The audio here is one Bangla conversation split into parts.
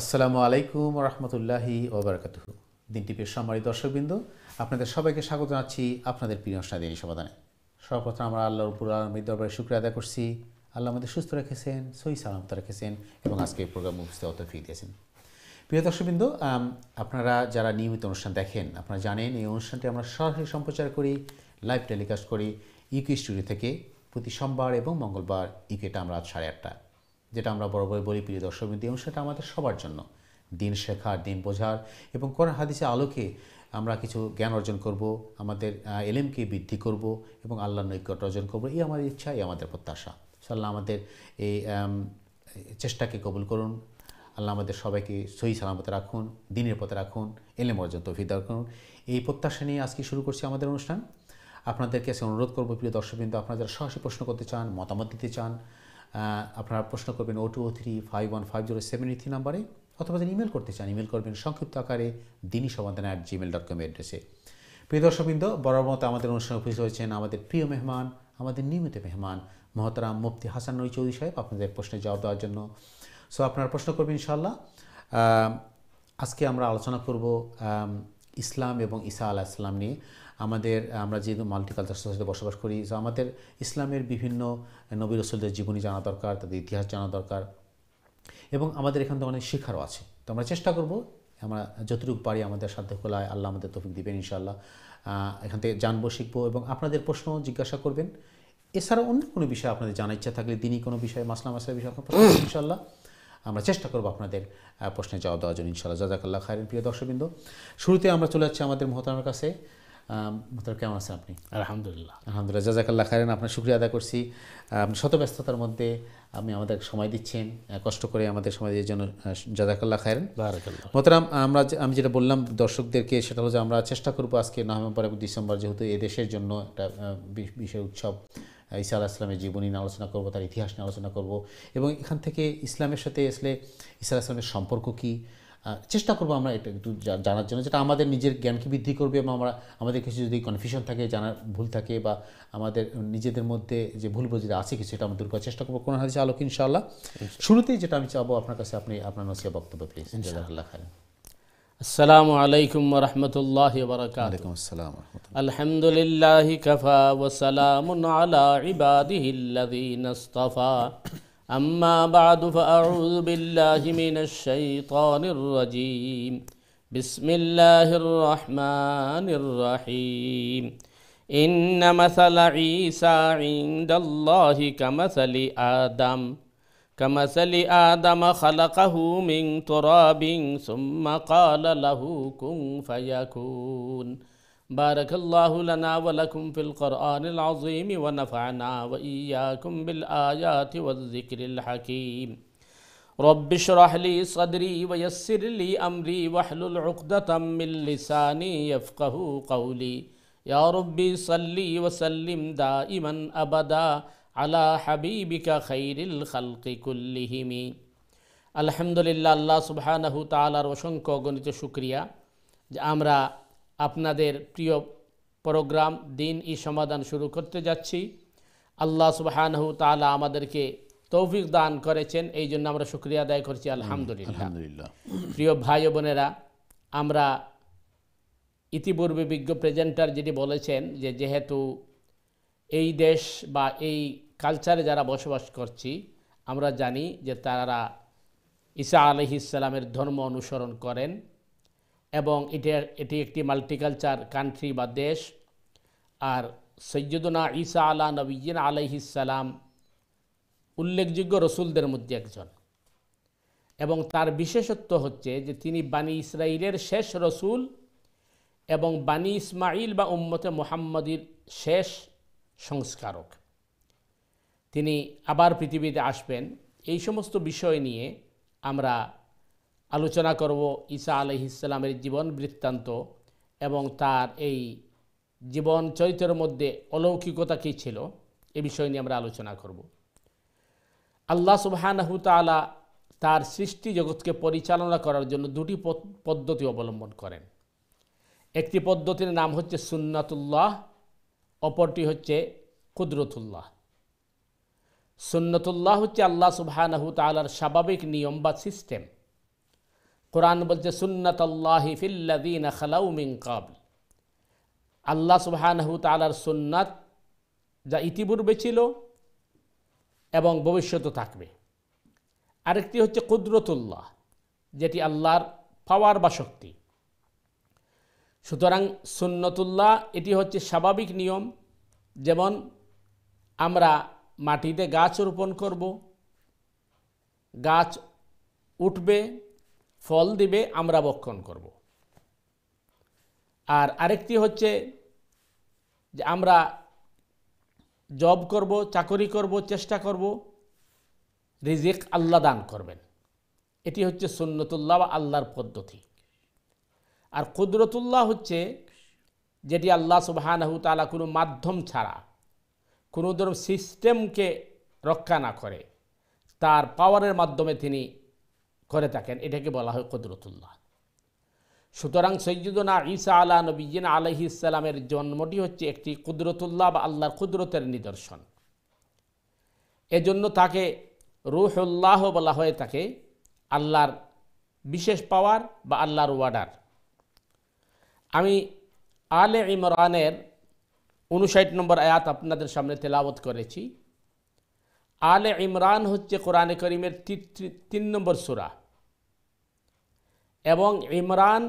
আসসালামু আলাইকুম রহমতুল্লাহি ওবরাকাত দিন টিভির সম্মানিত দর্শকবৃন্দ আপনাদের সবাইকে স্বাগত জানাচ্ছি আপনাদের প্রিয় দিনী সমাধানে সর্বপ্রথম আমরা আল্লাহ উপর আলমীর দরবারে শুক্রিয়া আদায় করছি আল্লাহ আমাদের সুস্থ রেখেছেন সহি সালামত রেখেছেন এবং আজকে প্রোগ্রাম উপস্থিত ফিরে দিয়েছেন প্রিয় দর্শকবৃন্দ আপনারা যারা নিয়মিত অনুষ্ঠান দেখেন আপনারা জানেন এই অনুষ্ঠানটি আমরা সরাসরি সম্প্রচার করি লাইভ টেলিকাস্ট করি ইউকে স্টুডিও থেকে প্রতি সোমবার এবং মঙ্গলবার ইউকেটা আমরা সাড়ে আটটা যেটা আমরা বড় বলি প্রিয় বৃদ্ধি এবং সেটা আমাদের সবার জন্য দিন শেখার দিন বোঝার এবং কোরআন হাদিসে আলোকে আমরা কিছু জ্ঞান অর্জন করব আমাদের এলএমকে বৃদ্ধি করব এবং আল্লাহ নৈকট অর্জন করব এই আমাদের ইচ্ছা এই আমাদের প্রত্যাশা আল্লাহ আমাদের এই চেষ্টাকে কবুল করুন আল্লাহ আমাদের সবাইকে সহি সালামতে রাখুন দিনের পথে রাখুন এলেম অর্জন তৌফিক করুন এই প্রত্যাশা নিয়ে আজকে শুরু করছি আমাদের অনুষ্ঠান আপনাদেরকে কাছে অনুরোধ করবো প্রিয় দর্শকবৃন্দ আপনারা যারা সরাসরি প্রশ্ন করতে চান মতামত দিতে চান আপনারা প্রশ্ন করবেন O two O three five one five zero seven three নাম্বারে অথবা যদি ইমেল করতে চান ইমেল করবেন সংক্ষিপ্ত আকারে দিনই সমাধান অ্যাট জিমেল ডট কম অ্যাড্রেসে প্রিয় দর্শকবৃন্দ বরাবর মতো আমাদের অনুষ্ঠানে উপস্থিত হয়েছেন আমাদের প্রিয় মেহমান আমাদের নিয়মিত মেহমান মহতারাম মুফতি হাসান নই চৌধুরী সাহেব আপনাদের প্রশ্নের জবাব দেওয়ার জন্য সো আপনারা প্রশ্ন করবেন ইনশাল্লাহ আজকে আমরা আলোচনা করব ইসলাম এবং ঈসা আলাহ ইসলাম নিয়ে আমাদের আমরা যেহেতু মাল্টিকালচার সোসাইটিতে বসবাস করি তো আমাদের ইসলামের বিভিন্ন নবী রসুলদের জীবনী জানা দরকার তাদের ইতিহাস জানা দরকার এবং আমাদের এখান থেকে অনেক শেখারও আছে তো আমরা চেষ্টা করব আমরা যতটুকু পারি আমাদের সাধ্য খোলায় আল্লাহ আমাদের তফিক দিবেন ইনশাআল্লাহ এখান থেকে জানবো শিখবো এবং আপনাদের প্রশ্ন জিজ্ঞাসা করবেন এছাড়া অন্য কোনো বিষয়ে আপনাদের জানার ইচ্ছা থাকলে দিনই কোনো বিষয়ে মাসলা মাসলার বিষয়ে আপনার প্রশ্ন ইনশাল্লাহ আমরা চেষ্টা করবো আপনাদের প্রশ্নে জবাব দেওয়ার জন্য ইনশাআল্লাহ জাজাকাল্লাহ খায়ের প্রিয় দর্শকবৃন্দ শুরুতে আমরা চলে যাচ্ছি আমাদের মহতামার কাছে মুখতার কেমন আছেন আপনি আলহামদুলিল্লাহ আলহামদুলিল্লাহ জাজাকাল্লাহ খারেন আপনার শুক্রিয়া আদায় করছি আপনি শত ব্যস্ততার মধ্যে আপনি আমাদের সময় দিচ্ছেন কষ্ট করে আমাদের সময় দিয়ে জন্য জাজাকাল্লাহ খায়েন মোতরাম আমরা আমি যেটা বললাম দর্শকদেরকে সেটা হলো যে আমরা চেষ্টা করবো আজকে নভেম্বর এবং ডিসেম্বর যেহেতু এদেশের জন্য একটা বিশেষ উৎসব ঈসা আল্লাহ ইসলামের জীবনী নিয়ে আলোচনা করবো তার ইতিহাস নিয়ে আলোচনা করবো এবং এখান থেকে ইসলামের সাথে আসলে ঈসা আলাহ ইসলামের সম্পর্ক কী চেষ্টা করবো আমরা এটা একটু জানার জন্য যেটা আমাদের নিজের জ্ঞানকে বৃদ্ধি করবে এবং আমরা আমাদের কিছু যদি কনফিউশন থাকে জানার ভুল থাকে বা আমাদের নিজেদের মধ্যে যে ভুল যেটা আছে কিছু সেটা আমরা দূর করার চেষ্টা করবো কোন হাদিসে আলোক ইনশাল্লাহ শুরুতেই যেটা আমি চাবো আপনার কাছে আপনি আপনার নসিয়া বক্তব্য প্লিজ ইনশাআল্লাহ খান আসসালামু আলাইকুম রহমতুল্লাহ বারাকাতুহু আসসালাম لله كفى وسلام على আলা الذين اصطفى أما بعد فأعوذ بالله من الشيطان الرجيم بسم الله الرحمن الرحيم إن مثل عيسى عند الله كمثل آدم كمثل آدم خلقه من تراب ثم قال له كن فيكون بارک اللہ لنا ولکم فی القرآن العظیم ونفعنا بالآیات والذکر الحکیم رب لی لی صدری ویسر امری من لسانی یفقہ قولی یا ربی صلی وسلم دائما ابدا علی حبیبک خیر الخلق الحمد للہ اللہ سبحان کو شکریہ جی، আপনাদের প্রিয় প্রোগ্রাম দিন ই সমাধান শুরু করতে যাচ্ছি আল্লাহ সুবাহানহু তালা আমাদেরকে তৌফিক দান করেছেন এই জন্য আমরা শুক্রিয়া আদায় করছি আলহামদুলিল্লাহ প্রিয় ভাই বোনেরা আমরা ইতিপূর্বে বিজ্ঞ প্রেজেন্টার যেটি বলেছেন যে যেহেতু এই দেশ বা এই কালচারে যারা বসবাস করছি আমরা জানি যে তারা ঈসা আলহিসালামের ধর্ম অনুসরণ করেন এবং এটা এটি একটি মাল্টিকালচার কান্ট্রি বা দেশ আর সৈয়দনা ঈসা আলা নবীন আলহিসাল্লাম উল্লেখযোগ্য রসুলদের মধ্যে একজন এবং তার বিশেষত্ব হচ্ছে যে তিনি বাণী ইসরাইলের শেষ রসুল এবং বাণী ইসমাইল বা উম্মতে মোহাম্মদীর শেষ সংস্কারক তিনি আবার পৃথিবীতে আসবেন এই সমস্ত বিষয় নিয়ে আমরা আলোচনা করব ঈসা ইসলামের জীবন বৃত্তান্ত এবং তার এই জীবন চরিত্রের মধ্যে অলৌকিকতা কী ছিল এ বিষয় নিয়ে আমরা আলোচনা করব আল্লাহ সুবাহানাহু তালা তার সৃষ্টি জগৎকে পরিচালনা করার জন্য দুটি পদ্ধতি অবলম্বন করেন একটি পদ্ধতির নাম হচ্ছে সুন্নাতুল্লাহ অপরটি হচ্ছে কুদরতুল্লাহ সুন্নতুল্লাহ হচ্ছে আল্লাহ সুবাহানাহু তালার স্বাভাবিক নিয়ম বা সিস্টেম কোরআন বলছে সুন্নত আল্লাহি ফিল্লাদিন খালাউমিং কাবল আল্লাহ সুবাহানহু তালার সুন্নাত যা ইতিপূর্বে ছিল এবং ভবিষ্যতে থাকবে আরেকটি হচ্ছে কুদরতুল্লাহ যেটি আল্লাহর পাওয়ার বা শক্তি সুতরাং সুন্নতুল্লাহ এটি হচ্ছে স্বাভাবিক নিয়ম যেমন আমরা মাটিতে গাছ রোপণ করব গাছ উঠবে ফল দিবে আমরা বক্ষণ করব আর আরেকটি হচ্ছে যে আমরা জব করব চাকরি করব চেষ্টা করব রিজিক আল্লাহ দান করবেন এটি হচ্ছে সুন্নতুল্লাহ বা আল্লাহর পদ্ধতি আর কুদরতুল্লাহ হচ্ছে যেটি আল্লাহ সুবাহানহু তালা কোনো মাধ্যম ছাড়া কোনো ধরনের সিস্টেমকে রক্ষা না করে তার পাওয়ারের মাধ্যমে তিনি করে থাকেন এটাকে বলা হয় কদরতুল্লাহ সুতরাং সৈয়দনা ঈসা আলা নবীন আলহি ইসালামের জন্মটি হচ্ছে একটি কুদরতুল্লাহ বা আল্লাহর কুদরতের নিদর্শন এজন্য তাকে রুহুল্লাহ বলা হয়ে থাকে আল্লাহর বিশেষ পাওয়ার বা আল্লাহর ওয়াডার আমি আলে ইমরানের উনষাট নম্বর আয়াত আপনাদের সামনে তেলাবত করেছি আলে ইমরান হচ্ছে কোরআনে করিমের তিন নম্বর সুরা এবং ইমরান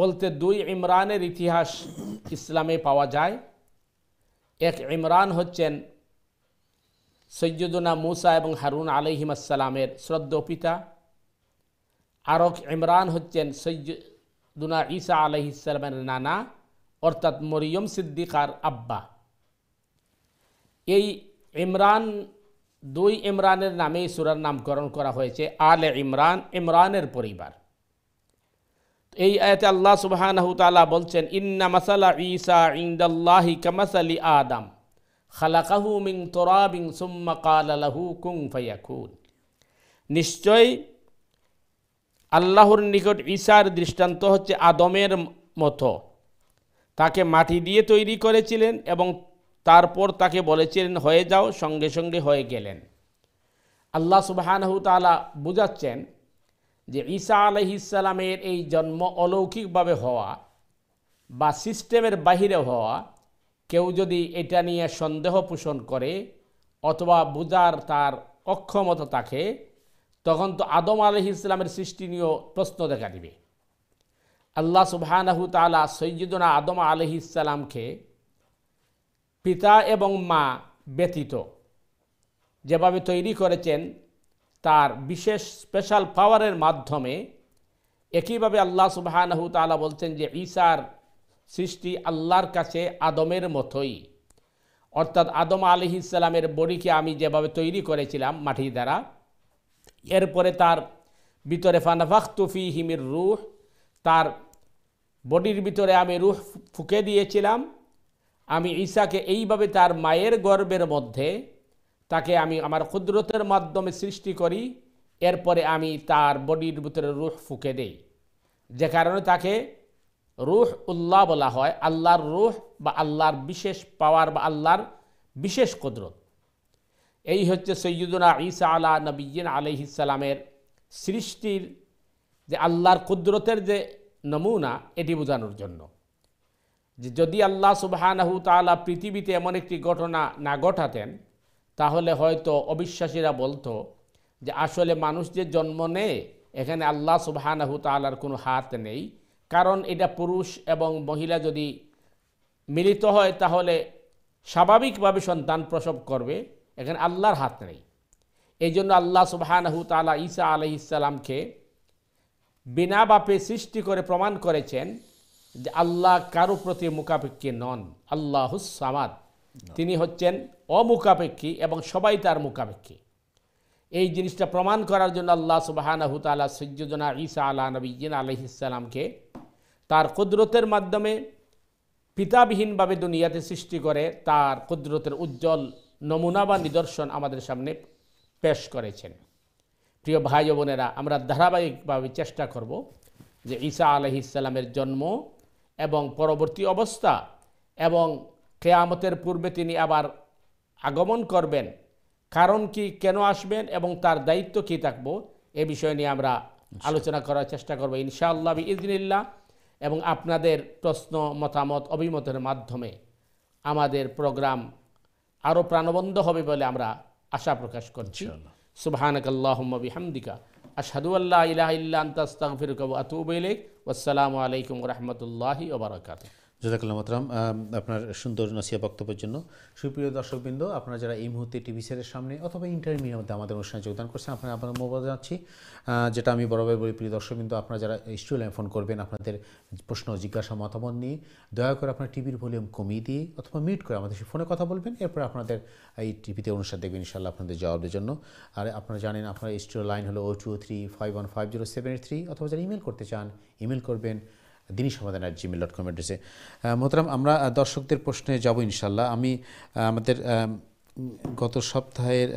বলতে দুই ইমরানের ইতিহাস ইসলামে পাওয়া যায় এক ইমরান হচ্ছেন সৈয়দুনা মুসা এবং হারুন আসসালামের শ্রদ্ধ পিতা আরক ইমরান হচ্ছেন সৈয়দুনা ঈসা আলহিসালামের নানা অর্থাৎ মরিয়ম সিদ্দিকার আব্বা এই ইমরান দুই ইমরানের নামেই সুরার নামকরণ করা হয়েছে আলে ইমরান ইমরানের পরিবার এই আয়াতে আল্লাহ সুবাহ বলছেন ইন্না মাসালা ঈসা ইন্দাল্লাহি কামাসালি আদম খালাকাহু মিং তোরাবিং সুম্মা কালালাহু কুং ফাইয়াকুন নিশ্চয়ই আল্লাহর নিকট ঈশার দৃষ্টান্ত হচ্ছে আদমের মতো তাকে মাটি দিয়ে তৈরি করেছিলেন এবং তারপর তাকে বলেছিলেন হয়ে যাও সঙ্গে সঙ্গে হয়ে গেলেন আল্লাহ সুবাহানহু তালা বুঝাচ্ছেন যে ঈসা আলহিসালামের এই জন্ম অলৌকিকভাবে হওয়া বা সিস্টেমের বাহিরে হওয়া কেউ যদি এটা নিয়ে সন্দেহ পোষণ করে অথবা বুজার তার অক্ষমতা থাকে তখন তো আদম আলহ ইসলামের সৃষ্টি নিয়েও প্রশ্ন দেখা দিবে আল্লাহ সুবাহানাহু তালা সৈয়দনা আদম আলহ ইসলামকে পিতা এবং মা ব্যতীত যেভাবে তৈরি করেছেন তার বিশেষ স্পেশাল পাওয়ারের মাধ্যমে একইভাবে আল্লাহ সুবাহানহু তালা বলছেন যে ঈশার সৃষ্টি আল্লাহর কাছে আদমের মতোই অর্থাৎ আদম আলহ ইসলামের বড়িকে আমি যেভাবে তৈরি করেছিলাম মাটি দ্বারা এরপরে তার ভিতরে ফানাফাক তুফি হিমির রুহ তার বডির ভিতরে আমি রুহ ফুকে দিয়েছিলাম আমি ঈশাকে এইভাবে তার মায়ের গর্বের মধ্যে তাকে আমি আমার ক্ষুদ্রতের মাধ্যমে সৃষ্টি করি এরপরে আমি তার বডির ভিতরে রুহ ফুঁকে দেই যে কারণে তাকে রুহ উল্লাহ বলা হয় আল্লাহর রুহ বা আল্লাহর বিশেষ পাওয়ার বা আল্লাহর বিশেষ কুদরত এই হচ্ছে সৈয়দুনা ঈসা আলা নবীন আলহিসালামের সৃষ্টির যে আল্লাহর কুদরতের যে নমুনা এটি বোঝানোর জন্য যে যদি আল্লাহ সুবাহানহু তালা পৃথিবীতে এমন একটি ঘটনা না ঘটাতেন তাহলে হয়তো অবিশ্বাসীরা বলতো যে আসলে মানুষ যে জন্ম নেয় এখানে আল্লাহ সুবাহানাহু তালার কোনো হাত নেই কারণ এটা পুরুষ এবং মহিলা যদি মিলিত হয় তাহলে স্বাভাবিকভাবে সন্তান প্রসব করবে এখানে আল্লাহর হাত নেই এই জন্য আল্লাহ সুবাহানাহু তালা ঈসা আলহ ইসালামকে বিনা বাপে সৃষ্টি করে প্রমাণ করেছেন যে আল্লাহ কারো প্রতি মুখাপেক্ষী নন আল্লাহ সামাদ তিনি হচ্ছেন অমুকাপেক্ষী এবং সবাই তার মুখাপেক্ষী এই জিনিসটা প্রমাণ করার জন্য আল্লাহ সুবাহানাহু তালা সৈয়দনা ঈসা আলা নবীন আলহিসালামকে তার কুদরতের মাধ্যমে পিতাবিহীনভাবে দুনিয়াতে সৃষ্টি করে তার কুদরতের উজ্জ্বল নমুনা বা নিদর্শন আমাদের সামনে পেশ করেছেন প্রিয় ভাই বোনেরা আমরা ধারাবাহিকভাবে চেষ্টা করব যে ঈসা আলহিসালামের জন্ম এবং পরবর্তী অবস্থা এবং কেয়ামতের পূর্বে তিনি আবার আগমন করবেন কারণ কি কেন আসবেন এবং তার দায়িত্ব কি থাকব এ বিষয় নিয়ে আমরা আলোচনা করার চেষ্টা করবো ইনশাআল্লাহ ইদিনিল্লা এবং আপনাদের প্রশ্ন মতামত অভিমতের মাধ্যমে আমাদের প্রোগ্রাম আরও প্রাণবন্ধ হবে বলে আমরা আশা প্রকাশ করছি সুবাহানকাল্লাহমিহামদিকা আশহাদু আল্লাহ ইলাহ ইল্লা আন্তাস্তাগফিরুকা ওয়া আতুবু ইলাইক আলাইকুম রহমতুল্লাহি রাহমাতুল্লাহি জাজাকাল্লাহ মাতরাম আপনার সুন্দর নসিয়া বক্তব্যের জন্য সুপ্রিয় দর্শকবৃন্দ আপনারা যারা এই মুহূর্তে টিভি সেটের সামনে অথবা ইন্টারভিউর মধ্যে আমাদের অনুষ্ঠানে যোগদান করছেন আপনারা আপনার মোবাইল জানাচ্ছি যেটা আমি বড় বলি প্রিয় দর্শকবৃন্দ আপনারা যারা স্টুডিও লাইন ফোন করবেন আপনাদের প্রশ্ন জিজ্ঞাসা মতামত নিয়ে দয়া করে আপনার টিভির ভলিউম কমিয়ে দিয়ে অথবা মিট করে আমাদের সেই ফোনে কথা বলবেন এরপর আপনাদের এই টিভিতে অনুষ্ঠান দেখবেন ইনশাল্লাহ আপনাদের জবাবের জন্য আর আপনারা জানেন আপনার স্টুডিও লাইন হলো O two three five one five zero seven three অথবা যারা ইমেল করতে চান ইমেল করবেন দিনই সমাধান আর জিমেল ডট কম অ্যাড্রেসে মোহতারাম আমরা দর্শকদের প্রশ্নে যাব ইনশাল্লাহ আমি আমাদের গত সপ্তাহের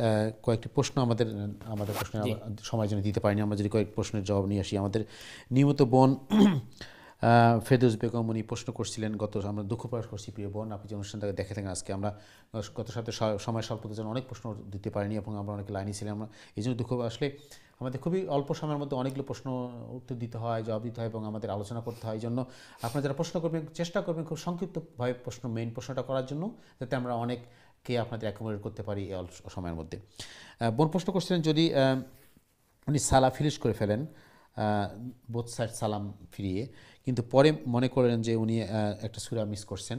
কয়েকটি প্রশ্ন আমাদের আমাদের প্রশ্নের সময় যেন দিতে পারিনি আমরা যদি কয়েক প্রশ্নের জবাব নিয়ে আসি আমাদের নিয়মিত বোন ফেদোজ বেগম উনি প্রশ্ন করছিলেন গত আমরা দুঃখ প্রকাশ করছি প্রিয় বোন আপনি যে অনুষ্ঠানটাকে দেখে থাকেন আজকে আমরা গত সাথে সময় স্বল্পতার জন্য অনেক প্রশ্ন দিতে পারিনি এবং আমরা অনেক লাইনে ছিলাম আমরা এই জন্য দুঃখ আসলে আমাদের খুবই অল্প সময়ের মধ্যে অনেকগুলো প্রশ্ন উত্তর দিতে হয় জবাব দিতে হয় এবং আমাদের আলোচনা করতে হয় এই জন্য আপনারা যারা প্রশ্ন করবেন চেষ্টা করবেন খুব সংক্ষিপ্তভাবে প্রশ্ন মেইন প্রশ্নটা করার জন্য যাতে আমরা অনেককে আপনাদের অ্যাকোমোডেট করতে পারি এই অল্প সময়ের মধ্যে বোন প্রশ্ন করছিলেন যদি উনি সালা ফিলিশ করে ফেলেন বোথ সাইড সালাম ফিরিয়ে কিন্তু পরে মনে করলেন যে উনি একটা সুরা মিস করছেন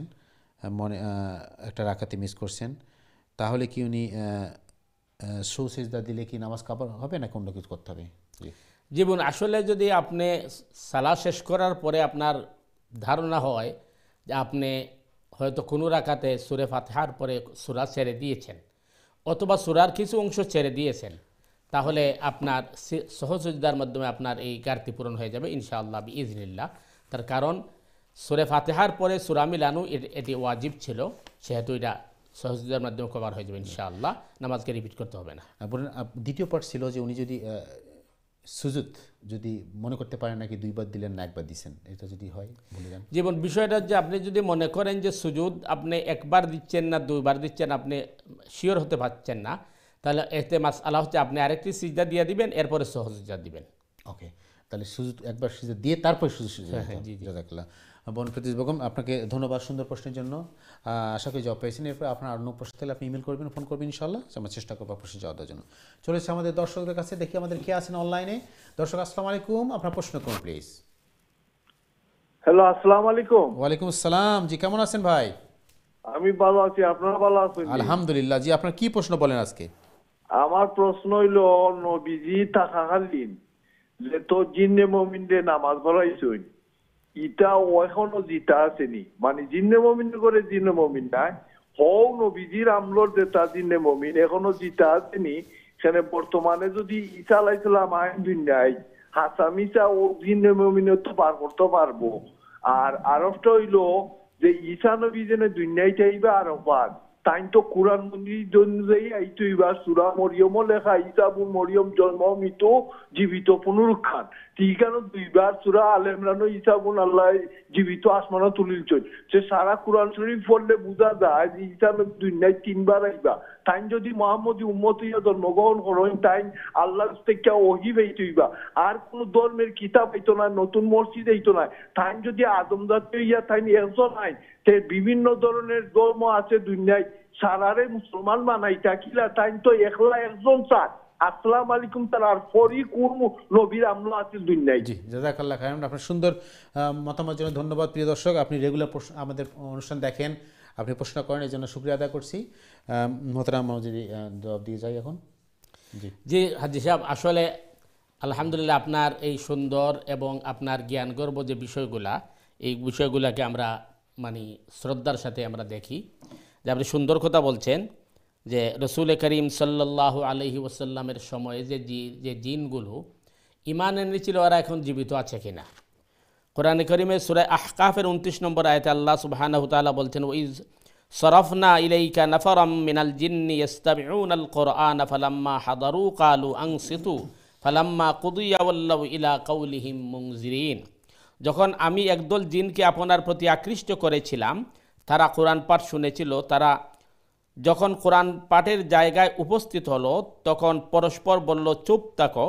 মনে একটা রাখাতে মিস করছেন তাহলে কি উনি সুসেজদা দিলে কি নামাজ কাপড় হবে না কোনো কিছু করতে হবে জীবন আসলে যদি আপনি সালা শেষ করার পরে আপনার ধারণা হয় যে আপনি হয়তো কোনো রাখাতে সুরে ফাতেহার পরে সুরা ছেড়ে দিয়েছেন অথবা সুরার কিছু অংশ ছেড়ে দিয়েছেন তাহলে আপনার সহযোগিতার মাধ্যমে আপনার এই ঘাটতি পূরণ হয়ে যাবে ইনশাআল্লাহ ইজনিল্লাহ তার কারণ সুরে ফাতেহার পরে সুরামিল আনু এটি ওয়াজিব ছিল সেহেতু এটা সহযোগিতার মাধ্যমে কভার হয়ে যাবে ইনশাআল্লাহ নামাজকে রিপিট করতে হবে না দ্বিতীয় পার্ট ছিল যে উনি যদি সুজুত যদি মনে করতে পারেন নাকি দুইবার দিলেন না একবার দিচ্ছেন এটা যদি হয় বলে যান জীবন বিষয়টা যে আপনি যদি মনে করেন যে সুজুত আপনি একবার দিচ্ছেন না দুইবার দিচ্ছেন আপনি শিওর হতে পারছেন না তাহলে এতে মাস আল্লাহ হচ্ছে আপনি আরেকটি সিজদা দিয়ে দিবেন এরপরে সহজা দিবেন ওকে তাহলে সুযোগ একবার সুযোগ দিয়ে তারপরে সুযোগ সুযোগ হ্যাঁ, হ্যাঁ, জাজাকাল্লাহ বোন প্রতীশ বেগম আপনাকে ধন্যবাদ সুন্দর প্রশ্নের জন্য আশা করি জবাব পেয়েছেন এরপর আপনার অন্য প্রশ্ন তাহলে আপনি ইমেল করবেন ফোন করবেন ইনশাল্লাহ আমরা চেষ্টা করবো প্রশ্ন জবাব দেওয়ার জন্য চলেছে আমাদের দর্শকদের কাছে দেখি আমাদের কে আছেন অনলাইনে দর্শক আসসালামু আলাইকুম আপনার প্রশ্ন করুন প্লিজ হ্যালো আসসালামু আলাইকুম ওয়ালাইকুম আসসালাম জি কেমন আছেন ভাই আমি ভালো আছি আপনারা ভালো আছেন আলহামদুলিল্লাহ জি আপনার কি প্রশ্ন বলেন আজকে আমার প্রশ্ন হইল নবীজি থাকাকালীন যে তো জিন্নে মমিনে নামাজ পড়াইছই ইটা এখনো জিতা আসেনি মানে জিন্নে মমিন করে জিন্নে মমিন নাই হও নবীজির আমলর জেতা জিন্নে মমিন এখনো জিতা আসেনি সেখানে বর্তমানে যদি ইসা আলাইসালাম আইন বিন্যায় হাসামিসা ও জিন্নে মমিনে তো পার করতে পারবো আর আরবটা হইল যে ঈশা নবী যেন দুনিয়ায় চাইবে আরব তাইনটো কোৰাণ মন্দিৰ অনুযায়ী আইটো ইবাৰ চোৰা মৰিয়মো লেখা ইচাবোৰ মৰিয়ম জন্ম মৃত্যু জীৱিত পুনৰুখান তিকানো দুইবার সুরা আল্লাহ জীবিত তুলিল সে সারা শরীফ পড়লে যায় দুই নাই তিনবার আইবা তাই যদি উম্মত ইয়া জন্মগ্রহণ করেন তাই আল্লাহ থেকে ওহি হইবা আর কোন ধর্মের কিতাব হইতো না নতুন মসজিদ হইতো না তাই যদি আদম জাতীয় ইয়া তাই একজন নাই সে বিভিন্ন ধরনের ধর্ম আছে দুনিয়ায় সারারে মুসলমান মানাই কিলা তাই তো একলা একজন চাক আসসালামু আলাইকুম তার ফরি কুরমু নবীর আমলা আছিল দুই নাই জি জাজাকাল্লাহ খাইরান আপনার সুন্দর মতামত জন্য ধন্যবাদ প্রিয় দর্শক আপনি রেগুলার আমাদের অনুষ্ঠান দেখেন আপনি প্রশ্ন করেন এই জন্য শুক্রিয়া আদায় করছি মোহতারাম যদি জবাব দিয়ে যাই এখন জি জি হাজি সাহেব আসলে আলহামদুলিল্লাহ আপনার এই সুন্দর এবং আপনার জ্ঞানগর্ব যে বিষয়গুলা এই বিষয়গুলাকে আমরা মানে শ্রদ্ধার সাথে আমরা দেখি যে আপনি সুন্দর কথা বলছেন যে রসুল করিম সাল্লাহ আলহি ওসাল্লামের সময়ে যে যে জিনগুলো ইমান এনেছিল ওরা এখন জীবিত আছে কিনা কোরআন করিমে সুরায় আহকাফের উনত্রিশ নম্বর আয়তে আল্লাহ সুবাহ বলছেন ওইজ সরফনা ইলাইকা নফরম মিনাল জিন্নি ইস্তামিউন কোরআন ফালাম্মা হাদারু কালু আংসিতু ফালাম্মা কুদুয়াউল্লাউ ইলা কৌলিহিম মুংজিরিন যখন আমি একদল জিনকে আপনার প্রতি আকৃষ্ট করেছিলাম তারা কোরআন পাঠ শুনেছিল তারা যখন কোরআন পাঠের জায়গায় উপস্থিত হলো তখন পরস্পর বলল চুপ থাকো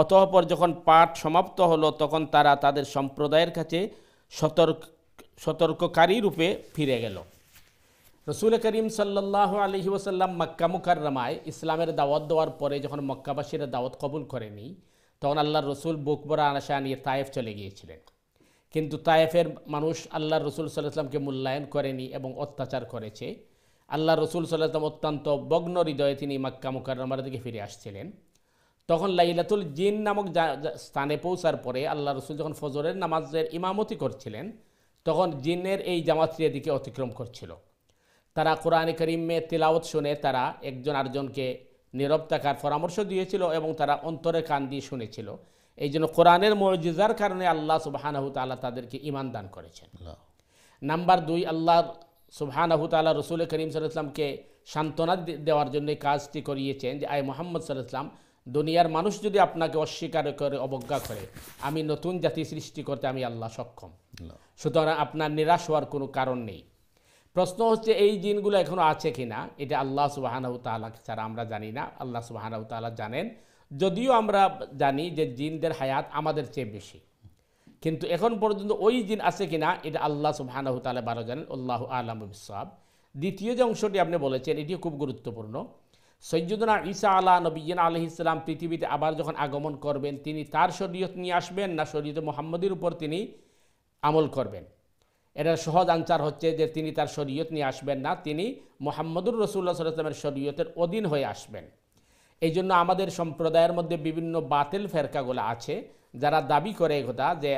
অতঃপর যখন পাঠ সমাপ্ত হলো তখন তারা তাদের সম্প্রদায়ের কাছে সতর্ক সতর্ককারী রূপে ফিরে গেল রসুল করিম সাল্লাহ আলহি ওসাল্লাম মক্কা রামায় ইসলামের দাওয়াত দেওয়ার পরে যখন মক্কাবাসীরা দাওয়াত কবুল করেনি তখন আল্লাহ রসুল বুকবরা আনাশা নিয়ে তায়েফ চলে গিয়েছিলেন কিন্তু তায়েফের মানুষ আল্লাহর রসুল সাল্লাহ ইসলামকে মূল্যায়ন করেনি এবং অত্যাচার করেছে আল্লাহ রসুল সাল্লাম অত্যন্ত বগ্ন হৃদয়ে তিনি মাক্কা মুকার দিকে ফিরে আসছিলেন তখন লাইলাতুল জিন নামক স্থানে পৌঁছার পরে আল্লাহ রসুল যখন ফজরের নামাজের ইমামতি করছিলেন তখন জিনের এই জামাতটি দিকে অতিক্রম করছিল তারা কোরআনে করিমে তেলাওত শুনে তারা একজন আরজনকে নীরব থাকার পরামর্শ দিয়েছিল এবং তারা অন্তরে কান দিয়ে শুনেছিল এই জন্য কোরআনের মরজিজার কারণে আল্লাহ সুবাহানাহু তাল্লাহ তাদেরকে ইমান দান করেছেন নাম্বার দুই আল্লাহ সুবহান আহুতালা রসুল করিম সাল্লাহামকে সান্ত্বনা দেওয়ার জন্য কাজটি করিয়েছেন যে আয় মোহাম্মদ সাল্লাহাম দুনিয়ার মানুষ যদি আপনাকে অস্বীকার করে অবজ্ঞা করে আমি নতুন জাতি সৃষ্টি করতে আমি আল্লাহ সক্ষম সুতরাং আপনার নিরাশ হওয়ার কোনো কারণ নেই প্রশ্ন হচ্ছে এই জিনগুলো এখনও আছে কি না এটা আল্লাহ সুবাহানাউ তালা ছাড়া আমরা জানি না আল্লাহ সুবাহানাউ তালা জানেন যদিও আমরা জানি যে জিনদের হায়াত আমাদের চেয়ে বেশি কিন্তু এখন পর্যন্ত ওই দিন আছে কিনা এটা আল্লাহ সুবহানাহু তালে বারো জানেন আল্লাহ আলম সাহাব দ্বিতীয় যে অংশটি আপনি বলেছেন এটিও খুব গুরুত্বপূর্ণ সৈয়দনা ঈসা আলা নবীন আলহ ইসলাম পৃথিবীতে আবার যখন আগমন করবেন তিনি তার শরীয়ত নিয়ে আসবেন না শরীয়তে মোহাম্মদের উপর তিনি আমল করবেন এটার সহজ আনসার হচ্ছে যে তিনি তার শরীয়ত নিয়ে আসবেন না তিনি মোহাম্মদুর রসুল্লাহ সাল্লামের শরীয়তের অধীন হয়ে আসবেন এই জন্য আমাদের সম্প্রদায়ের মধ্যে বিভিন্ন বাতিল ফেরকাগুলো আছে যারা দাবি করে কথা যে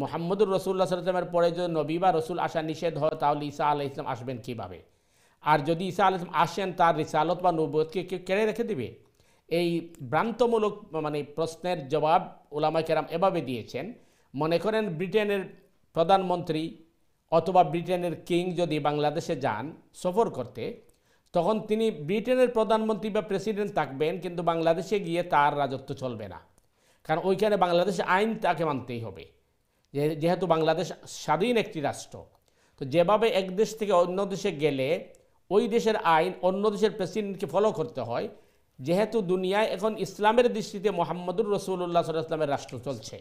মোহাম্মদুর রসুল্লা সাল্লামের পরে যদি নবী বা রসুল আসা নিষেধ হয় তাহলে ঈসা আলাহ ইসলাম আসবেন কীভাবে আর যদি ঈসা আলাহ ইসলাম আসেন তার রিসালত বা নবতকে কেড়ে রেখে দিবে এই ভ্রান্তমূলক মানে প্রশ্নের জবাব ওলামা কেরাম এভাবে দিয়েছেন মনে করেন ব্রিটেনের প্রধানমন্ত্রী অথবা ব্রিটেনের কিং যদি বাংলাদেশে যান সফর করতে তখন তিনি ব্রিটেনের প্রধানমন্ত্রী বা প্রেসিডেন্ট থাকবেন কিন্তু বাংলাদেশে গিয়ে তার রাজত্ব চলবে না কারণ ওইখানে বাংলাদেশের আইন তাকে মানতেই হবে যেহেতু বাংলাদেশ স্বাধীন একটি রাষ্ট্র তো যেভাবে এক দেশ থেকে অন্য দেশে গেলে ওই দেশের আইন অন্য দেশের প্রেসিডেন্টকে ফলো করতে হয় যেহেতু দুনিয়ায় এখন ইসলামের দৃষ্টিতে মোহাম্মদুর রসুল্লাহ ইসলামের রাষ্ট্র চলছে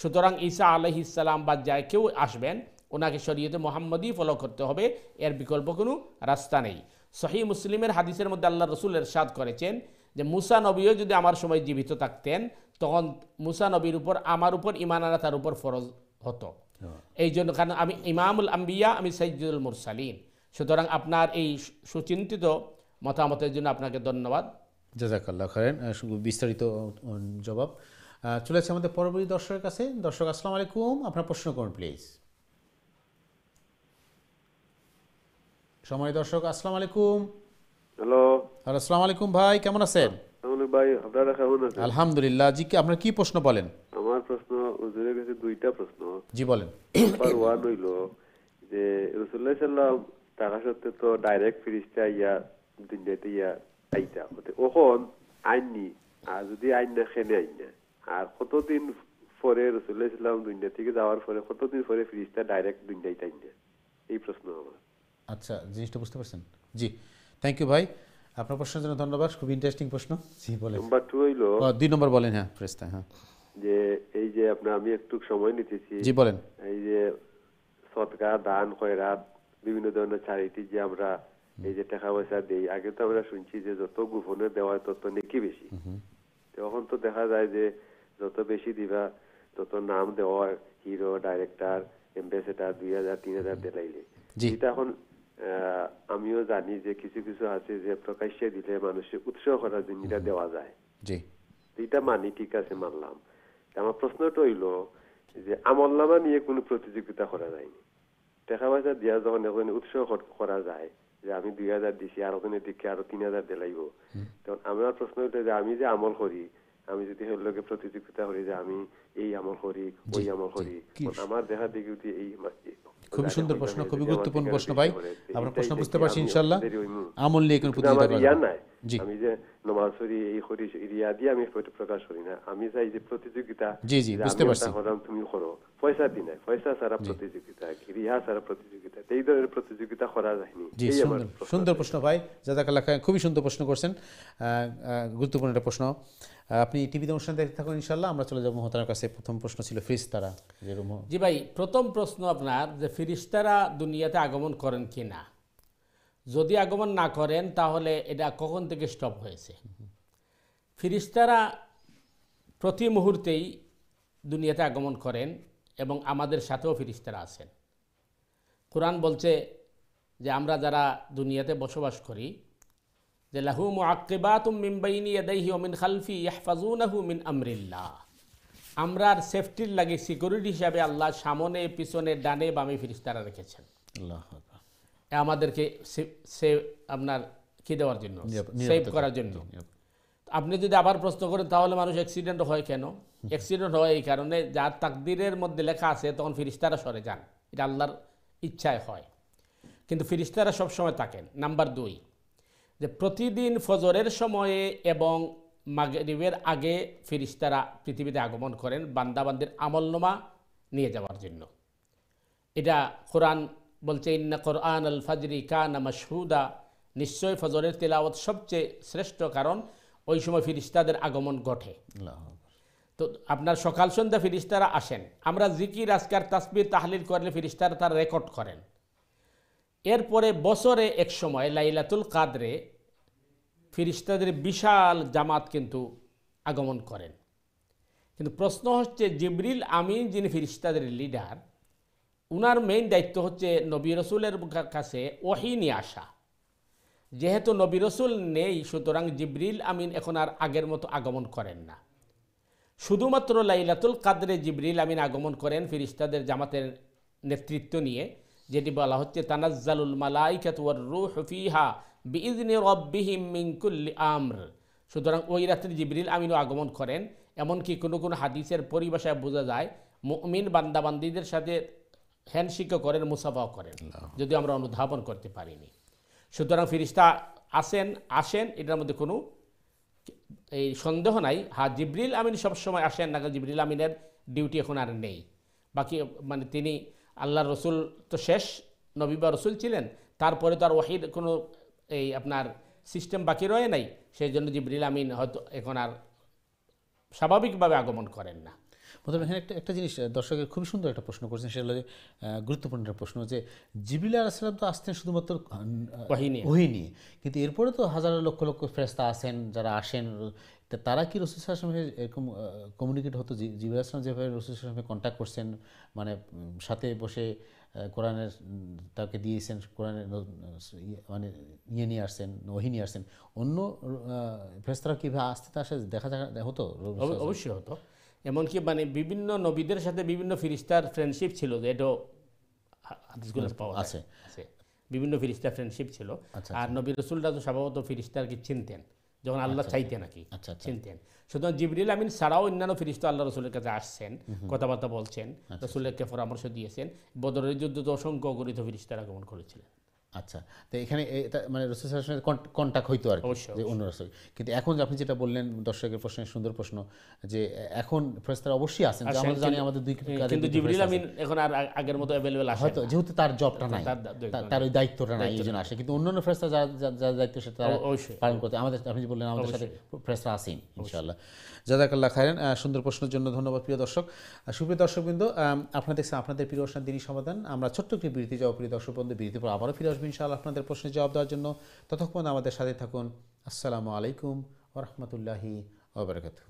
সুতরাং ঈসা আলহ ইসলাম বা যায় কেউ আসবেন ওনাকে শরীয়তে মোহাম্মদই ফলো করতে হবে এর বিকল্প কোনো রাস্তা নেই সহি মুসলিমের হাদিসের মধ্যে আল্লাহ রসুল এরশাদ করেছেন যে মুসা নবীও যদি আমার সময় জীবিত থাকতেন তখন মুসা নবীর উপর আমার উপর ইমান আনা তার উপর ফরজ হতো হ্যাঁ। এই জন্য কারণ আমি ইমামুল আম্বিয়া আমি সৈয়দুল মুরসালিন সুতরাং আপনার এই সুচিন্তিত মতামতের জন্য আপনাকে ধন্যবাদ জাজাকাল্লাহ খারেন বিস্তারিত জবাব চলে আসছে আমাদের পরবর্তী দর্শকের কাছে দর্শক আসসালাম আলাইকুম আপনার প্রশ্ন করুন প্লিজ সময় দর্শক আসসালাম আলাইকুম হ্যালো আসসালাম আলাইকুম ভাই কেমন আছেন আলহামদুলিল্লাহ জি কি আপনার কি প্রশ্ন বলেন আমার প্রশ্ন হুজুরের কাছে দুইটা প্রশ্ন জি বলেন নাম্বার ওয়ান হইল যে রসুল্লাহ সাল্লাম টাকা সত্ত্বে তো ডাইরেক্ট ফিরিস্তা ইয়া দিনটাইতে ইয়া আইতা ওখন আইনি আর যদি আইন না খেনে আইন না আর কতদিন পরে রসুল্লাহ ইসলাম দুনিয়া থেকে যাওয়ার পরে কতদিন পরে ফিরিস্তা ডাইরেক্ট দুনিয়ায় তাই না এই প্রশ্ন আমার আচ্ছা জিনিসটা বুঝতে পারছেন জি থ্যাংক ইউ ভাই আপনার প্রশ্নের জন্য ধন্যবাদ খুব ইন্টারেস্টিং প্রশ্ন জি বলেন নাম্বার 2 হইলো দুই নম্বর বলেন হ্যাঁ প্রেস্তা হ্যাঁ যে এই যে আপনি আমি একটু সময় নিতেছি জি বলেন এই যে সৎকা দান খয়রাত বিভিন্ন ধরনের চ্যারিটি যে আমরা এই যে টাকা পয়সা দেই আগে তো আমরা শুনছি যে যত গোপনে দেওয়া তত নেকি বেশি তখন তো দেখা যায় যে যত বেশি দিবা তত নাম দেওয়া হিরো ডাইরেক্টর এম্বাসেডার দুই হাজার তিন হাজার দেলাইলে এটা এখন আমিও জানি যে কিছু কিছু আছে যে প্রকাশ্যে দিলে মানুষের উৎসাহ করার জিনিসটা দেওয়া যায় জি এটা মানি ঠিক আছে মানলাম আমার প্রশ্নটা হইলো যে আমল নামা নিয়ে কোনো প্রতিযোগিতা করা যায়নি টাকা পয়সা দিয়া যখন এখন উৎসাহ করা যায় যে আমি দুই হাজার দিছি আর ওখানে দিকে আরো তিন হাজার দিলাইব তখন আমার প্রশ্ন হইলো যে আমি যে আমল করি আমি যদি হের প্রতিযোগিতা করি যে আমি এই আমল করি ওই আমল করি আমার দেহা দিকে যদি এই খুবই সুন্দর প্রশ্ন খুবই গুরুত্বপূর্ণ প্রশ্ন ভাই আমরা প্রশ্ন বুঝতে পারছি ইনশাআল্লাহ আমল নিয়ে কোনো প্রতিযোগিতা করা নাই আমি যে নমাজ করি এই করি রিয়া দিয়ে আমি প্রকাশ করি না আমি চাই যে প্রতিযোগিতা জি জি বুঝতে পারছি তুমি করো পয়সা দি না পয়সা সারা প্রতিযোগিতা রিয়া সারা প্রতিযোগিতা এই ধরনের প্রতিযোগিতা করা যায়নি জি সুন্দর সুন্দর প্রশ্ন ভাই জাজাকাল্লাহ খুবই সুন্দর প্রশ্ন করছেন গুরুত্বপূর্ণ একটা প্রশ্ন আপনি টিভিতে অনুষ্ঠান দেখতে থাকুন ইনশাল্লাহ আমরা চলে যাবো মহতার কাছে প্রথম প্রশ্ন ছিল ফিরিস্তারা যেরকম জি ভাই প্রথম প্রশ্ন আপনার যে ফিরিস্তারা দুনিয়াতে আগমন করেন কি না যদি আগমন না করেন তাহলে এটা কখন থেকে স্টপ হয়েছে ফিরিস্তারা প্রতি মুহূর্তেই দুনিয়াতে আগমন করেন এবং আমাদের সাথেও ফিরিস্তারা আছেন কোরআন বলছে যে আমরা যারা দুনিয়াতে বসবাস করি যে লাহু মুআকিবাতুম মিন বাইনি ইয়াদাইহি ওয়া মিন খালফি ইয়াহফাজুনাহু মিন আমরিল্লাহ আর সেফটির লাগে সিকিউরিটি হিসাবে আল্লাহ সামনে পিছনে ডানে বামে ফিরিস্তারা রেখেছেন আমাদেরকে সে আপনার কি দেওয়ার জন্য সেভ করার জন্য আপনি যদি আবার প্রশ্ন করেন তাহলে মানুষ অ্যাক্সিডেন্ট হয় কেন অ্যাক্সিডেন্ট হয় এই কারণে যার তাকদিরের মধ্যে লেখা আছে তখন ফিরিস্তারা সরে যান এটা আল্লাহর ইচ্ছায় হয় কিন্তু ফিরিস্তারা সবসময় থাকেন নাম্বার দুই যে প্রতিদিন ফজরের সময়ে এবং মাগরিবের আগে ফিরিস্তারা পৃথিবীতে আগমন করেন বান্দাবান্দির আমলনমা নিয়ে যাওয়ার জন্য এটা কোরআন বলছে ইন্না কোরআন আল ফাজরি কানা মাসহুদা নিশ্চয় ফজরের তেলাওয়াত সবচেয়ে শ্রেষ্ঠ কারণ ওই সময় ফিরিস্তাদের আগমন ঘটে তো আপনার সকাল সন্ধ্যা ফিরিস্তারা আসেন আমরা জিকির আজকার তাসবির তাহলিল করলে ফিরিস্তারা তার রেকর্ড করেন এরপরে বছরে এক সময় লাইলাতুল কাদরে ফিরিস্তাদের বিশাল জামাত কিন্তু আগমন করেন কিন্তু প্রশ্ন হচ্ছে জিবরিল আমিন যিনি ফিরিস্তাদের লিডার উনার মেইন দায়িত্ব হচ্ছে নবী রসুলের কাছে ওহি নিয়ে আসা যেহেতু নবী রসুল নেই সুতরাং জিবরিল আমিন এখন আর আগের মতো আগমন করেন না শুধুমাত্র লাইলাতুল কাদরে জিবরিল আমিন আগমন করেন ফিরিস্তাদের জামাতের নেতৃত্ব নিয়ে যেটি বলা হচ্ছে তানাজ্জালুল মালাইকাত ওয়ার রুহ ফিহা বিইজনি রব্বিহিম মিন কুল্লি আমর সুতরাং ওই রাত্রে জিবরিল আমিনও আগমন করেন এমনকি কোনো কোনো হাদিসের পরিভাষায় বোঝা যায় মুমিন বান্দাবান্দিদের সাথে হ্যান্ডশিকও করেন মুসাফাও করেন যদি আমরা অনুধাবন করতে পারিনি সুতরাং ফিরিস্তা আসেন আসেন এটার মধ্যে কোনো এই সন্দেহ নাই হা হ্যাঁ, জিবরিল আমিন সবসময় আসেন না জিবরিল আমিনের ডিউটি এখন আর নেই বাকি মানে তিনি আল্লাহ রসুল তো শেষ নবী বা রসুল ছিলেন তারপরে তো আর ওয়াহির কোনো এই আপনার সিস্টেম বাকি রয়ে নাই সেই জন্য জিবরিল আমিন হয়তো এখন আর স্বাভাবিকভাবে আগমন করেন না প্রথমে এখানে একটা একটা জিনিস দর্শকের খুবই সুন্দর একটা প্রশ্ন করছেন সেটা হলো গুরুত্বপূর্ণ একটা প্রশ্ন যে জিবিল আসলাম তো আসতেন শুধুমাত্র ওহিনী নিয়ে কিন্তু এরপরে তো হাজার লক্ষ লক্ষ ফেরস্তা আসেন যারা আসেন তারা কি রসুল সঙ্গে এরকম কমিউনিকেট হতো জিবিল আসলাম যেভাবে রসুল আসলামে কন্ট্যাক্ট করছেন মানে সাথে বসে কোরআনের তাকে দিয়েছেন কোরআনের মানে ইয়ে নিয়ে আসছেন ওহি নিয়ে আসছেন অন্য ফেস্তারা কীভাবে আসতে আসে দেখা দেখা হতো অবশ্যই হতো এমনকি মানে বিভিন্ন নবীদের সাথে বিভিন্ন ফিরিস্তার ফ্রেন্ডশিপ ছিল যে এটাও হাদিসগুলো আচ্ছা, পাওয়া আছে বিভিন্ন ফিরিস্তার ফ্রেন্ডশিপ ছিল আচ্ছা, আর আচ্ছা। নবী রসুলরা তো স্বভাবত ফিরিস্তারকে চিনতেন যখন আল্লাহ চাইতেন নাকি চিনতেন সুতরাং জিবরিল আমিন ছাড়াও অন্যান্য ফিরিস্ত আল্লাহ রসুলের কাছে আসছেন কথাবার্তা বলছেন রসুলেরকে পরামর্শ দিয়েছেন বদরের যুদ্ধ তো অসংখ্য গরিত ফিরিস্তার আগমন করেছিলেন আচ্ছা তো এখানে মানে রসুল সঙ্গে কন্ট্যাক্ট হইতো আর যে অন্য রসুল কিন্তু এখন আপনি যেটা বললেন দর্শকের প্রশ্নের সুন্দর প্রশ্ন যে এখন ফেরেস্তারা অবশ্যই আছেন আমরা জানি আমাদের দুই কিন্তু জিবরিল আমিন এখন আর আগের মতো अवेलेबल আসে হয়তো যেহেতু তার জবটা নাই তার ওই দায়িত্বটা নাই এইজন্য আসে কিন্তু অন্যান্য ফেরেস্তা যা যা দায়িত্ব সেটা পালন করতে আমাদের আপনি বললেন আমাদের সাথে ফেরেস্তা আসেন ইনশাআল্লাহ জাদাকাল্লা খায়েন সুন্দর প্রশ্নের জন্য ধন্যবাদ প্রিয় দর্শক সুপ্রিয় দর্শকবৃন্দ আপনারা দেখছেন আপনাদের প্রিয় প্রশ্নের দিনই সমাধান আমরা ছোট্ট একটি বিরতি যাওয়া প্রিয় দর্শকবন্ধু বিরতি পর আবারও ফিরে আসবেন ইনশাআল্লাহ আপনাদের প্রশ্নের জবাব দেওয়ার জন্য ততক্ষণ আমাদের সাথে থাকুন আসসালামু আলাইকুম ওরহমতুল্লাহি ওবরাকাতু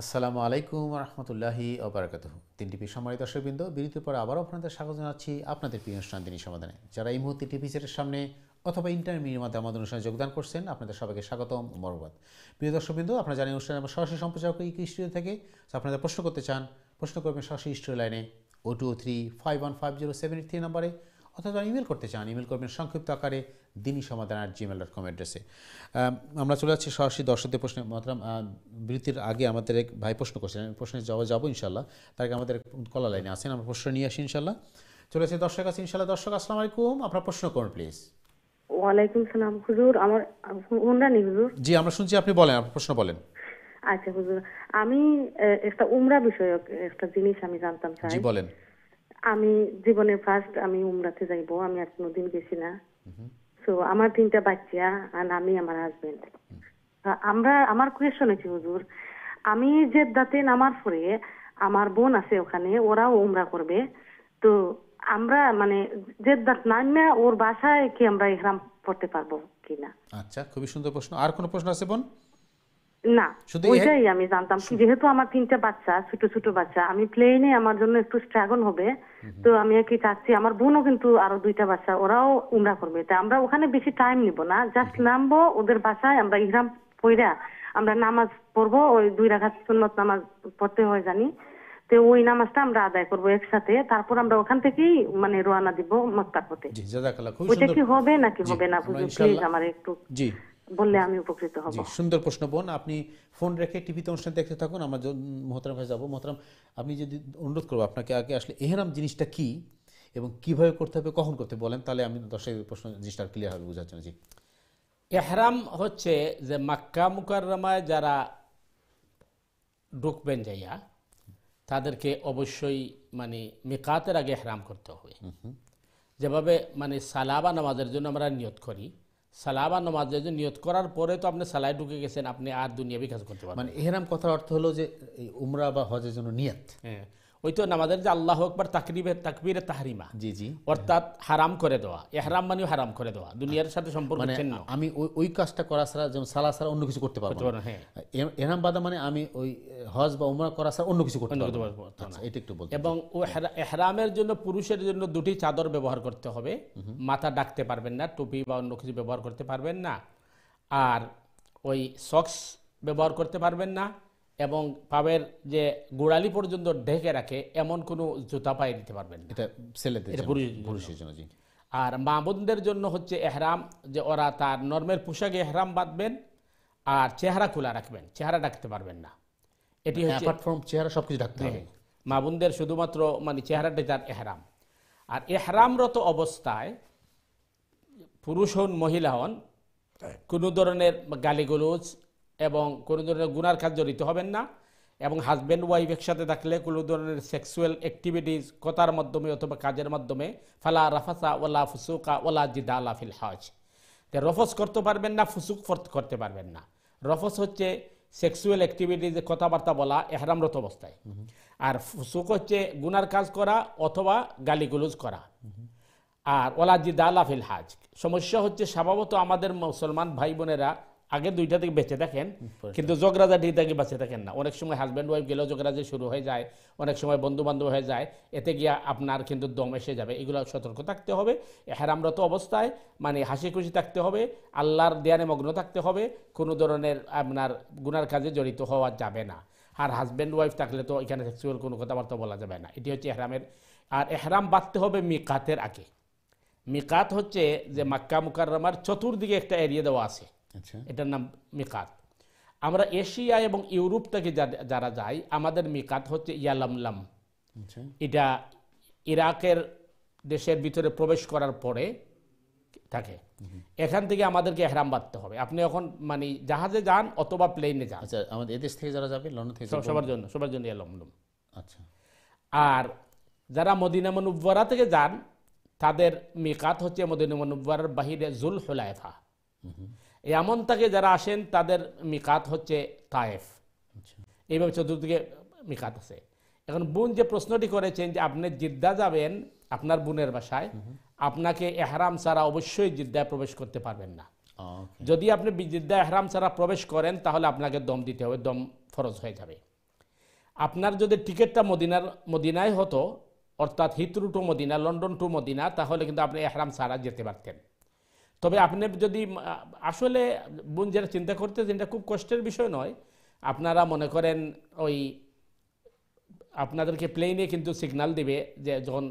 আসসালামু আলাইকুম রহমতুল্লাহি অবরাকাত তিনটিপি সম্মানিত দর্শকবৃন্দ বিরতির পর আবারও আপনাদের স্বাগত জানাচ্ছি আপনাদের প্রিয় অনুষ্ঠান তিনি সমাধানে যারা এই মুহূর্তে টিভি সেটের সামনে অথবা ইন্টারমিডিয়ের মাধ্যমে আমাদের অনুষ্ঠানে যোগদান করছেন আপনাদের সবাইকে স্বাগতম মরবাদ প্রিয় দর্শকবৃন্দ আপনারা জানেন অনুষ্ঠানে আমার সরাসরি সম্প্রচার করি স্টুডিও থেকে আপনারা প্রশ্ন করতে চান প্রশ্ন করবেন সরাসরি স্টুডিও লাইনে O two three five one five zero seven eight three নাম্বারে অথবা ইমেল করতে চান ইমেল করবেন সংক্ষিপ্ত আকারে দিনই সমাধান আর জিমেল ডট কম অ্যাড্রেসে আমরা চলে যাচ্ছি সরাসরি দর্শকদের প্রশ্নে মাত্রাম বৃত্তির আগে আমাদের এক ভাই প্রশ্ন করছেন প্রশ্নের জবাব যাবো ইনশাল্লাহ তার আগে আমাদের কলা লাইনে আসেন আমরা প্রশ্ন নিয়ে আসি ইনশাল্লাহ চলে আসি দর্শক আছে ইনশাল্লাহ দর্শক আসসালাম আলাইকুম আপনার প্রশ্ন করুন প্লিজ ওয়ালাইকুম সালাম হুজুর আমার উমরা নেই হুজুর জি আমরা শুনছি আপনি বলেন আপনার প্রশ্ন বলেন আচ্ছা হুজুর আমি একটা উমরা বিষয়ক একটা জিনিস আমি জানতাম চাই জি বলেন আমি জীবনে ফার্স্ট আমি উমরাতে যাইব আমি আর কোনোদিন গেছি না তো আমার তিনটা বাচ্চা আর আমি আমার হাজবেন্ড আমরা আমার কোয়েশন হয়েছে হুজুর আমি জেদ্দাতে নামার পরে আমার বোন আছে ওখানে ওরাও উমরা করবে তো আমরা মানে জেদ্দাত নামে ওর বাসায় কি আমরা ইহরাম পড়তে পারবো কিনা আচ্ছা খুবই সুন্দর প্রশ্ন আর কোনো প্রশ্ন আছে বোন না ওইটাই আমি জানতাম যেহেতু আমার তিনটা বাচ্চা ছোট ছোট বাচ্চা আমি প্লেনে আমার জন্য একটু স্ট্রাগল হবে তো আমি কি চাচ্ছি আমার বোনও কিন্তু আরো দুইটা বাচ্চা ওরাও উমরা করবে তা আমরা ওখানে বেশি টাইম নিব না জাস্ট নামবো ওদের বাসায় আমরা ইহরাম পইরা আমরা নামাজ পড়বো ওই দুই রাখাত সুন্নত নামাজ পড়তে হয় জানি তো ওই নামাজটা আমরা আদায় করবো একসাথে তারপর আমরা ওখান থেকেই মানে রোয়ানা দিব মক্কা হতে ওইটা কি হবে নাকি হবে না প্লিজ আমার একটু বললে আমি উপকৃত হব সুন্দর প্রশ্ন বোন আপনি ফোন রেখে টিভিতে অনুষ্ঠান দেখতে থাকুন আমরা মহতারাম ভাই যাবো মহতারাম আপনি যদি অনুরোধ করবো আপনাকে আগে আসলে এহেরাম জিনিসটা কি এবং কিভাবে করতে হবে কখন করতে বলেন তাহলে আমি দর্শক প্রশ্ন জিনিসটা ক্লিয়ার হবে বোঝার জন্য জি এহরাম হচ্ছে যে মাক্কা মুকাররমায় যারা ঢুকবেন যাইয়া তাদেরকে অবশ্যই মানে মেকাতের আগে হেরাম করতে হবে যেভাবে মানে সালাবা নামাজের জন্য আমরা নিয়ত করি সালাবা নমাজ নামাজ যদি নিয়ত করার পরে তো আপনি সালায় ঢুকে গেছেন আপনি আর দুনিয়া বিকাশ করতে পারবেন মানে এহরাম কথার অর্থ হলো যে উমরা বা হজের জন্য নিয়ত হ্যাঁ ওই তো নামাজের যে আল্লাহ একবার তাকরিবের তাকবির তাহরিমা জি জি অর্থাৎ হারাম করে দেওয়া হারাম মানেও হারাম করে দেওয়া দুনিয়ার সাথে সম্পর্ক মানে আমি ওই ওই কাজটা করা ছাড়া যেমন সালা ছাড়া অন্য কিছু করতে পারবো না হ্যাঁ এহরাম বাদা মানে আমি ওই হজ বা উমরা করা ছাড়া অন্য কিছু করতে পারবো না আচ্ছা, এটা একটু বলতে এবং ও এহরামের জন্য পুরুষের জন্য দুটি চাদর ব্যবহার করতে হবে মাথা ডাকতে পারবেন না টুপি বা অন্য কিছু ব্যবহার করতে পারবেন না আর ওই সক্স ব্যবহার করতে পারবেন না এবং পাবের যে গোড়ালি পর্যন্ত ঢেকে রাখে এমন কোনো জুতা পায়ে দিতে পারবেন এটা ছেলেদের পুরুষের জন্য আর মা বোনদের জন্য হচ্ছে এহরাম যে ওরা তার নর্মের পোশাকে এহরাম বাঁধবেন আর চেহারা খোলা রাখবেন চেহারা ডাকতে পারবেন না এটি মানে হচ্ছে চেহারা সবকিছু ডাকতে হবে মা বোনদের শুধুমাত্র মানে চেহারাটাই তার এহরাম আর এহরামরত অবস্থায় পুরুষ হন মহিলা হন কোনো ধরনের গালিগুলোজ এবং কোনো ধরনের গুনার কাজ জড়িত হবেন না এবং হাজব্যান্ড ওয়াইফ একসাথে থাকলে কোনো ধরনের সেক্সুয়াল অ্যাক্টিভিটিস কথার মাধ্যমে অথবা কাজের মাধ্যমে ফালা রাফাসা ওলা ফুসুকা ওলা জিদা আলা ফিল হাজ রফস করতে পারবেন না ফুসুক ফর্ত করতে পারবেন না রফস হচ্ছে সেক্সুয়াল অ্যাক্টিভিটিস কথাবার্তা বলা এহরামরত অবস্থায় আর ফুসুক হচ্ছে গুনার কাজ করা অথবা গালিগুলুজ করা আর ওলা জিদা আলা ফিল হাজ সমস্যা হচ্ছে স্বভাবত আমাদের মুসলমান ভাই বোনেরা আগে দুইটা থেকে বেঁচে থাকেন কিন্তু জগরাজাটি থেকে বেঁচে থাকেন না অনেক সময় হাজব্যান্ড ওয়াইফ গেলেও জগরাজি শুরু হয়ে যায় অনেক সময় বন্ধু বান্ধব হয়ে যায় এতে গিয়া আপনার কিন্তু দম এসে যাবে এগুলো সতর্ক থাকতে হবে হেরামরত অবস্থায় মানে হাসি খুশি থাকতে হবে আল্লাহর দেয়ানে মগ্ন থাকতে হবে কোনো ধরনের আপনার গুনার কাজে জড়িত হওয়া যাবে না আর হাজব্যান্ড ওয়াইফ থাকলে তো এখানে সেক্সুয়াল কোনো কথাবার্তা বলা যাবে না এটি হচ্ছে এহরামের আর এহরাম বাঁধতে হবে মিকাতের আগে মিকাত হচ্ছে যে মাক্কা মুকারমার চতুর্দিকে একটা এরিয়া দেওয়া আছে আচ্ছা এটার নাম মিকাত আমরা এশিয়া এবং ইউরোপ থেকে যারা যাই আমাদের মিকাত হচ্ছে ইয়ালামলাম আচ্ছা। এটা ইরাকের দেশের ভিতরে প্রবেশ করার পরে থাকে এখান থেকে আমাদেরকে হেরাম বাঁধতে হবে আপনি এখন মানে জাহাজে যান অথবা প্লেনে যান আচ্ছা আমাদের এদেশ থেকে যারা যাবে লন্ডন থেকে সবার জন্য সবার জন্য ইয়ালামলাম আচ্ছা আর যারা মদিনা মনুব্বরা থেকে যান তাদের মিকাত হচ্ছে মদিনা মনুব্বরার বাহিরে জুল হুলাইফা এমন তাকে যারা আসেন তাদের মিকাত হচ্ছে তায়েফ এইভাবে চতুর্দিকে মিকাত আছে এখন বোন যে প্রশ্নটি করেছেন যে আপনি জিদ্দা যাবেন আপনার বোনের বাসায় আপনাকে এহরাম ছাড়া অবশ্যই জিদ্দায় প্রবেশ করতে পারবেন না যদি আপনি জিদ্দা এহরাম ছাড়া প্রবেশ করেন তাহলে আপনাকে দম দিতে হবে দম ফরজ হয়ে যাবে আপনার যদি টিকিটটা মদিনার মদিনায় হতো অর্থাৎ Heathrow to Medina London to Medina তাহলে কিন্তু আপনি এহরাম ছাড়া যেতে পারতেন তবে আপনি যদি আসলে বোন যেটা চিন্তা করতেছেন এটা খুব কষ্টের বিষয় নয় আপনারা মনে করেন ওই আপনাদেরকে প্লেনে কিন্তু সিগনাল দিবে যে যখন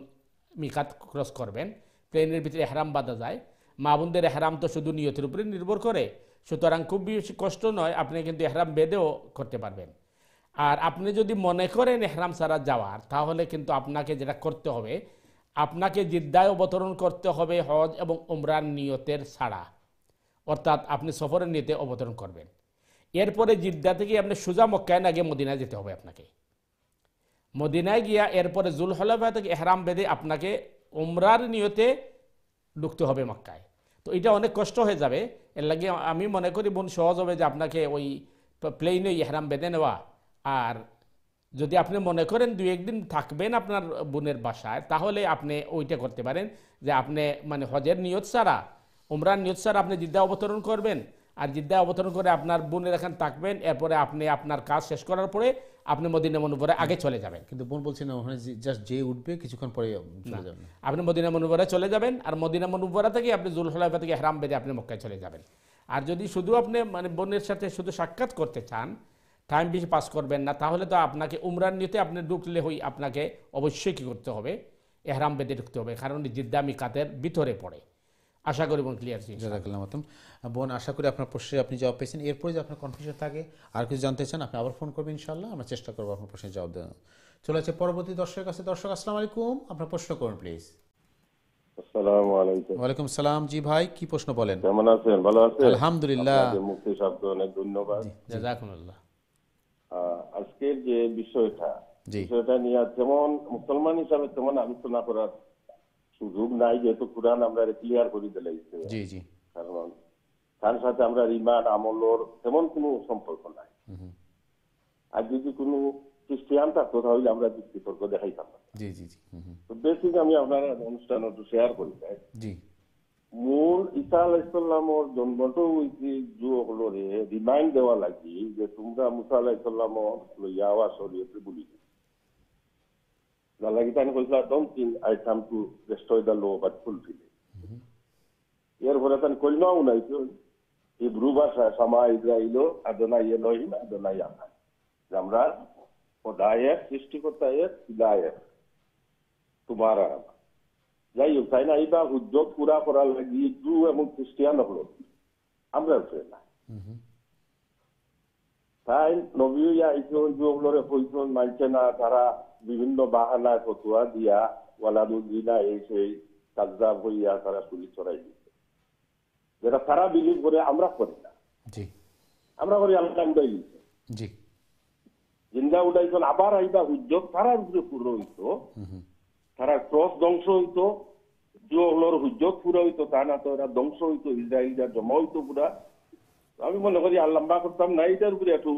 মিকাত ক্রস করবেন প্লেনের ভিতরে হেরাম বাঁধা যায় মা বোনদের হেরাম তো শুধু নিয়তের উপরে নির্ভর করে সুতরাং খুব বেশি কষ্ট নয় আপনি কিন্তু হেরাম বেঁধেও করতে পারবেন আর আপনি যদি মনে করেন হেরাম সারা যাওয়ার তাহলে কিন্তু আপনাকে যেটা করতে হবে আপনাকে জিদ্দায় অবতরণ করতে হবে হজ এবং উমরার নিয়তের ছাড়া অর্থাৎ আপনি সফরের নিয়তে অবতরণ করবেন এরপরে জিদ্দা থেকে আপনি সোজা মক্কায় না গিয়ে মদিনায় যেতে হবে আপনাকে মদিনায় গিয়া এরপরে জুল হলফা থেকে এহরাম বেঁধে আপনাকে উমরার নিয়তে ঢুকতে হবে মক্কায় তো এটা অনেক কষ্ট হয়ে যাবে এর লাগে আমি মনে করি বোন সহজ হবে যে আপনাকে ওই প্লেনে এহরাম বেঁধে নেওয়া আর যদি আপনি মনে করেন দুই একদিন থাকবেন আপনার বোনের বাসায় তাহলে আপনি ওইটা করতে পারেন যে আপনি মানে হজের নিয়ত ছাড়া উমরান নিয়ত ছাড়া আপনি জিদ্দা অবতরণ করবেন আর জিদ্দা অবতরণ করে আপনার বোনের এখানে থাকবেন এরপরে আপনি আপনার কাজ শেষ করার পরে আপনি মদিনা মনোভরে আগে চলে যাবেন কিন্তু বোন বলছেন ওখানে জাস্ট যে উঠবে কিছুক্ষণ পরে আপনি মদিনা মনোভরে চলে যাবেন আর মদিনা মনোভরা থেকে আপনি জুলহলাইফা থেকে হেরাম বেঁধে আপনি মক্কায় চলে যাবেন আর যদি শুধু আপনি মানে বোনের সাথে শুধু সাক্ষাৎ করতে চান টাইম বেশি পাস করবেন না তাহলে তো আপনাকে উমরান নিতে আপনি ঢুকলে হই আপনাকে অবশ্যই কী করতে হবে এহরাম বেঁধে ঢুকতে হবে কারণ জিদ্দামি কাতের ভিতরে পড়ে আশা করি বোন ক্লিয়ার জাজাকাল্লাহ বোন আশা করি আপনার প্রশ্নে আপনি জবাব পেয়েছেন এরপরে যদি আপনার কনফিউশন থাকে আর কিছু জানতে চান আপনি আবার ফোন করবেন ইনশাল্লাহ আমরা চেষ্টা করবো আপনার প্রশ্নের জবাব দেওয়ার চলে আছে পরবর্তী দর্শকের কাছে দর্শক আসসালাম আলাইকুম আপনার প্রশ্ন করুন প্লিজ ওয়ালাইকুম সালাম জি ভাই কি প্রশ্ন বলেন আলহামদুলিল্লাহ ধন্যবাদ আজকের যে বিষয়টা বিষয়টা নিয়ে যেমন মুসলমান হিসাবে তেমন আলোচনা করার সুযোগ নাই যেহেতু কোরআন আমরা ক্লিয়ার করে দিলে কারণ তার সাথে আমরা রিমান আমলর তেমন কোনো সম্পর্ক নাই আর যদি কোনো খ্রিস্টিয়ান থাকতো তাহলে আমরা যুক্তি তর্ক দেখাইতাম না বেসিক আমি আপনার অনুষ্ঠান শেয়ার করি জি মোৰ ঈশা আলাইসাল্লামৰ জন্মটো যুৱকলৰে ৰিমাইণ্ড দেৱা লাগি যে তোমরা মুছা আলাইসাল্লামক লৈ আৱা চৰিয়তে বুলি নালাগিতান কৈছিলা thing I come to the law' but fulfil নাই হিব্রু ভাষায় সামা ইসরায়েল আদনা আমরা সৃষ্টিকর্তা তোমার আমার যাই হোক তাই না এইটা উদ্যোগ পুরা করার লাগি হিন্দু এবং খ্রিস্টিয়ান হল আমরা উঠে না তাই নবী আইসন যুবকলরে হইসন মানছে না তারা বিভিন্ন বাহানায় ফতুয়া দিয়া ওয়ালাদুদ্দিনা এই সেই কাজা হইয়া তারা চুলি চড়াই দিচ্ছে যেটা তারা বিলিভ করে আমরা করি না আমরা করি আল্লাহ উড়াই দিচ্ছে জিন্দা উড়াইছেন আবার আইবা উদ্যোগ তারা উপরে পূর্ণ হইতো তারা ক্রস ধ্বংস হইত জুয়লর হুজত পুরা হইতো তা না তো এরা ধ্বংস হইতো ইসরায়েল যা জমা হইত পুরা আমি মনে করি আর করতাম না এটার উপরে একটু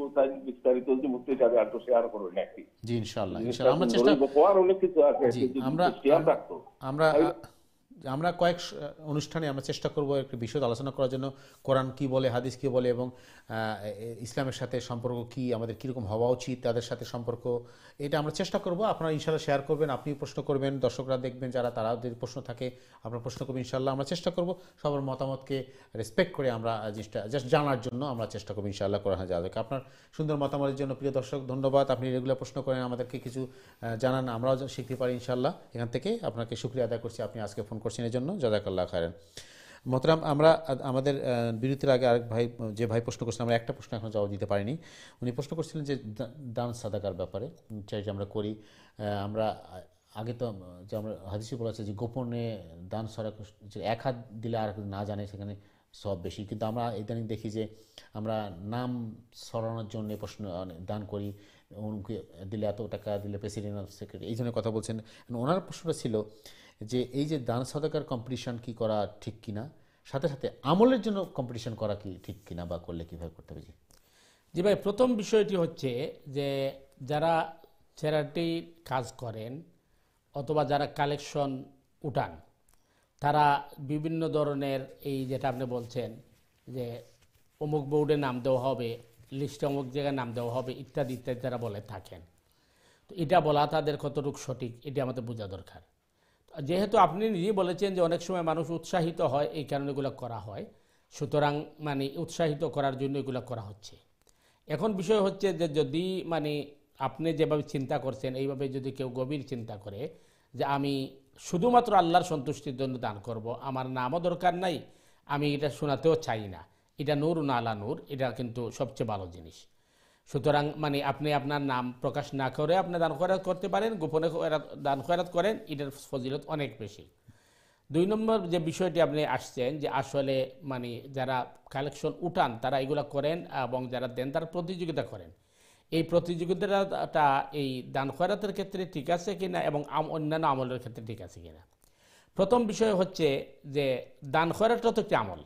বিস্তারিত যে মুক্তি যাবে আর তো শেয়ার করো নাকি জি ইনশাআল্লাহ ইনশাআল্লাহ আমরা চেষ্টা অনেক কিছু আছে আমরা আমরা আমরা কয়েক অনুষ্ঠানে আমরা চেষ্টা করব একটু বিষয় আলোচনা করার জন্য কোরআন কি বলে হাদিস কি বলে এবং ইসলামের সাথে সম্পর্ক কি আমাদের কীরকম হওয়া উচিত তাদের সাথে সম্পর্ক এটা আমরা চেষ্টা করব আপনারা ইনশাল্লাহ শেয়ার করবেন আপনি প্রশ্ন করবেন দর্শকরা দেখবেন যারা তারা যদি প্রশ্ন থাকে আপনার প্রশ্ন করবেন ইনশাল্লাহ আমরা চেষ্টা করব সবার মতামতকে রেসপেক্ট করে আমরা জিনিসটা জাস্ট জানার জন্য আমরা চেষ্টা করবো ইনশাল্লাহ কোরআন যাদেরকে আপনার সুন্দর মতামতের জন্য প্রিয় দর্শক ধন্যবাদ আপনি রেগুলার প্রশ্ন করেন আমাদেরকে কিছু জানান আমরাও শিখতে পারি ইনশাল্লাহ এখান থেকে আপনাকে শুক্রিয়া আদায় করছি আপনি আজকে ফোন করছেন জন্য জাদাকাল্লাহ খারেন মোহতরাম আমরা আমাদের বিরতির আগে আরেক ভাই যে ভাই প্রশ্ন করছিলেন আমরা একটা প্রশ্ন এখন জবাব দিতে পারিনি উনি প্রশ্ন করছিলেন যে দান সাদাকার ব্যাপারে যে আমরা করি আমরা আগে তো যে আমরা হাদিসি বলা আছে যে গোপনে দান সরা এক হাত দিলে আর না জানে সেখানে সব বেশি কিন্তু আমরা ইদানিং দেখি যে আমরা নাম সরানোর জন্য প্রশ্ন মানে দান করি অমুকে দিলে এত টাকা দিলে প্রেসিডেন্ট সেক্রেটারি এই জন্য কথা বলছেন মানে ওনার প্রশ্নটা ছিল যে এই যে দান সদাকার কম্পিটিশন কি করা ঠিক কিনা সাথে সাথে আমলের জন্য কম্পিটিশন করা কি ঠিক কিনা বা করলে কীভাবে করতে হবে জি ভাই প্রথম বিষয়টি হচ্ছে যে যারা চ্যারিটি কাজ করেন অথবা যারা কালেকশন উঠান তারা বিভিন্ন ধরনের এই যেটা আপনি বলছেন যে অমুক বোর্ডে নাম দেওয়া হবে লিস্টে অমুক জায়গায় নাম দেওয়া হবে ইত্যাদি ইত্যাদি তারা বলে থাকেন তো এটা বলা তাদের কতটুকু সঠিক এটা আমাদের বোঝা দরকার যেহেতু আপনি নিজেই বলেছেন যে অনেক সময় মানুষ উৎসাহিত হয় এই কারণে এগুলো করা হয় সুতরাং মানে উৎসাহিত করার জন্য এগুলো করা হচ্ছে এখন বিষয় হচ্ছে যে যদি মানে আপনি যেভাবে চিন্তা করছেন এইভাবে যদি কেউ গভীর চিন্তা করে যে আমি শুধুমাত্র আল্লাহর সন্তুষ্টির জন্য দান করব আমার নামও দরকার নাই আমি এটা শোনাতেও চাই না এটা নূর না আলা নূর এটা কিন্তু সবচেয়ে ভালো জিনিস সুতরাং মানে আপনি আপনার নাম প্রকাশ না করে আপনি দান খয়রাত করতে পারেন গোপনে দান খয়াত করেন এটার ফজিলত অনেক বেশি দুই নম্বর যে বিষয়টি আপনি আসছেন যে আসলে মানে যারা কালেকশন উঠান তারা এগুলা করেন এবং যারা দেন তারা প্রতিযোগিতা করেন এই প্রতিযোগিতাটা এই দান খয়রাতের ক্ষেত্রে ঠিক আছে কিনা এবং অন্যান্য আমলের ক্ষেত্রে ঠিক আছে কিনা প্রথম বিষয় হচ্ছে যে দান খয়রাতটা তো একটি আমল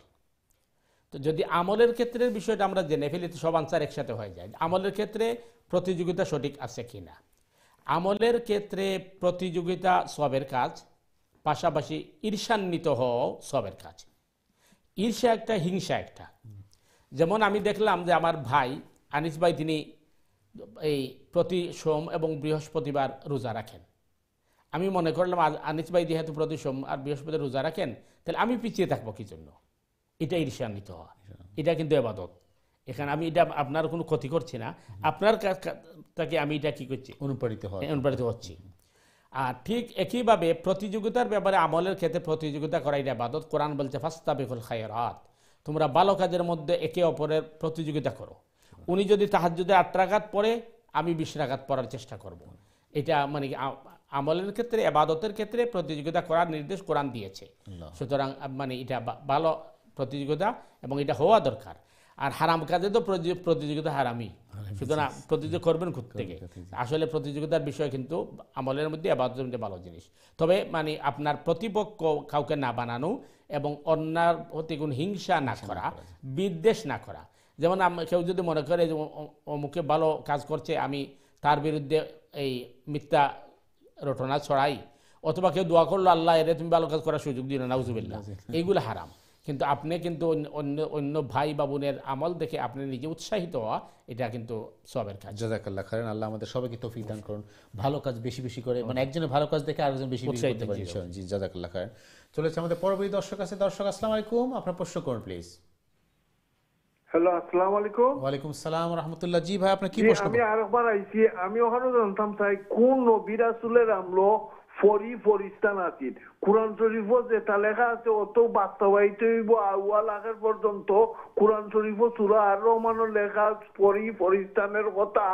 তো যদি আমলের ক্ষেত্রে বিষয়টা আমরা জেনে ফেলি সব আনসার একসাথে হয়ে যায় আমলের ক্ষেত্রে প্রতিযোগিতা সঠিক আছে কি না আমলের ক্ষেত্রে প্রতিযোগিতা সবের কাজ পাশাপাশি ঈর্ষান্বিত হও সবের কাজ ঈর্ষা একটা হিংসা একটা যেমন আমি দেখলাম যে আমার ভাই আনিস ভাই তিনি এই প্রতি সোম এবং বৃহস্পতিবার রোজা রাখেন আমি মনে করলাম আনিস ভাই যেহেতু প্রতি সোম আর বৃহস্পতিবার রোজা রাখেন তাহলে আমি পিছিয়ে থাকবো কি জন্য এটা ঈর্ষান্বিত হওয়া এটা কিন্তু এবাদত এখানে আমি এটা আপনার কোনো ক্ষতি করছি না আপনার তাকে আমি এটা কি করছি অনুপ্রাণিত হয় হ্যাঁ, অনুপ্রাণিত হচ্ছি আর ঠিক একইভাবে প্রতিযোগিতার ব্যাপারে আমলের ক্ষেত্রে প্রতিযোগিতা করা এটা বাদত কোরআন বলছে ফাস্তাবিকুল খায়রাত তোমরা ভালো কাজের মধ্যে একে অপরের প্রতিযোগিতা করো উনি যদি তাহার যদি আট্রাঘাত পড়ে আমি বিশ্রাঘাত পড়ার চেষ্টা করব। এটা মানে আমলের ক্ষেত্রে আবাদতের ক্ষেত্রে প্রতিযোগিতা করার নির্দেশ কোরআন দিয়েছে সুতরাং মানে এটা ভালো প্রতিযোগিতা এবং এটা হওয়া দরকার আর হারাম কাজে তো প্রতিযোগিতা হারামই সুতরাং প্রতিযোগিতা করবেন থেকে আসলে প্রতিযোগিতার বিষয় কিন্তু আমলের মধ্যে আবাদতের মধ্যে ভালো জিনিস তবে মানে আপনার প্রতিপক্ষ কাউকে না বানানো এবং অন্যার প্রতি কোনো হিংসা না করা বিদ্বেষ না করা যেমন কেউ যদি মনে করে যে অমুকে ভালো কাজ করছে আমি তার বিরুদ্ধে এই মিথ্যা রটনা ছড়াই অথবা কেউ দোয়া করলো আল্লাহ এর তুমি ভালো কাজ করার সুযোগ দিল না এইগুলো হারাম কিন্তু আপনি কিন্তু অন্য অন্য ভাই বা বোনের আমল দেখে আপনি নিজে উৎসাহিত হওয়া এটা কিন্তু সবের কাজ জাজাকাল্লাহ খারেন আল্লাহ আমাদের সবাইকে তফিক দান করুন ভালো কাজ বেশি বেশি করে মানে একজনের ভালো কাজ দেখে আরেকজন বেশি উৎসাহিত করেন জি জাজাকাল্লাহ খারেন চলেছে আমাদের পরবর্তী দর্শক আছে দর্শক আসসালামু আলাইকুম আপনার প্রশ্ন করুন প্লিজ হ্যালো আসসালামু আলাইকুম ওয়ালাইকুম সালাম রাহমাতুল্লাহ জি ভাই আপনি কি প্রশ্ন আমি আরেকবার আইছি আমি ওখানে জানতাম তাই কোন নবী রাসূলের আমলো ফরি ফরিস্তান আছিল কোরআন শরীফ যেটা লেখা আছে অত বাস্তবায়িত হইব আউয়াল আগের পর্যন্ত কোরআন শরীফ সুরা আর রহমানের লেখা ফরি ফরিস্তানের কথা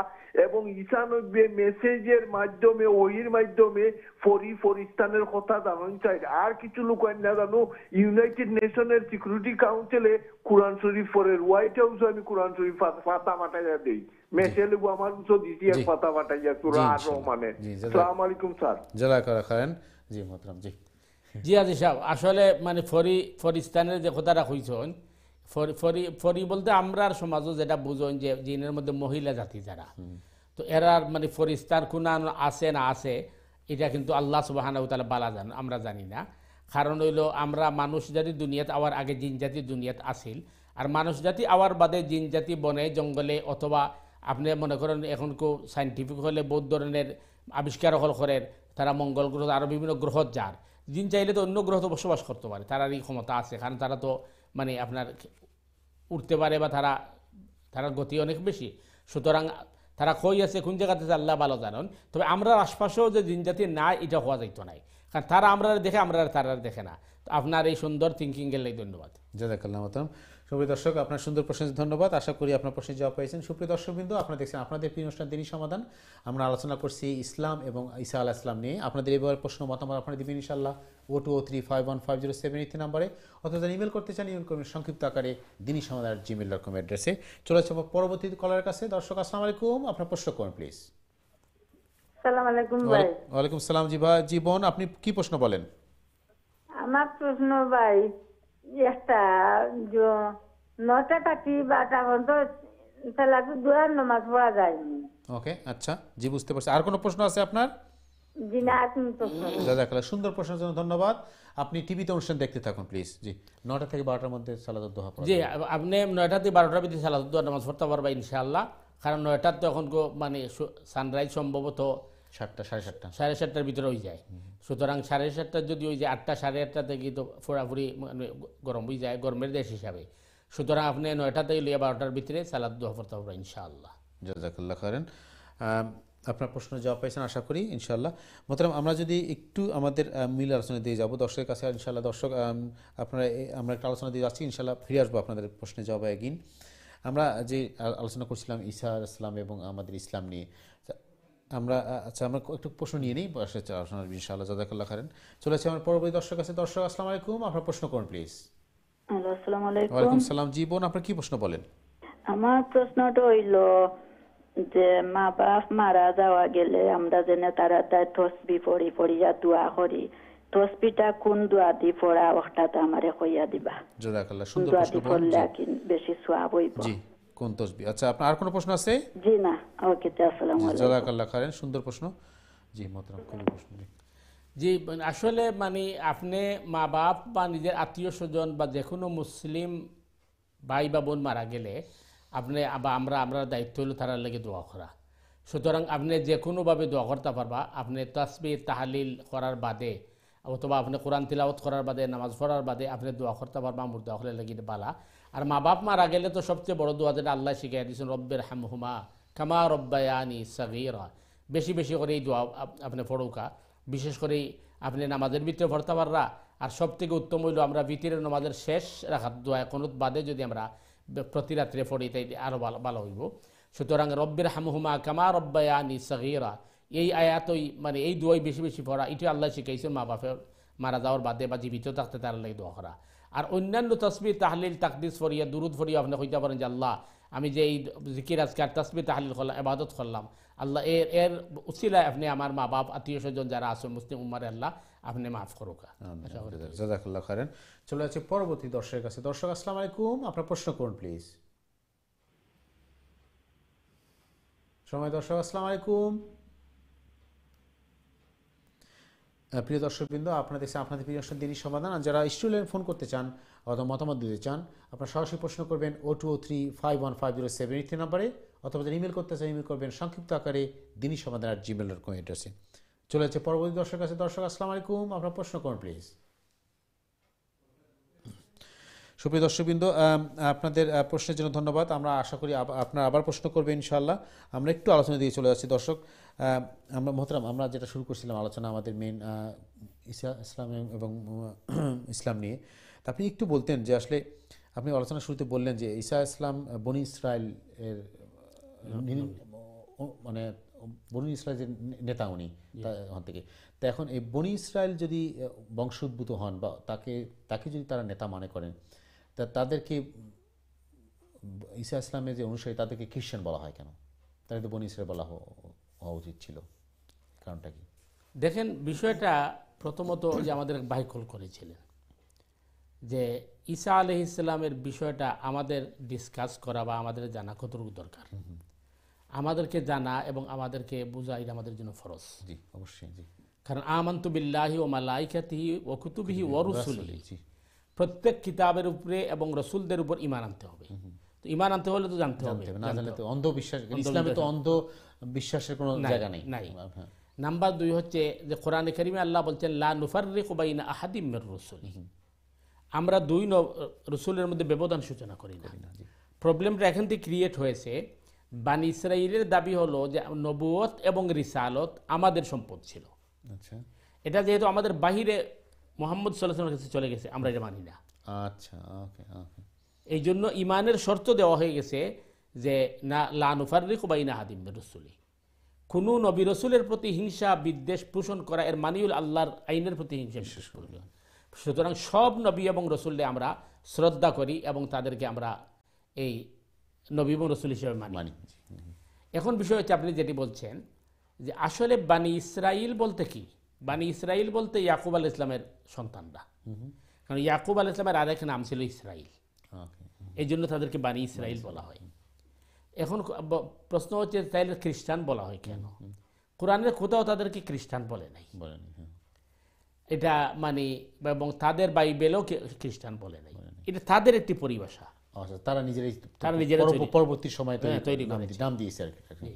এবং ঈশানব্বে মেসেজের মাধ্যমে ওহির মাধ্যমে ফরি ফরিস্তানের কথা জানান চাই আর কিছু লোক না জানো ইউনাইটেড নেশনের সিকিউরিটি কাউন্সিলে কোরআন শরীফ পরের হোয়াইট হাউস আমি কোরআন শরীফ ফাতা মাটাইয়া দিই মেসেলে বাটাইয়া আর আলাইকুম স্যার জি মোহতরম জি জি আজি সাহেব আসলে মানে ফরি ফরিস্তানের যে ফরি ফরি বলতে আমরার সমাজও যেটা যে জিনের মধ্যে মহিলা জাতি যারা তো এরার মানে ফরিস্তার কুনান আছে না আছে এটা কিন্তু আল্লাহ সুবাহানা তালা বালা জান আমরা জানি না কারণ হইল আমরা মানুষ জাতি দুনিয়াত আওয়ার আগে জিন জাতি দুনিয়াত আসিল আর মানুষ জাতি আওয়ার বাদে জিন জাতি বনে জঙ্গলে অথবা আপনি মনে করেন এখন কেউ সাইন্টিফিক হলে বহুত ধরনের আবিষ্কার হল করেন তারা মঙ্গল গ্রহ আরও বিভিন্ন গ্রহ যার দিন চাইলে তো অন্য গ্রহ তো বসবাস করতে পারে তারারই এই ক্ষমতা আছে কারণ তারা তো মানে আপনার উঠতে পারে বা তারা তারার গতি অনেক বেশি সুতরাং তারা কই আছে কোন জায়গাতে আল্লাহ ভালো জানেন তবে আমরা আশপাশেও যে দিন জাতি না এটা হওয়া যাইতো নাই কারণ তারা আমরা দেখে আমরা তারা দেখে না আপনার এই সুন্দর থিঙ্কিংয়ের লাগে ধন্যবাদ জাদাকাল্লাহ মতাম সুপ্রিয় দর্শক আপনার সুন্দর প্রশ্নের ধন্যবাদ আশা করি আপনার প্রশ্নের জবাব পেয়েছেন সুপ্রিয় দর্শকবৃন্দ আপনারা দেখছেন আপনাদের প্রিয় অনুষ্ঠান দিনই সমাধান আমরা আলোচনা করছি ইসলাম এবং ঈসা আলাহ ইসলাম নিয়ে আপনাদের এবার প্রশ্ন মতামত আপনারা দেবেন ইনশাল্লাহ O two O three five one five zero seven eight নাম্বারে অথবা যারা ইমেল করতে চান ইমেল করবেন সংক্ষিপ্ত আকারে দিনই সমাধান জিমেল ডট কম অ্যাড্রেসে চলে আসছে পরবর্তী কলার কাছে দর্শক আসসালাম আলাইকুম আপনার প্রশ্ন করুন প্লিজ ওয়ালাইকুম সালাম জি ভাই জীবন আপনি কি প্রশ্ন বলেন আমার প্রশ্ন ভাই একটা নটা কাটি বাটা পর্যন্ত সালাতুল দুহার নামাজ পড়া যায়নি ওকে আচ্ছা জি বুঝতে পারছি আর কোনো প্রশ্ন আছে আপনার সুন্দর প্রশ্নের জন্য ধন্যবাদ আপনি টিভিতে অনুষ্ঠান দেখতে থাকুন প্লিজ জি নটা থেকে বারোটার মধ্যে সালাদ দোহা পড়া জি আপ- আপনি নয়টাতে বারোটার ভিতরে সালাদ নামাজ পড়তে পারবা ইনশাআল্লাহ কারণ নয়টার তো এখন মানে সানরাইজ সম্ভবত সাতটা সাড়ে সাতটা সাড়ে সাতটার ভিতরে হয়ে যায় সুতরাং সাড়ে সাতটা যদি ওই যে আটটা সাড়ে আটটা থেকে তো ফোড়াফুড়ি মানে গরম হয়ে যায় গরমের দেশ হিসাবে সুতরাং আপনি নয়টা থেকে বারোটার ভিতরে সালাদ দোয়া পড়তে পারবেন ইনশাআল্লাহ জাজাকাল্লাহ করেন আপনার প্রশ্ন জবাব পাইছেন আশা করি ইনশাল্লাহ মোতারাম আমরা যদি একটু আমাদের মিল আলোচনা দিয়ে যাবো দর্শকের কাছে ইনশাল্লাহ দর্শক আপনারা আমরা একটা আলোচনা দিয়ে যাচ্ছি ইনশাল্লাহ ফিরে আসবো আপনাদের প্রশ্নে জবাব একদিন আমরা যে আলোচনা করছিলাম ইসা ইসলাম এবং আমাদের ইসলাম নিয়ে আমরা আচ্ছা আমরা আচ্ছা, একটু প্রশ্ন নিয়ে নিই আলোচনার ইনশাআল্লাহ জাদাকাল্লাহ খারেন চলেছে আমার পরবর্তী দর্শক আছে দর্শক আসসালামু আলাইকুম আপনার প্রশ্ন করুন প্লিজ হ্যালো আসসালামু আলাইকুম সালাম কি প্রশ্ন বলেন আমার প্রশ্নটা হইল যে মা বাপ মারা যাওয়া গেলে আমরা তারা তাই তসবি পড়ি দোয়া করি তসবিটা কোন দোয়া দি পড়া অর্থাৎ আমারে কইয়া দিবা জাযাকাল্লাহ সুন্দর প্রশ্ন বেশি হইব জি কোন তসবি আচ্ছা আপনার আর কোনো প্রশ্ন আছে জি না ওকে আসসালামু আলাইকুম জাযাকাল্লাহ সুন্দর প্রশ্ন জি কোন প্রশ্ন নেই জি আসলে মানে আপনি মা বাপ বা নিজের আত্মীয় স্বজন বা যে কোনো মুসলিম ভাই বা বোন মারা গেলে আপনি বা আমরা আমরা দায়িত্ব হলো তারা লাগে দোয়া করা সুতরাং আপনি যে কোনোভাবে দোয়া করতে পারবা আপনি তাসবি তাহালিল করার বাদে অথবা আপনি কোরআন তিলাওত করার বাদে নামাজ পড়ার বাদে আপনি দোয়া করতে পারবা আমার দোয়া করলে লেগে বালা আর মা বাপ মারা গেলে তো সবচেয়ে বড় দোয়া যেটা আল্লাহ শিখাই দিয়েছেন রব্বের হুমা কামা রব্বায়ানি সাগিরা বেশি বেশি করে এই দোয়া আপনি পড়ৌকা বিশেষ করে আপনি নামাজের ভিতরে পড়তে পাররা আর সব থেকে উত্তম হইল আমরা ভিতরের নামাজের শেষ রাখার দোয়া কোনো বাদে যদি আমরা প্রতি রাত্রে পড়ি তাই আরও ভালো ভালো হইব সুতরাং রব্বের হামহুমা কামা রব্বায়া সহিরা এই আয়াতই মানে এই দোয়াই বেশি বেশি পড়া এটি আল্লাহ শিখাইছে মা বাপের মারা যাওয়ার বাদে বা জীবিত থাকতে তার লাগে দোয়া করা আর অন্যান্য তসবি তাহলিল তাকদিস ফরিয়া দুরুদ ফরিয়া আপনি কইতে পারেন যে আল্লাহ আমি যে এই জিকির আর তসবি তাহলিল করলাম আবাদত করলাম আল্লাহ এর এর উচিলায় আপনি আমার মা বাপ আত্মীয় স্বজন যারা আছেন মুসলিম উমারে আল্লাহ আপনি মাফ করুক জাজাকাল্লাহ খারেন চলে যাচ্ছি পরবর্তী দর্শকের কাছে দর্শক আসসালাম আলাইকুম আপনার প্রশ্ন করুন প্লিজ সময় দর্শক আসসালাম আলাইকুম প্রিয় দর্শকবৃন্দ আপনাদের আপনাদের প্রিয় দিনই সমাধান আর যারা স্টুডেন্ট ফোন করতে চান অথবা মতামত দিতে চান আপনারা সরাসরি প্রশ্ন করবেন O two O three five one five zero seven eight নাম্বারে অথবা যারা ইমেল করতে চান ইমেল করবেন সংক্ষিপ্ত আকারে দিনই সমাধান আর জিমেল ডট কম অ্যাড্রেসে চলে যাচ্ছে পরবর্তী দর্শক আছে দর্শক আসসালাম আলাইকুম আপনার প্রশ্ন করুন প্লিজ সুপ্রিয় দর্শকবৃন্দ আপনাদের প্রশ্নের জন্য ধন্যবাদ আমরা আশা করি আপনারা আবার প্রশ্ন করবেন ইনশাআল্লাহ আমরা একটু আলোচনা দিয়ে চলে যাচ্ছি দর্শক আমরা মোহতরাম আমরা যেটা শুরু করছিলাম আলোচনা আমাদের মেন ইসা ইসলাম এবং ইসলাম নিয়ে তা আপনি একটু বলতেন যে আসলে আপনি আলোচনা শুরুতে বললেন যে ইসা ইসলাম বনি ইসরায়েল এর মানে বনি ইসরায়েল যে নেতা উনি হন থেকে তা এখন এই বনি ইসরায়েল যদি বংশোদ্ভূত হন বা তাকে তাকে যদি তারা নেতা মনে করেন তা তাদেরকে ঈসা ইসলামের যে অনুসারী তাদেরকে খ্রিশ্চান বলা হয় কেন তো বনি ইসরায়েল বলা হওয়া উচিত ছিল কারণটা কি দেখেন বিষয়টা প্রথমত যে আমাদের বাইকল করেছিলেন যে ঈসা আলহ ইসলামের বিষয়টা আমাদের ডিসকাস করা বা আমাদের জানা কতটুকু দরকার আমাদেরকে জানা এবং আমাদেরকে বোঝা এটা আমাদের জন্য ফরজ জি অবশ্যই জি কারণ আমন্ত বিল্লাহি ও খ্যাতি ও কুতুবিহি ও রসুল প্রত্যেক কিতাবের উপরে এবং রসুলদের উপর ইমান আনতে হবে তো ইমান আনতে হলে তো জানতে হবে না জানলে তো অন্ধবিশ্বাস ইসলামে তো অন্ধ বিশ্বাসের কোনো জায়গা নেই নাই হ্যাঁ। নাম্বার দুই হচ্ছে যে কোরআনে কারিমে আল্লাহ বলছেন লা নুফারিক বাইনা আহাদিমের রসুল আমরা দুই রসুলের মধ্যে ব্যবধান সূচনা করি না প্রবলেমটা এখান থেকে ক্রিয়েট হয়েছে বানি ইসরায়েলের দাবি হলো যে নবুয়ত এবং রিসালত আমাদের সম্পদ ছিল আচ্ছা এটা যেহেতু আমাদের বাহিরে মোহাম্মদ সাল্লাহামের কাছে চলে গেছে আমরা এটা মানি না আচ্ছা ওকে এই জন্য ইমানের শর্ত দেওয়া হয়ে গেছে যে না লানুফারিক বা ইনা হাদিম রসুলি কোনো নবী রসুলের প্রতি হিংসা বিদ্বেষ পোষণ করা এর মানিউল আল্লাহর আইনের প্রতি হিংসা বিশেষ প্রয়োজন সুতরাং সব নবী এবং রসুলকে আমরা শ্রদ্ধা করি এবং তাদেরকে আমরা এই নবী এবং রসুল হিসেবে মানি এখন বিষয় হচ্ছে আপনি যেটি বলছেন যে আসলে বাণী ইসরাইল বলতে কি বাণী ইসরাইল বলতে ইয়াকুব আল ইসলামের সন্তানরা কারণ ইয়াকুব আল ইসলামের আরেক নাম ছিল ইসরাইল এই জন্য তাদেরকে বাণী ইসরাইল বলা হয় এখন প্রশ্ন হচ্ছে তাইলে খ্রিস্টান বলা হয় কেন কোরআনের কোথাও তাদেরকে খ্রিস্টান বলে নাই হ্যাঁ। এটা মানে এবং তাদের বাইবেলও খ্রিস্টান বলে নাই এটা তাদের একটি পরিভাষা আচ্ছা তারা নিজেরাই তারা নিজেরা পরবর্তী সময় তৈরি হ্যাঁ, নাম দিয়েছে আর হ্যাঁ।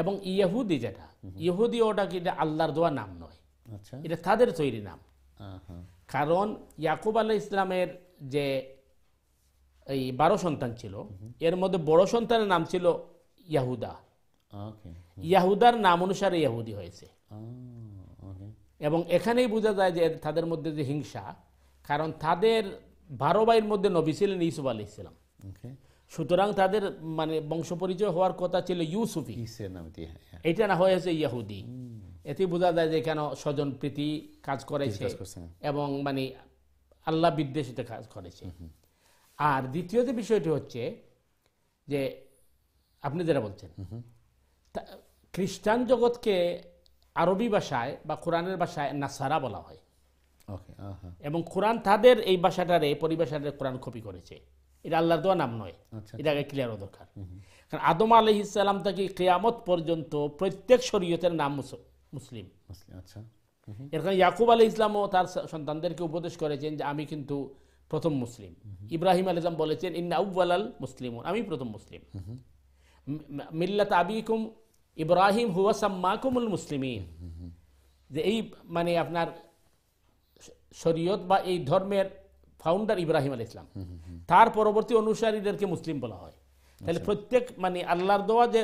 এবং যেটা ইহুদি ওটা কি আল্লাহর দোয়া নাম নয় আচ্ছা এটা তাদের তৈরি নাম কারণ ইয়াকুব ইসলামের যে এই বারো সন্তান ছিল এর মধ্যে বড় সন্তানের নাম ছিল ইয়াহুদা ইয়াহুদার নাম অনুসারে ইয়াহুদি হয়েছে এবং এখানেই বোঝা যায় যে তাদের মধ্যে যে হিংসা কারণ তাদের বারো ভাইয়ের মধ্যে নবী ছিলেন ইউসুফ আলি ইসলাম সুতরাং তাদের মানে বংশ পরিচয় হওয়ার কথা ছিল ইউসুফি হ্যাঁ, হ্যাঁ। এটা না হয়েছে ইয়াহুদি এতে বোঝা যায় যে কেন স্বজন প্রীতি কাজ করেছে হ্যাঁ। এবং মানে আল্লাহ বিদ্বেষিত কাজ করেছে আর দ্বিতীয় যে বিষয়টি হচ্ছে যে আপনি যেটা বলছেন খ্রিস্টান জগৎকে আরবি ভাষায় বা কোরআনের ভাষায় নাসারা বলা হয় Uh-huh. এবং কোরআন তাদের এই এই পরিভাষাটারে কোরআন কপি করেছে এটা আল্লাহর দোয়া নাম নয় আচ্ছা, এটা আগে ক্লিয়ারও দরকার কারণ আদম আলহ ইসলাম থেকে কেয়ামত পর্যন্ত প্রত্যেক শরীয়তের নাম মুসলিম আচ্ছা এর ইয়াকুব আলী ইসলামও তার সন্তানদেরকে উপদেশ করেছেন যে আমি কিন্তু প্রথম মুসলিম ইব্রাহিম আল ইসলাম বলেছেন ইন্না আউ্বাল মুসলিম আমি প্রথম মুসলিম মিল্লাত আবিকুম ইব্রাহিম হুয়াসাম্মাকুমুল মুসলিম যে এই মানে আপনার শরীয়ত বা এই ধর্মের ফাউন্ডার ইব্রাহিম আল ইসলাম তার পরবর্তী অনুসারীদেরকে মুসলিম বলা হয় তাহলে আচ্ছা। প্রত্যেক মানে আল্লাহর দোয়া যে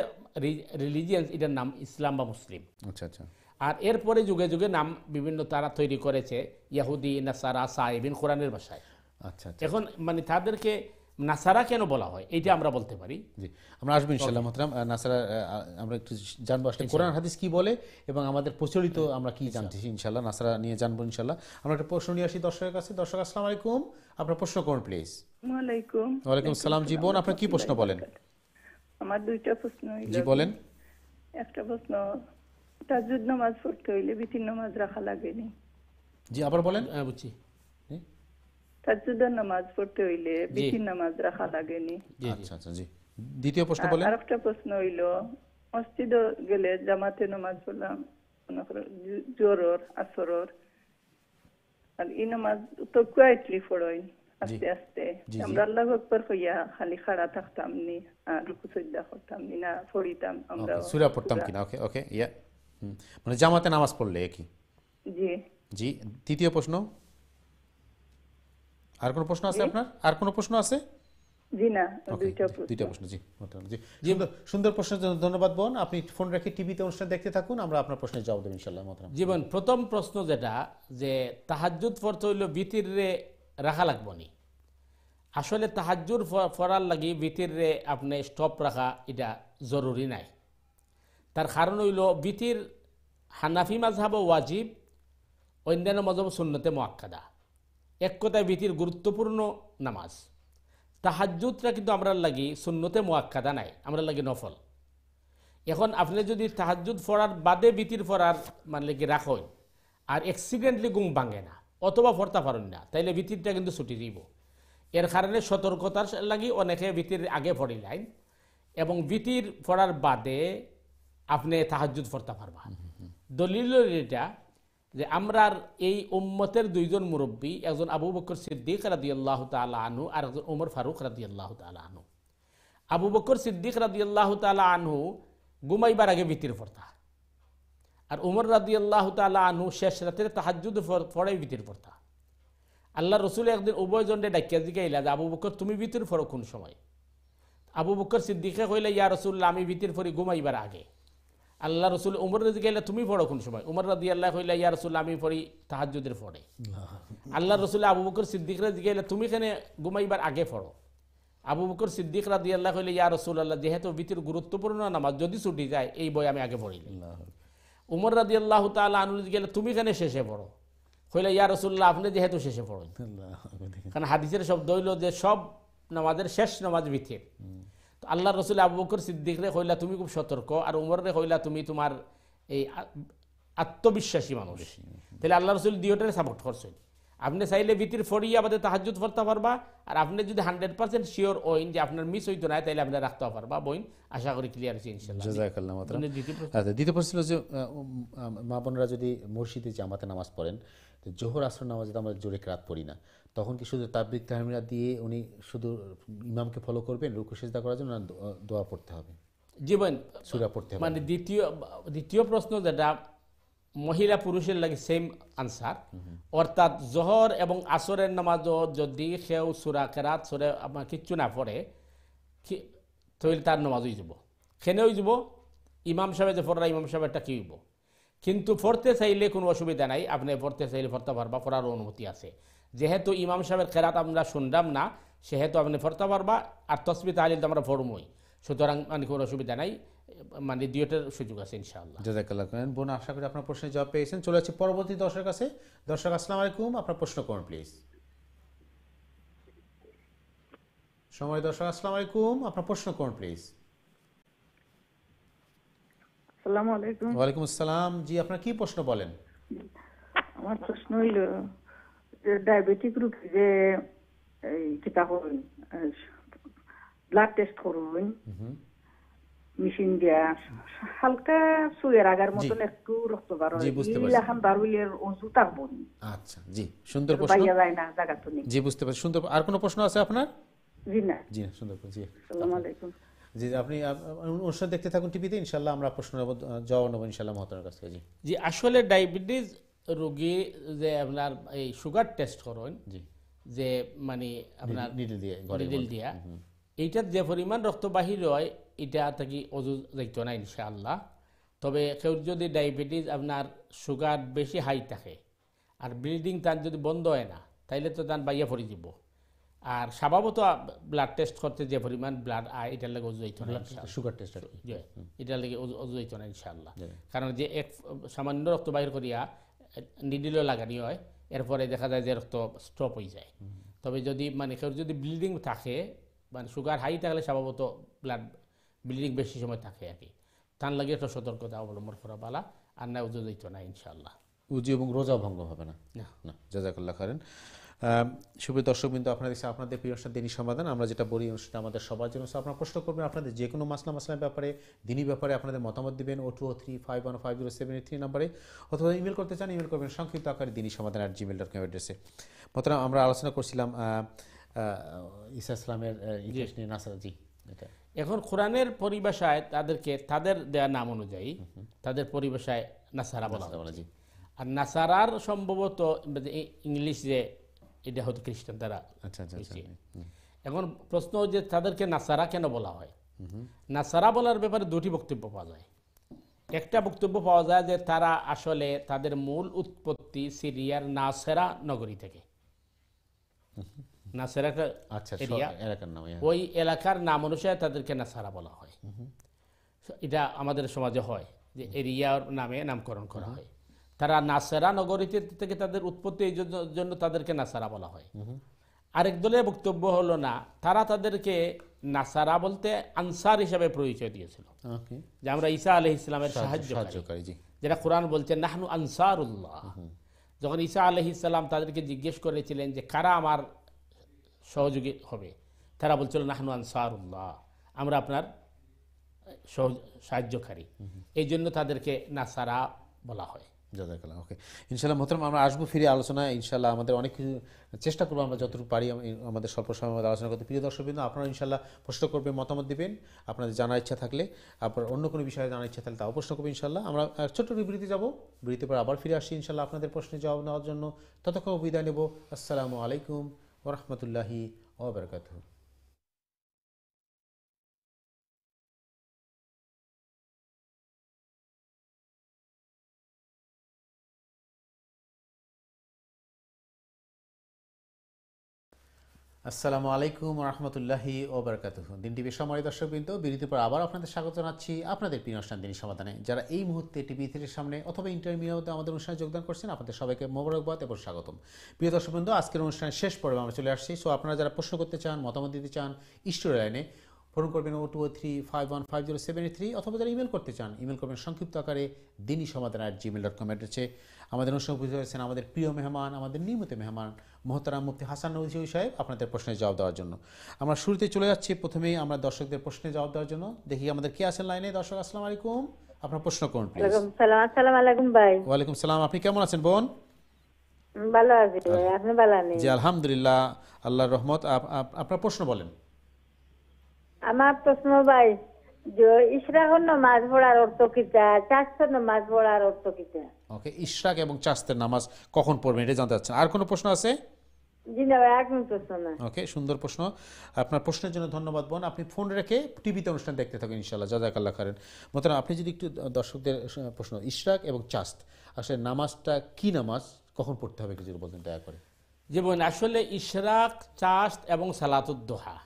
রিলিজিয়ান এটার নাম ইসলাম বা মুসলিম আচ্ছা আচ্ছা আর এরপরে যুগে যুগে নাম বিভিন্ন তারা তৈরি করেছে ইয়াহুদি নাসারা সাহেবিন কোরআনের ভাষায় আচ্ছা, আচ্ছা এখন মানে তাদেরকে নাসারা কেন বলা হয় এটা আমরা বলতে পারি জি আমরা আসবো ইনশাল্লাহ মাতরাম নাসারা আমরা একটু জানবো আসলে কোরআন হাদিস কি বলে এবং আমাদের প্রচলিত আমরা কি জানতেছি ইনশাল্লাহ নাসারা নিয়ে জানবো ইনশাল্লাহ আমরা একটা প্রশ্ন নিয়ে আসি দর্শকের কাছে দর্শক আসসালাম আলাইকুম আপনার প্রশ্ন করুন প্লিজ ওয়ালাইকুম সালাম জীবন আপনার কি প্রশ্ন বলেন আমার দুইটা প্রশ্ন জি বলেন একটা প্রশ্ন তাজুদ নামাজ পড়তে হইলে বিতিন নামাজ রাখা লাগেনি জি আবার বলেন হ্যাঁ, বুঝছি নামাজ পড়তে হইলে নামাজ রাখা আচ্ছা আচ্ছা জি দ্বিতীয় প্রশ্ন বলেন আরেকটা প্রশ্ন হইল মসজিদে গেলে জামাতে নামাজ পড়লাম জোরর আসরর আর নামাজ তো কোয়াইটলি পড়ই আস্তে আস্তে আমরা আল্লাহ আকবর খালি খাড়া থাকতাম নি আর রুকু করতাম নি না পড়িতাম আমরা সূরা পড়তাম কিনা ওকে ওকে ইয়া মানে জামাতে নামাজ পড়লে কি জি জি তৃতীয় প্রশ্ন আর কোনো প্রশ্ন আছে আপনার আর কোনো প্রশ্ন আছে প্রশ্ন ধন্যবাদ আপনি ফোন টিভিতে দেখতে থাকুন আমরা আপনার প্রশ্নের জীবন প্রথম প্রশ্ন যেটা যে পড়তে বিতিরে রাখা আসলে তাহাজ্জুর ফরার লাগি ভিতিরে আপনি স্টপ রাখা এটা জরুরি নাই তার কারণ হইল বিতির হানাফি মাঝাব ওয়াজিব অন্যান্য মজাব সুন্নতে মহাক্কাদা এক কথায় গুরুত্বপূর্ণ নামাজ তাহাজুদটা কিন্তু আমরা লাগি শূন্যতে মোয়াক্ষাদা নাই আমরা লাগি নফল এখন আপনি যদি তাহাজুদ ফরার বাদে ভীতির ফরার মানে কি রাখেন আর অ্যাক্সিডেন্টলি গুম ভাঙে না অথবা ফরতা পারেন না তাইলে ভীতিরটা কিন্তু ছুটি দিব এর কারণে সতর্কতার লাগি অনেকে বিতির আগে ফরিলেন এবং বিতির ফরার বাদে আপনি তাহাজুদ ফরতা পারবা দলিল এটা যে আমরার এই উম্মতের দুইজন মুরব্বী একজন আবু বকর সিদ্দিক রাদি আল্লাহ তালা আনহু আর একজন উমর ফারুক রাদি আল্লাহ তালা আনহু আবু বকর সিদ্দিক রাদি আল্লাহ তালা আনহু ঘুমাইবার আগে ভিতির পড়তা আর উমর রাদি আল্লাহ তালা আনহু শেষ রাতের তাহাজুদ ফড়াই ভিতির পড়তা আল্লাহ রসুল একদিন উভয়জনে ডাকিয়া জিগাইলা যে আবু বকর তুমি ভিতির ফরো কোন সময় আবু বকর সিদ্দিকে কইলে ইয়া রসুল্লাহ আমি ভিতির ফরি ঘুমাইবার আগে আল্লাহ রসুল উমর রাজি গেলে তুমি পড়ো কোন সময় উমর রাজি আল্লাহ হইলে ইয়া রসুল আমি পড়ি তাহাজুদের পড়ে আল্লাহ রসুল আবু বকর সিদ্দিক রাজি গেলে তুমি এখানে ঘুমাইবার আগে পড়ো আবু বকর সিদ্দিক রাজি আল্লাহ কইলে ইয়া রসুল আল্লাহ যেহেতু বিতির গুরুত্বপূর্ণ নামাজ যদি ছুটি যায় এই বই আমি আগে পড়ি উমর রাজি আল্লাহ তাল্লাহ আনুল গেলে তুমি এখানে শেষে পড়ো হইলে ইয়া রসুল্লাহ আপনি যেহেতু শেষে পড়েন কারণ হাদিসের শব্দ হইল যে সব নামাজের শেষ নামাজ বিথির তো আল্লাহ রসুল আবু বকর সিদ্দিক রে হইলা তুমি খুব সতর্ক আর উমর রে হইলা তুমি তোমার এই আত্মবিশ্বাসী মানুষ তাহলে আল্লাহ রসুল দিওটারে সাপোর্ট করছেন আপনি চাইলে ভিতির ফড়িয়ে আমাদের তাহাজুদ করতে পারবা আর আপনি যদি হান্ড্রেড পার্সেন্ট শিওর ওইন যে আপনার মিস হইতো না তাহলে আপনি রাখতে পারবা বইন আশা করি ক্লিয়ার হয়েছে ইনশাল্লাহ দ্বিতীয় প্রশ্ন আচ্ছা, যে মা বোনরা যদি মসজিদে জামাতে নামাজ পড়েন জোহর আসর নামাজে আমরা জোরে রাত পড়ি না তখন কি শুধু তাবলিক তাহমিরা দিয়ে উনি শুধু ইমামকে ফলো করবেন রুকু সেজদা করার জন্য দোয়া পড়তে হবে জীবন সুরা পড়তে হবে মানে দ্বিতীয় দ্বিতীয় প্রশ্ন যেটা মহিলা পুরুষের লাগে সেম আনসার অর্থাৎ জহর এবং আসরের নামাজ যদি সেও সুরা কেরাত সুরে আমার কিচ্ছু না পড়ে তাহলে তার নামাজ হয়ে যাব খেনে হয়ে যাব ইমাম সাহেব যে ফোরা ইমাম সাহেব একটা কী হইব কিন্তু পড়তে চাইলে কোনো অসুবিধা নাই আপনি পড়তে চাইলে পড়তে পারবা পড়ার অনুমতি আছে যেহেতু ইমাম সাহেবের খেরাত আমরা শুনলাম না সেহেতু আপনি ফরতে পারবা আর তসবি তাহলে তো আমরা ফরমই সুতরাং মানে কোনো অসুবিধা নাই মানে দুইটার সুযোগ আছে ইনশাআল্লাহ জাজাকাল্লাহ করেন বোন আশা করি আপনার প্রশ্নের জবাব পেয়েছেন চলে যাচ্ছি পরবর্তী দর্শক আছে দর্শক আসসালাম আলাইকুম আপনার প্রশ্ন করুন প্লিজ সময় দর্শক আসসালাম আলাইকুম আপনার প্রশ্ন করুন প্লিজ আসসালামু আলাইকুম ওয়ালাইকুম আসসালাম জি আপনার কি প্রশ্ন বলেন আমার প্রশ্ন হইল ডায়াবেটিক রুগী যে কিতা হন ব্লাড টেস্ট করুন মেশিন দিয়া হালকা সুয়ের আগার মতন একটু রক্ত বার হয় ইলাহান বারুইলের ওজু থাকবো আচ্ছা জি সুন্দর প্রশ্ন পাইয়া যায় না জায়গা তো জি বুঝতে পারছি সুন্দর আর কোনো প্রশ্ন আছে আপনার জি না জি না সুন্দর জি আসসালামু আলাইকুম জি আপনি অনুষ্ঠান দেখতে থাকুন টিভিতে ইনশাল্লাহ আমরা প্রশ্ন জবাব নেব ইনশাল্লাহ কাছ থেকে জি জি আসলে ডায়াবেটিস রোগী যে আপনার এই সুগার টেস্ট করেন যে মানে আপনার নিডল দিয়ে নিডল দিয়া এইটার যে পরিমাণ রক্ত বাহির হয় এটা থাকি অজু দায়িত্ব নাই ইনশাআল্লাহ তবে কেউ যদি ডায়াবেটিস আপনার সুগার বেশি হাই থাকে আর ব্লিডিং তার যদি বন্ধ হয় না তাইলে তো তার বাইয়া পড়ে যাব আর স্বভাবত ব্লাড টেস্ট করতে যে পরিমাণ ব্লাড আয় এটার লাগে অজু হইতো সুগার টেস্ট এটার লাগে অজু হইতো না ইনশাআল্লাহ কারণ যে এক সামান্য রক্ত বাহির করিয়া নিডিলও লাগানি হয় এরপরে দেখা যায় যে রক্ত স্টপ হয়ে যায় তবে যদি মানে কেউ যদি ব্লিডিং থাকে মানে সুগার হাই থাকলে স্বভাবত ব্লাড ব্লিডিং বেশি সময় থাকে আর কি তার লাগে একটা সতর্কতা অবলম্বন করা পালা আর না উজু দিত না ইনশাল্লাহ উজু এবং রোজা ভঙ্গ হবে না না জাজাকাল্লাহ করেন সুপ্রিয় দর্শকবৃন্দ আপনাদের আপনাদের প্রিয় অনুষ্ঠান দিনী সমাধান আমরা যেটা বলি অনুষ্ঠান আমাদের সবার জন্য আপনারা প্রশ্ন করবেন আপনাদের যে কোনো মাসলা মাসলার ব্যাপারে দিনী ব্যাপারে আপনাদের মতামত দেবেন O two O three five one five zero seven eight three নাম্বারে অথবা ইমেল করতে চান ইমেল করবেন সংক্ষিপ্ত আকারে দিনী সমাধান অ্যাট জিমেল ডট কম অ্যাড্রেসে মতনা আমরা আলোচনা করছিলাম ইসা ইসলামের ইতিহাস নিয়ে নাসার জি এখন কোরআনের পরিভাষায় তাদেরকে তাদের দেয়া নাম অনুযায়ী তাদের পরিভাষায় নাসারা বলা বলা জি আর নাসারার সম্ভবত ইংলিশ যে এটা হয়তো খ্রিস্টান তারা আচ্ছা, আচ্ছা, আচ্ছা। এখন প্রশ্ন যে তাদেরকে নাসারা কেন বলা হয় নাসারা বলার ব্যাপারে দুটি বক্তব্য পাওয়া যায় একটা বক্তব্য পাওয়া যায় যে তারা আসলে তাদের মূল উৎপত্তি সিরিয়ার নাসেরা নগরী থেকে হ্যাঁ। ওই এলাকার নাম অনুসারে তাদেরকে নাসারা বলা হয় এটা আমাদের সমাজে হয় যে এরিয়ার নামে নামকরণ করা হয় তারা নাসেরা নগরীতে থেকে তাদের উৎপত্তি এই জন্য তাদেরকে নাসারা বলা হয় আরেক দলের বক্তব্য হলো না তারা তাদেরকে নাসারা বলতে আনসার হিসাবে পরিচয় দিয়েছিল যে আমরা ঈসা আলহ ইসলামের সাহায্য যেটা কোরআন বলছে নাহনু আনসার উল্লাহ যখন ঈসা আলহ ইসলাম তাদেরকে জিজ্ঞেস করেছিলেন যে কারা আমার সহযোগী হবে তারা বলছিল নাহনু আনসার উল্লাহ আমরা আপনার সাহায্যকারী এই জন্য তাদেরকে নাসারা বলা হয় জাজাকাল্লাহ ওকে ইনশাল্লাহ মোহতরম আমরা আসবো ফিরে আলোচনা ইনশাল্লাহ আমাদের অনেক কিছু চেষ্টা করবো আমরা যতটুকু পারি আমাদের স্বল্প সময় আমাদের আলোচনা করতে প্রিয় দর্শকবৃন্দ আপনারা ইনশাল্লাহ প্রশ্ন করবেন মতামত দেবেন আপনাদের জানার ইচ্ছা থাকলে আপনার অন্য কোনো বিষয়ে জানার ইচ্ছা থাকলে তাও প্রশ্ন করবে ইনশাল্লাহ আমরা ছোট্ট বিবৃতি যাবো বিবৃতির পর আবার ফিরে আসছি ইনশাল্লাহ আপনাদের প্রশ্নের জবাব নেওয়ার জন্য ততক্ষণ বিদায় নেব আসসালামু আলাইকুম ওরহমতুল্লাহি ওবরকাতু আসসালামু আলাইকুম রহমতুল্লাহি ওবরকাত দিন টিভির সময় দর্শকবৃন্দ বিরতির পর আবার আপনাদের স্বাগত জানাচ্ছি আপনাদের প্রিয় অনুষ্ঠান দিনী সমাধানে যারা এই মুহূর্তে টিভি থ্রির সামনে অথবা ইন্টারভিউতে আমাদের অনুষ্ঠানে যোগদান করছেন আপনাদের সবাইকে মোবারকবাদ এবং স্বাগতম প্রিয় দর্শকবৃন্দ আজকের অনুষ্ঠানের শেষ পর্বে আমরা চলে আসছি সো আপনারা যারা প্রশ্ন করতে চান মতামত দিতে চান ইস্টোর লাইনে ফোন করবেন O two O three five one five zero seven three অথবা যারা ইমেল করতে চান ইমেল করবেন সংক্ষিপ্ত আকারে দিনই সমাধান অ্যাট জিমেল ডট কম অ্যাড্রেসে আমাদের অনুষ্ঠান উপস্থিত হয়েছেন আমাদের প্রিয় মেহমান আমাদের নিয়মিত মেহমান মহতারাম মুফতি হাসান নজিউ সাহেব আপনাদের প্রশ্নের জবাব দেওয়ার জন্য আমরা শুরুতে চলে যাচ্ছি প্রথমেই আমরা দর্শকদের প্রশ্নের জবাব দেওয়ার জন্য দেখি আমাদের কে আছেন লাইনে দর্শক আসসালাম আলাইকুম আপনার প্রশ্ন করুন প্লিজ আসসালাম আলাইকুম ভাই ওয়ালাইকুম সালাম আপনি কেমন আছেন বোন ভালো আছি আপনি ভালো আছেন জি আলহামদুলিল্লাহ আল্লাহর রহমত আপনার প্রশ্ন বলেন আমার প্রশ্ন ভাই যে ইশরাকর নামাজ পড়ার অর্থ কিটা চাষের নামাজ পড়ার অর্থ কিটা ওকে ইশরাক এবং চাষের নামাজ কখন পড়বেন এটা জানতে চাচ্ছেন আর কোনো প্রশ্ন আছে জি না প্রশ্ন ওকে সুন্দর প্রশ্ন আপনার প্রশ্নের জন্য ধন্যবাদ বোন আপনি ফোন রেখে টিভিতে অনুষ্ঠান দেখতে থাকেন ইনশাআল্লাহ জাজাকাল্লাহ খারেন মোতারাম আপনি যদি একটু দর্শকদের প্রশ্ন ইশরাক এবং চাস্ত আসলে নামাজটা কি নামাজ কখন পড়তে হবে কিছু বলতেন দয়া করে জীবন আসলে ইশরাক চাস্ত এবং সালাতুদ্দোহা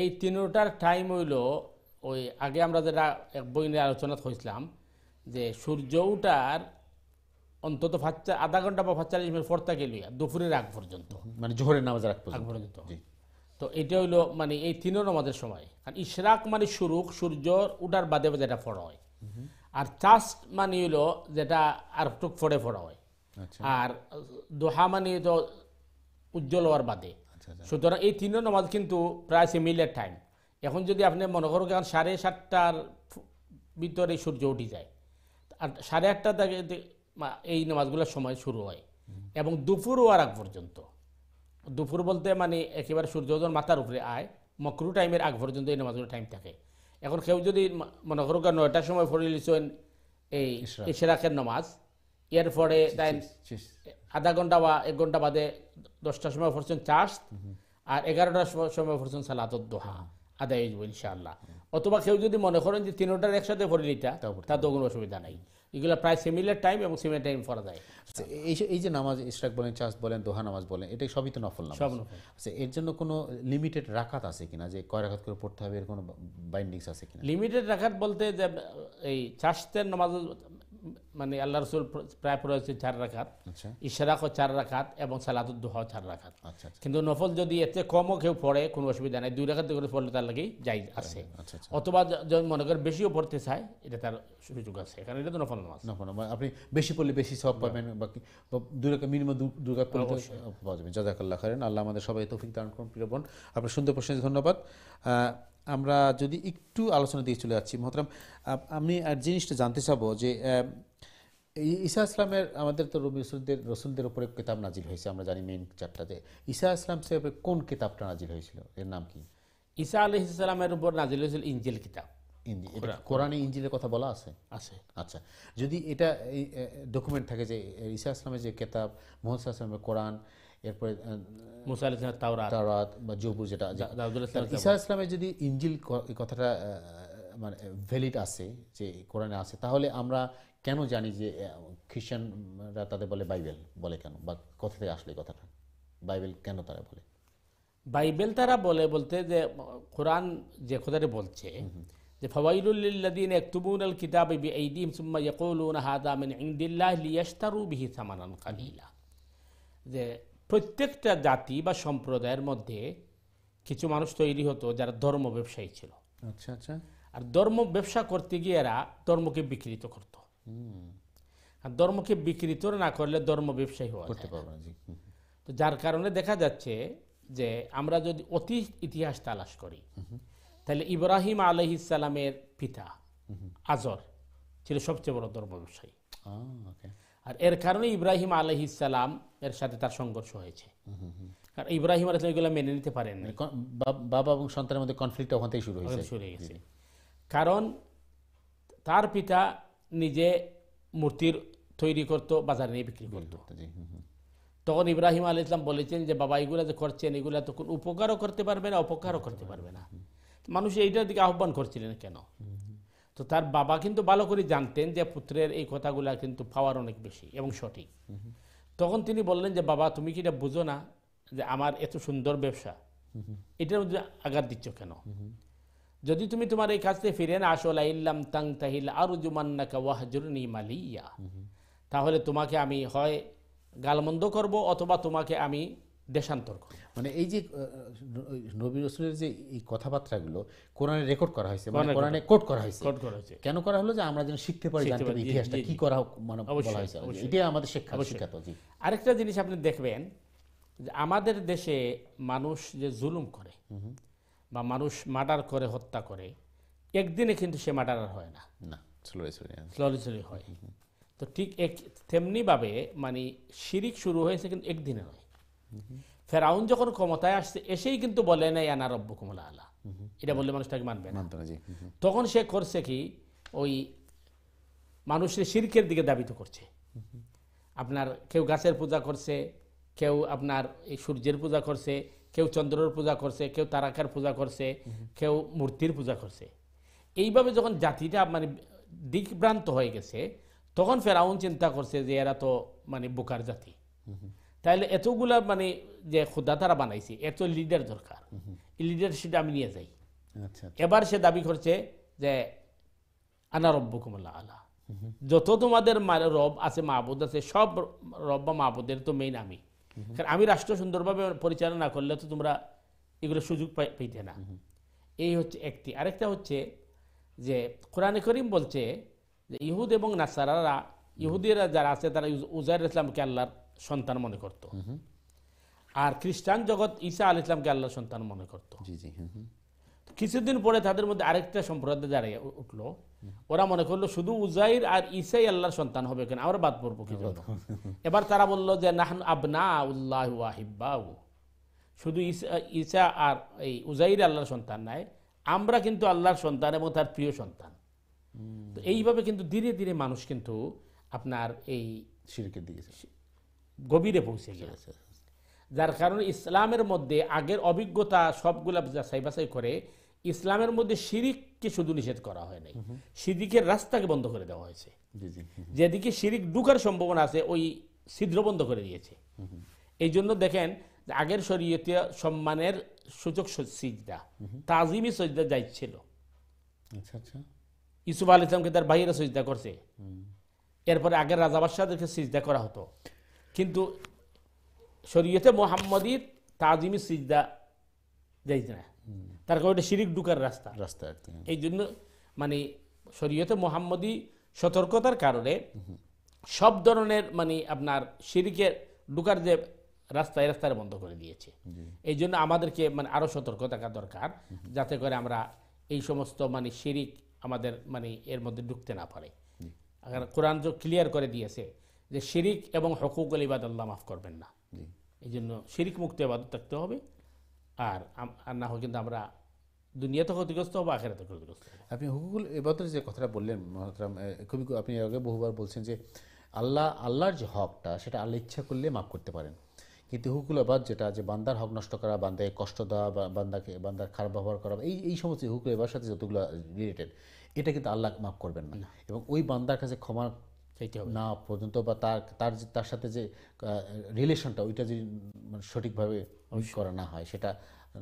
এই তিনটার টাইম হইল ওই আগে আমরা যেটা এক বই নিয়ে আলোচনা করেছিলাম যে সূর্য উঠার অন্তত ফাচ্চা আধা ঘন্টা বা ফাচ্চাল্লিশ মিনিট পর থাকে লইয়া দুপুরের আগ পর্যন্ত মানে জোহরের নামাজের আগ আগ পর্যন্ত তো এটা হইলো মানে এই তিনও নামাজের সময় কারণ ইশরাক মানে শুরুক সূর্য উঠার বাদে বাদে এটা ফড়া হয় আর চাষ মানে হইলো যেটা আর টুক ফড়ে ফড়া হয় আচ্ছা। আর দোহা মানে তো উজ্জ্বল হওয়ার বাদে আচ্ছা, আচ্ছা। সুতরাং এই তিনও নামাজ কিন্তু প্রায় সিমিলার টাইম এখন যদি আপনি মনে করো এখন সাড়ে সাতটার ভিতরে সূর্য উঠে যায় আর সাড়ে আটটা থেকে এই নামাজগুলোর সময় শুরু হয় এবং দুপুর হওয়ার আগ পর্যন্ত দুপুর বলতে মানে একেবারে সূর্য যখন মাথার উপরে আয় মকরু টাইমের আগ পর্যন্ত এই নামাজগুলোর টাইম থাকে এখন কেউ যদি মনে করো নয়টার সময় ফরিয়েছেন এই ইশরাকের নামাজ এরপরে আধা ঘন্টা বা এক ঘন্টা বাদে দশটার সময় পড়ছেন চার্জ আর এগারোটার সময় পড়ছেন সালাতর দোহা আদায় হয়ে ইনশাল্লাহ অথবা কেউ যদি মনে করেন যে তিনোটার একসাথে পড়ে নিতা তা তো কোনো অসুবিধা নাই এগুলো প্রায় সিমিলার টাইম এবং সিমিলার টাইম পড়া যায় আচ্ছা, এই এই যে নামাজ ইশরাক বলেন চাষ বলেন দোহা নামাজ বলেন এটাই সবই তো নফল নামাজ আচ্ছা এর জন্য কোনো লিমিটেড রাখাত আছে কিনা যে কয় রাখাত করে পড়তে হবে এর কোনো বাইন্ডিংস আছে কিনা লিমিটেড রাখাত বলতে যে এই চাষের নামাজ মানে আল্লাহ রসুল প্রায় পড়েছে চার রাখাত আচ্ছা। ইশরাকও চার রাখাত এবং সালাতুদ্দোহাও চার রাখাত আচ্ছা, আচ্ছা। কিন্তু নফল যদি এতে কমও কেউ পড়ে কোনো অসুবিধা নেই দুই রাখাত করে পড়লে তার লাগেই যাই আছে অথবা যদি মনে করেন বেশিও পড়তে চায় এটা তার সুযোগ আছে কারণ এটা তো নফল নামাজ নফল আপনি বেশি পড়লে বেশি সব পাবেন বা দুই রাখা মিনিমাম দুই রাখ পড়লে পাওয়া যাবে জাজাকাল্লাহ করেন আল্লাহ আমাদের সবাই তৌফিক দান করুন প্রিয় বোন আপনার সুন্দর প্রশ্নের ধন্যবাদ আমরা যদি একটু আলোচনার দিয়ে চলে যাচ্ছি মহতরাম আমি আর জিনিসটা জানতে চাব যে ঈসা ইসলামের আমাদের তো রবিদের রসুলদের উপরে কিতাব নাজিল হয়েছে আমরা জানি মেন চারটাতে ঈসা ইসলাম সাহেবের কোন কিতাবটা নাজিল হয়েছিল এর নাম কি ঈসা আলহ ইসলামের উপর নাজিল হয়েছিল ইঞ্জিল কিতাব কোরআনে ইঞ্জিলের কথা বলা আছে আছে আচ্ছা যদি এটা ডকুমেন্ট থাকে যে ঈসা ইসলামের যে কেতাব মোহাম্মদ ইসলামের কোরআন এরপরে মুসা আলি তাওরাত তাওরাত বা জবুর যেটা ঈসা ইসলামের যদি ইঞ্জিল কথাটা মানে ভ্যালিড আছে যে কোরআনে আছে তাহলে আমরা কেন জানি যে খ্রিস্টানরা তাদের বলে বাইবেল বলে কেন বা কোথা থেকে আসলে কথাটা বাইবেল কেন তারা বলে বাইবেল তারা বলে বলতে যে কোরআন যে কথাটা বলছে যে ফাওয়াইলুল্লাদিন একতুবুন আল কিতাব বি আইদিহিম সুম্মা ইয়াকুলুনা হাদা মিন ইনদিল্লাহ লিয়াশতারু বিহি সামানান কালিলা যে প্রত্যেকটা জাতি বা সম্প্রদায়ের মধ্যে কিছু মানুষ তৈরি হতো যারা ধর্ম ব্যবসায়ী ছিল আচ্ছা আচ্ছা আর ধর্ম ব্যবসা করতে গিয়ে এরা ধর্মকে বিকৃত করত আর ধর্মকে বিকৃত না করলে ধর্ম ব্যবসায়ী হওয়া করতে পারবে তো যার কারণে দেখা যাচ্ছে যে আমরা যদি অতি ইতিহাস তালাশ করি তাহলে ইব্রাহিম আলহিসালামের পিতা আজর ছিল সবচেয়ে বড় ধর্ম ব্যবসায়ী আর এর কারণে ইব্রাহিম ইসালাম এর সাথে তার সংঘর্ষ হয়েছে কারণ ইব্রাহিম আলহ এগুলো মেনে নিতে পারেন মানে বাবা এবং সন্তানের মধ্যে কনফ্লিক্ট ওখান থেকে শুরু হয়েছে শুরু হয়ে গেছে কারণ তার পিতা নিজে মূর্তির তৈরি করত বাজারে নিয়ে বিক্রি করতো তখন ইব্রাহিম আলহ ইসলাম বলেছেন যে বাবা এগুলা যে করছেন এগুলা তো কোনো উপকারও করতে পারবে না অপকারও করতে পারবে না মানুষ এইটার দিকে আহ্বান করছিলেন কেন তো তার বাবা কিন্তু ভালো করে জানতেন যে পুত্রের এই কথাগুলো কিন্তু পাওয়ার অনেক বেশি এবং সঠিক তখন তিনি বললেন যে বাবা তুমি কি এটা বুঝো না যে আমার এত সুন্দর ব্যবসা এটার মধ্যে আঘাত দিচ্ছ কেন যদি তুমি তোমার এই কাজতে ফিরে না আসো ইল্লাম তাং তাহিল আরু জুমান্নাকা ওয়াহজুরনি মালিয়া তাহলে তোমাকে আমি হয় গালমন্দ করব অথবা তোমাকে আমি দেশান্তর করব মানে এই যে নবী রসুলের যে এই কথাবার্তাগুলো কোরআনে রেকর্ড করা হয়েছে মানে কোরআনে কোট করা হয়েছে কোট করা হয়েছে কেন করা হলো যে আমরা যেন শিখতে পারি জানতে পারি ইতিহাসটা কি করা মানে বলা হয়েছে এটাই আমাদের শিক্ষা তো জি আরেকটা জিনিস আপনি দেখবেন যে আমাদের দেশে মানুষ যে জুলুম করে বা মানুষ মার্ডার করে হত্যা করে একদিনে কিন্তু সে মার্ডার হয় না না স্লোলি হয় তো ঠিক এক তেমনিভাবে মানে শিরিক শুরু হয়েছে কিন্তু একদিনে নয় ফেরাউন যখন ক্ষমতায় আসছে এসেই কিন্তু বলে নাই আনা রব্য কুমলা আলা এটা বললে মানুষ তাকে মানবে তখন সে করছে কি ওই মানুষের শির্কের দিকে দাবিত করছে আপনার কেউ গাছের পূজা করছে কেউ আপনার এই সূর্যের পূজা করছে কেউ চন্দ্রর পূজা করছে কেউ তারাকার পূজা করছে কেউ মূর্তির পূজা করছে এইভাবে যখন জাতিটা মানে দিকভ্রান্ত হয়ে গেছে তখন ফেরাউন চিন্তা করছে যে এরা তো মানে বোকার জাতি তাহলে এতগুলা মানে যে খোদা তারা বানাইছে এত লিডার দরকার লিডারশিপ আমি নিয়ে যাই আচ্ছা, আচ্ছা। এবার সে দাবি করছে যে আনা রব্য কুমল্লা আলা যত তোমাদের রব আছে মাহবুদ আছে সব রব বা মাহবুদের তো মেইন আমি কারণ আমি রাষ্ট্র সুন্দরভাবে পরিচালনা করলে তো তোমরা এগুলো সুযোগ পেতে না এই হচ্ছে একটি আরেকটা হচ্ছে যে কোরআনে করিম বলছে যে ইহুদ এবং নাসারারা ইহুদিরা যারা আছে তারা উজাইর ইসলামকে আল্লাহর সন্তান মনে করত আর খ্রিস্টান জগৎ ঈসা আল ইসলামকে আল্লাহ সন্তান মনে করত কিছুদিন পরে তাদের মধ্যে আরেকটা সম্প্রদায় দাঁড়িয়ে উঠলো ওরা মনে করলো শুধু উজাইর আর ইসাই আল্লাহর সন্তান হবে কেন আমরা বাদ পড়বো কি এবার তারা বলল যে নাহন আবনা উল্লাহ ওয়াহিব্বাউ শুধু ইসা আর এই উজাইর আল্লাহর সন্তান নাই আমরা কিন্তু আল্লাহর সন্তান এবং তার প্রিয় সন্তান এইভাবে কিন্তু ধীরে ধীরে মানুষ কিন্তু আপনার এই শিরকের দিকে গভীরে পৌঁছে গেছে আচ্ছা, আচ্ছা। যার কারণে ইসলামের মধ্যে আগের অভিজ্ঞতা সবগুলা যাচাই বাছাই করে ইসলামের মধ্যে শিরিককে শুধু নিষেধ করা হয় নাই সিদিকের রাস্তাকে বন্ধ করে দেওয়া হয়েছে যেদিকে শিরিক ঢুকার সম্ভাবনা আছে ওই ছিদ্র বন্ধ করে দিয়েছে এই জন্য দেখেন আগের শরীয়তে সম্মানের সূচক সিজদা তাজিমি সজদা যাই আচ্ছা আচ্ছা ইসুফ আল ইসলামকে তার বাইরে সজদা করছে এরপরে আগের রাজাবাসাদেরকে সিজদা করা হতো কিন্তু শরীয়তে মোহাম্মদীর তাজিমি সিজদা যাইতে না তার কারণ এটা শিরিক ডুকার রাস্তা রাস্তা এই জন্য মানে শরীয়তে মোহাম্মদী সতর্কতার কারণে সব ধরনের মানে আপনার শিরিকের ঢুকার যে রাস্তায় রাস্তায় বন্ধ করে দিয়েছে এই জন্য আমাদেরকে মানে আরও সতর্ক থাকা দরকার যাতে করে আমরা এই সমস্ত মানে শিরিক আমাদের মানে এর মধ্যে ঢুকতে না পারে আর কোরআন যোগ ক্লিয়ার করে দিয়েছে যে শিরিক এবং হকুক আল ইবাদ আল্লাহ মাফ করবেন না এই জন্য শিরিক মুক্ত ইবাদত থাকতে হবে আর আর না হোক কিন্তু আমরা দুনিয়াতে ক্ষতিগ্রস্ত হবো আখেরাতে ক্ষতিগ্রস্ত আপনি হকুকুল এবাদতের যে কথাটা বললেন মহাতরাম খুবই আপনি আগে বহুবার বলছেন যে আল্লাহ আল্লাহর যে হকটা সেটা আল্লাহ ইচ্ছা করলে মাফ করতে পারেন কিন্তু হুকুল আবাদ যেটা যে বান্দার হক নষ্ট করা বান্দাকে কষ্ট দেওয়া বা বান্দাকে বান্দার খারাপ ব্যবহার করা এই এই সমস্ত হুকুল এবার সাথে যতগুলো রিলেটেড এটা কিন্তু আল্লাহ মাফ করবেন না এবং ওই বান্দার কাছে ক্ষমা না পর্যন্ত বা তার তার তার সাথে যে রিলেশনটা ওইটা যদি মানে সঠিকভাবে করা না হয় সেটা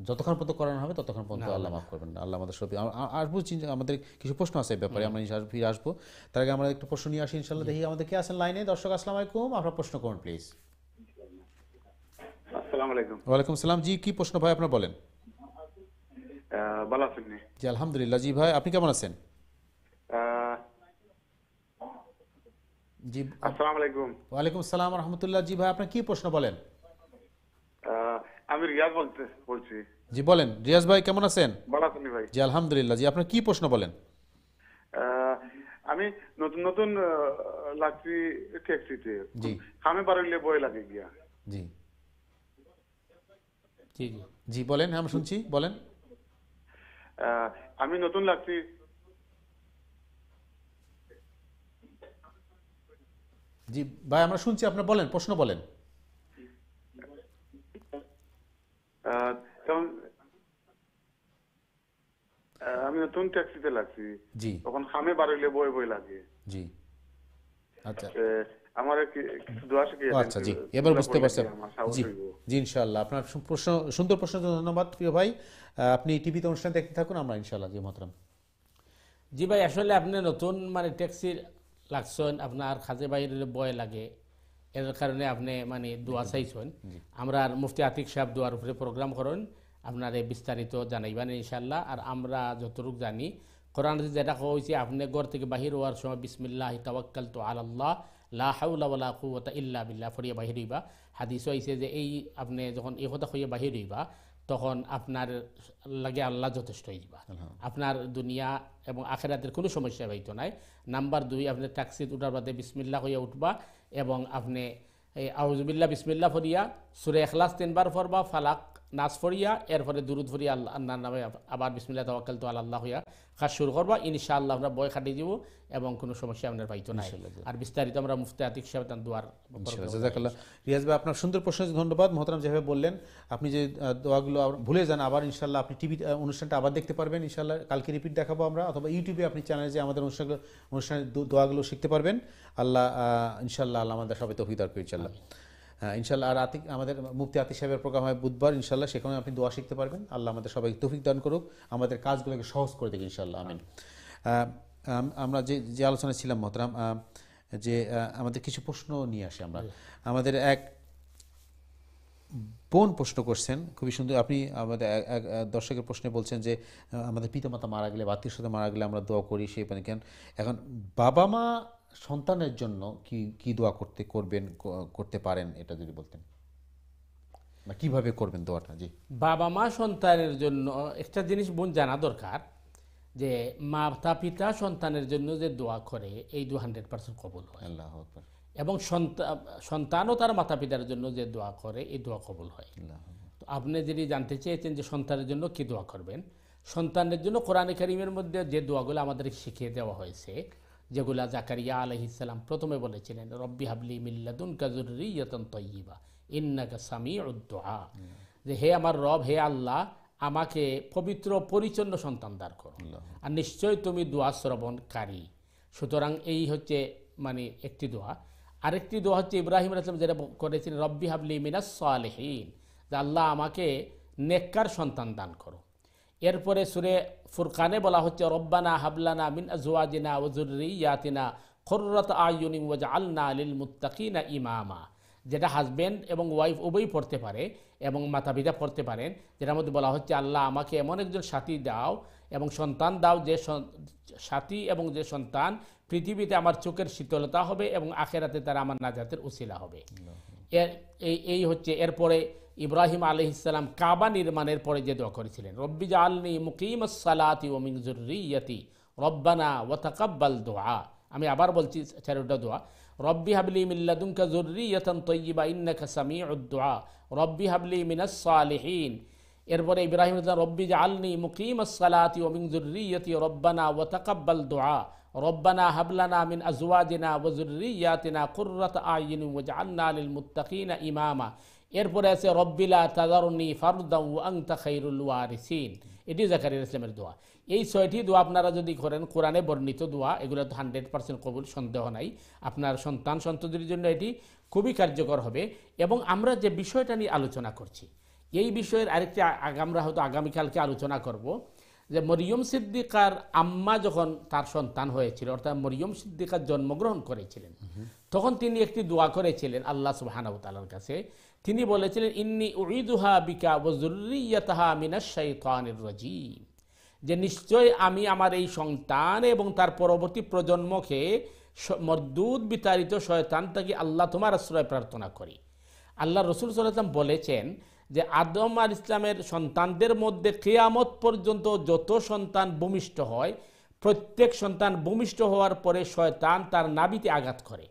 যতক্ষণ পর্যন্ত করানো হবে ততক্ষণ পর্যন্ত আল্লাহ মাফ করবেন আল্লাহ আমাদের সবই আসবো আমাদের কিছু প্রশ্ন আছে ব্যাপারে আমরা ফিরে আসবো তার আগে আমরা একটু প্রশ্ন নিয়ে আসি ইনশাল্লাহ দেখি আমাদের কে আছেন লাইনে দর্শক আসসালাম আলাইকুম আপনার প্রশ্ন করুন প্লিজ ওয়ালাইকুম সালাম জি কি প্রশ্ন ভাই আপনার বলেন জি আলহামদুলিল্লাহ জি ভাই আপনি কেমন আছেন জি আসসালামু আলাইকুম ওয়া আলাইকুম সালাম রাহমাতুল্লাহ জি ভাই আপনি কি প্রশ্ন বলেন আমি রিয়াজ বলতে বলছি জি বলেন রিয়াজ ভাই কেমন আছেন ভালো আছেন ভাই জি আলহামদুলিল্লাহ জি আপনি কি প্রশ্ন বলেন আমি নতুন নতুন লাগছি ট্যাক্সিতে জি খামে পারলে বই লাগে গিয়া জি জি জি বলেন হ্যাঁ, আমি শুনছি বলেন আমি নতুন লাগছি জি ভাই আমরা শুনছি আপনি বলেন প্রশ্ন বলেন আমি নতুন ট্যাক্সিতে লাগছি জি তখন খামে বার বই বই লাগে জি আচ্ছা আমার আচ্ছা, আপনার প্রশ্ন সুন্দর ধন্যবাদ প্রিয় ভাই আপনি দেখতে থাকুন আমরা জি ভাই আসলে আপনি নতুন মানে ট্যাক্সির লাগছেন আপনার খাজে বাইরের বয় লাগে এর কারণে আপনি মানে দোয়া চাইছেন আমরা মুফতি আতিক সাহেব দোয়ার উপরে প্রোগ্রাম করেন আপনার বিস্তারিত জানাইবেন ইনশাল্লাহ আর আমরা যতটুকু জানি কোরআন যেটা কোয়া হয়েছে আপনি ঘর থেকে বাহির হওয়ার সময় বিসমিল্লাহ তাওয়াক্কাল তো আল্লাহ লাহাউলা ইল্লা বিল্লাহ ফরিয়া বাহির হইবা হাদিস হয়েছে যে এই আপনি যখন এই কথা হইয়া বাহির হইবা তখন আপনার লাগে আল্লাহ যথেষ্ট যাবা আপনার দুনিয়া এবং আখেরাতের কোনো সমস্যা হইত নাই নাম্বার দুই আপনি ট্যাক্সিত উঠার বাদে বিসমিল্লা হইয়া উঠবা এবং আপনি এই আউজবিল্লা বিসমিল্লা ফরিয়া সুরে এখলাস তিনবার ফরবা ফালাক নাচ ফরিয়া এরপরে দুরুদ ফরিয়া আল্লাহ নামে আবার বিসমিল্লা তাকাল তো আল্লাহ হইয়া কাজ শুরু করবা ইনশাআল্লাহ আমরা বয় খাটিয়ে দিব এবং কোনো সমস্যা আপনার পাইত না আর বিস্তারিত আমরা মুফতে আতিক সাহেব তার দোয়ার রিয়াজ ভাই আপনার সুন্দর প্রশ্ন ধন্যবাদ মহতারাম যেভাবে বললেন আপনি যে দোয়াগুলো ভুলে যান আবার ইনশাআল্লাহ আপনি টিভি অনুষ্ঠানটা আবার দেখতে পারবেন ইনশাআল্লাহ কালকে রিপিট দেখাবো আমরা অথবা ইউটিউবে আপনি চ্যানেলে যে আমাদের অনুষ্ঠানগুলো অনুষ্ঠানের দোয়াগুলো শিখতে পারবেন আল্লাহ ইনশাআল্লাহ আল্লাহ আমাদের সবাই তফিদার করি ইনশাআল্লাহ হ্যাঁ, ইনশাল্লাহ আর আতিক আমাদের মুফতি আতিক সাহেবের প্রোগ্রাম হয় বুধবার ইনশাল্লাহ সেখানে আপনি দোয়া শিখতে পারবেন আল্লাহ আমাদের সবাইকে তৌফিক দান করুক আমাদের কাজগুলোকে সহজ করে দেবে ইনশাল্লাহ আমিন আমরা যে যে আলোচনা ছিলাম মহতরাম যে আমাদের কিছু প্রশ্ন নিয়ে আসি আমরা আমাদের এক বোন প্রশ্ন করছেন খুবই সুন্দর আপনি আমাদের এক দর্শকের প্রশ্নে বলছেন যে আমাদের পিতামাতা মারা গেলে বা আত্মীয় মারা গেলে আমরা দোয়া করি সেই মানে কেন এখন বাবা মা সন্তানের জন্য কি কি দোয়া করতে করবেন করতে পারেন এটা যদি বলতেন বা কিভাবে করবেন দোয়াটা জি বাবা মা সন্তানের জন্য একটা জিনিস বোন জানা দরকার যে মাতা পিতা সন্তানের জন্য যে দোয়া করে এই দু হান্ড্রেড পার্সেন্ট কবল হয় আল্লাহ এবং সন্তানও তার মাতা পিতার জন্য যে দোয়া করে এই দোয়া কবল হয় তো আপনি যদি জানতে চেয়েছেন যে সন্তানের জন্য কি দোয়া করবেন সন্তানের জন্য কোরআনে মধ্যে যে দোয়াগুলো আমাদেরকে শিখিয়ে দেওয়া হয়েছে যেগুলা জাকারিয়া আলহিসাল্লাম প্রথমে বলেছিলেন রব্বি হাবলি মিল্লাদুন কাজুরিয়তন তৈবা ইন্নাকা সামি উদ্দোহা যে হে আমার রব হে আল্লাহ আমাকে পবিত্র পরিচ্ছন্ন সন্তান দাঁড় করো আর নিশ্চয় তুমি দোয়া শ্রবণকারী সুতরাং এই হচ্ছে মানে একটি দোয়া আরেকটি দোয়া হচ্ছে ইব্রাহিম আসলাম যেটা করেছিলেন রব্বি হাবলি মিনাস সালেহীন যে আল্লাহ আমাকে নেককার সন্তান দান করো এরপরে সুরে ফুরকানে বলা হচ্ছে রব্বানা হাবলানা মিন আজওয়াজিনা ওজুরিয়াতিনা খররত আয়ুনি ওয়াজ আল্না আলীল মুত্তাকিনা ইমামা যেটা হাজব্যান্ড এবং ওয়াইফ উভয়ই পড়তে পারে এবং মাতা পিতা পড়তে পারেন যেটার মধ্যে বলা হচ্ছে আল্লাহ আমাকে এমন একজন সাথী দাও এবং সন্তান দাও যে সাথী এবং যে সন্তান পৃথিবীতে আমার চোখের শীতলতা হবে এবং আখেরাতে তারা আমার নাজাতের উশিলা হবে এই হচ্ছে এরপরে ইব্রাহিম আলাইহিস সালাম কাবা নির্মাণের পরে যে দোয়া করেছিলেন রব্বি জালনি মুকিমাস সালাতি ওয়া মিন যুররিয়াতি রব্বানা ওয়া তাকাব্বাল দোয়া আমি আবার বলছি চারটি দোয়া রব্বি হাবলি মিন লাদুনকা যুররিয়াতান তৈবা ইন্নাকা সামিউদ উদ্দোয়া রব্বি হাবলি মিনাস সালিহিন এরপরে ইব্রাহিম রব্বি জালনি মুকিমাস সালাতি ওয়া মিন যুররিয়াতি রব্বানা ওয়া তাকাব্বাল দোয়া ربنا هب لنا من أزواجنا وذرياتنا قرة أعين واجعلنا للمتقين إماما এরপরে আছে রব্বিলা তাদারুনি ফারুদ্দাউ আংতা খাইরুল ওয়ারিসিন এটি জাকারিয়া ইসলামের দোয়া এই ছয়টি দোয়া আপনারা যদি করেন কোরআনে বর্ণিত দোয়া এগুলো তো হান্ড্রেড পার্সেন্ট কবুল সন্দেহ নাই আপনার সন্তান সন্ততির জন্য এটি খুবই কার্যকর হবে এবং আমরা যে বিষয়টা নিয়ে আলোচনা করছি এই বিষয়ের আরেকটি আমরা হয়তো আগামীকালকে আলোচনা করব যে মরিয়ম সিদ্দিকার আম্মা যখন তার সন্তান হয়েছিল অর্থাৎ মরিয়ম সিদ্দিকার জন্মগ্রহণ করেছিলেন তখন তিনি একটি দোয়া করেছিলেন আল্লাহ সুবাহানাবতালার কাছে তিনি বলেছিলেন ইন্নি উইদুহা বিকা ওজুরিয়াতাহা মিনা শৈতানের রাজিম যে নিশ্চয় আমি আমার এই সন্তান এবং তার পরবর্তী প্রজন্মকে মরদুদ বিতাড়িত শয়তান তাকে আল্লাহ তোমার আশ্রয় প্রার্থনা করি আল্লাহ রসুল সাল্লাম বলেছেন যে আদম আর ইসলামের সন্তানদের মধ্যে কেয়ামত পর্যন্ত যত সন্তান ভূমিষ্ঠ হয় প্রত্যেক সন্তান ভূমিষ্ঠ হওয়ার পরে শয়তান তার নাবিতে আঘাত করে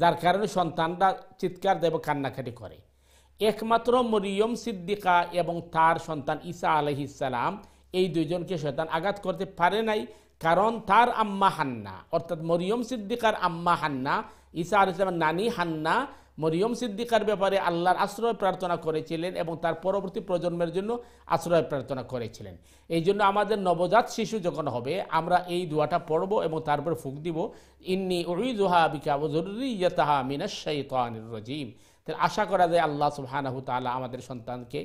যার কারণে সন্তানরা চিৎকার দেব কান্নাকাটি করে একমাত্র মরিয়ম সিদ্দিকা এবং তার সন্তান ঈসা আলহিসাল্লাম এই দুইজনকে শয়তান আঘাত করতে পারে নাই কারণ তার আম্মা হান্না অর্থাৎ মরিয়ম সিদ্দিকার আম্মা হান্না ঈসা আলহ ইসলামের নানি হান্না মরিয়ম সিদ্দিকার ব্যাপারে আল্লাহর আশ্রয় প্রার্থনা করেছিলেন এবং তার পরবর্তী প্রজন্মের জন্য আশ্রয় প্রার্থনা করেছিলেন এই জন্য আমাদের নবজাত শিশু যখন হবে আমরা এই দোয়াটা পড়ব এবং তারপরে ফুক দিব ইন্নি ওই জোহা বিকা জরুরি ইয়াতাহা মিনাশাই তানির রাজিম তাহলে আশা করা যায় আল্লাহ সুবহানাহু তাআলা আমাদের সন্তানকে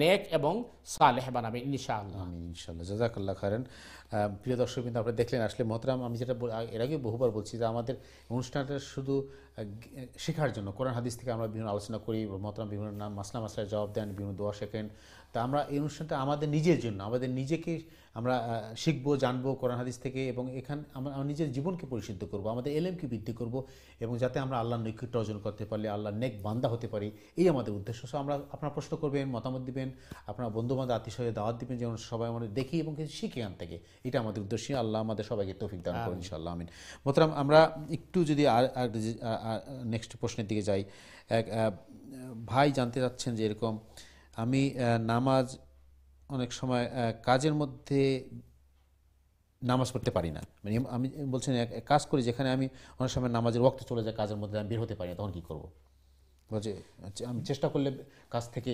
নেক এবং সালেহ বানাবে ইনশাআল্লাহ আমি ইনশাআল্লাহ জাজাকাল্লাহ খারেন প্রিয় দর্শক কিন্তু আপনারা দেখলেন আসলে মহতরাম আমি যেটা এর আগে বহুবার বলছি যে আমাদের অনুষ্ঠানটা শুধু শেখার জন্য কোরআন হাদিস থেকে আমরা বিভিন্ন আলোচনা করি মহতরাম বিভিন্ন নাম মাসলা মাসলায় জবাব দেন বিভিন্ন দোয়া শেখেন তা আমরা এই অনুষ্ঠানটা আমাদের নিজের জন্য আমাদের নিজেকে আমরা শিখবো জানবো কোরআন হাদিস থেকে এবং এখান আমরা নিজের জীবনকে পরিশুদ্ধ করব আমাদের এলএমকে বৃদ্ধি করব এবং যাতে আমরা আল্লাহর নৈকট্য অর্জন করতে পারলে আল্লাহর নেক বান্দা হতে পারি এই আমাদের উদ্দেশ্য সব আমরা আপনার প্রশ্ন করবেন মতামত দিবেন আপনার বন্ধুবান্ধব আত্মীয় দাওয়াত দিবেন যেমন সবাই আমাদের দেখি এবং কিছু শিখে আন থেকে এটা আমাদের উদ্দেশ্য আল্লাহ আমাদের সবাইকে তৌফিক দান করেন ইনশাআল্লাহ আমিন মোতরাম আমরা একটু যদি আর নেক্সট প্রশ্নের দিকে যাই এক ভাই জানতে চাচ্ছেন যে এরকম আমি নামাজ অনেক সময় কাজের মধ্যে নামাজ পড়তে পারি না মানে আমি বলছেন কাজ করি যেখানে আমি অনেক সময় নামাজের ওক্ত চলে যায় কাজের মধ্যে আমি বের হতে পারি না তখন কী করবো বলছে আচ্ছা, আমি চেষ্টা করলে কাজ থেকে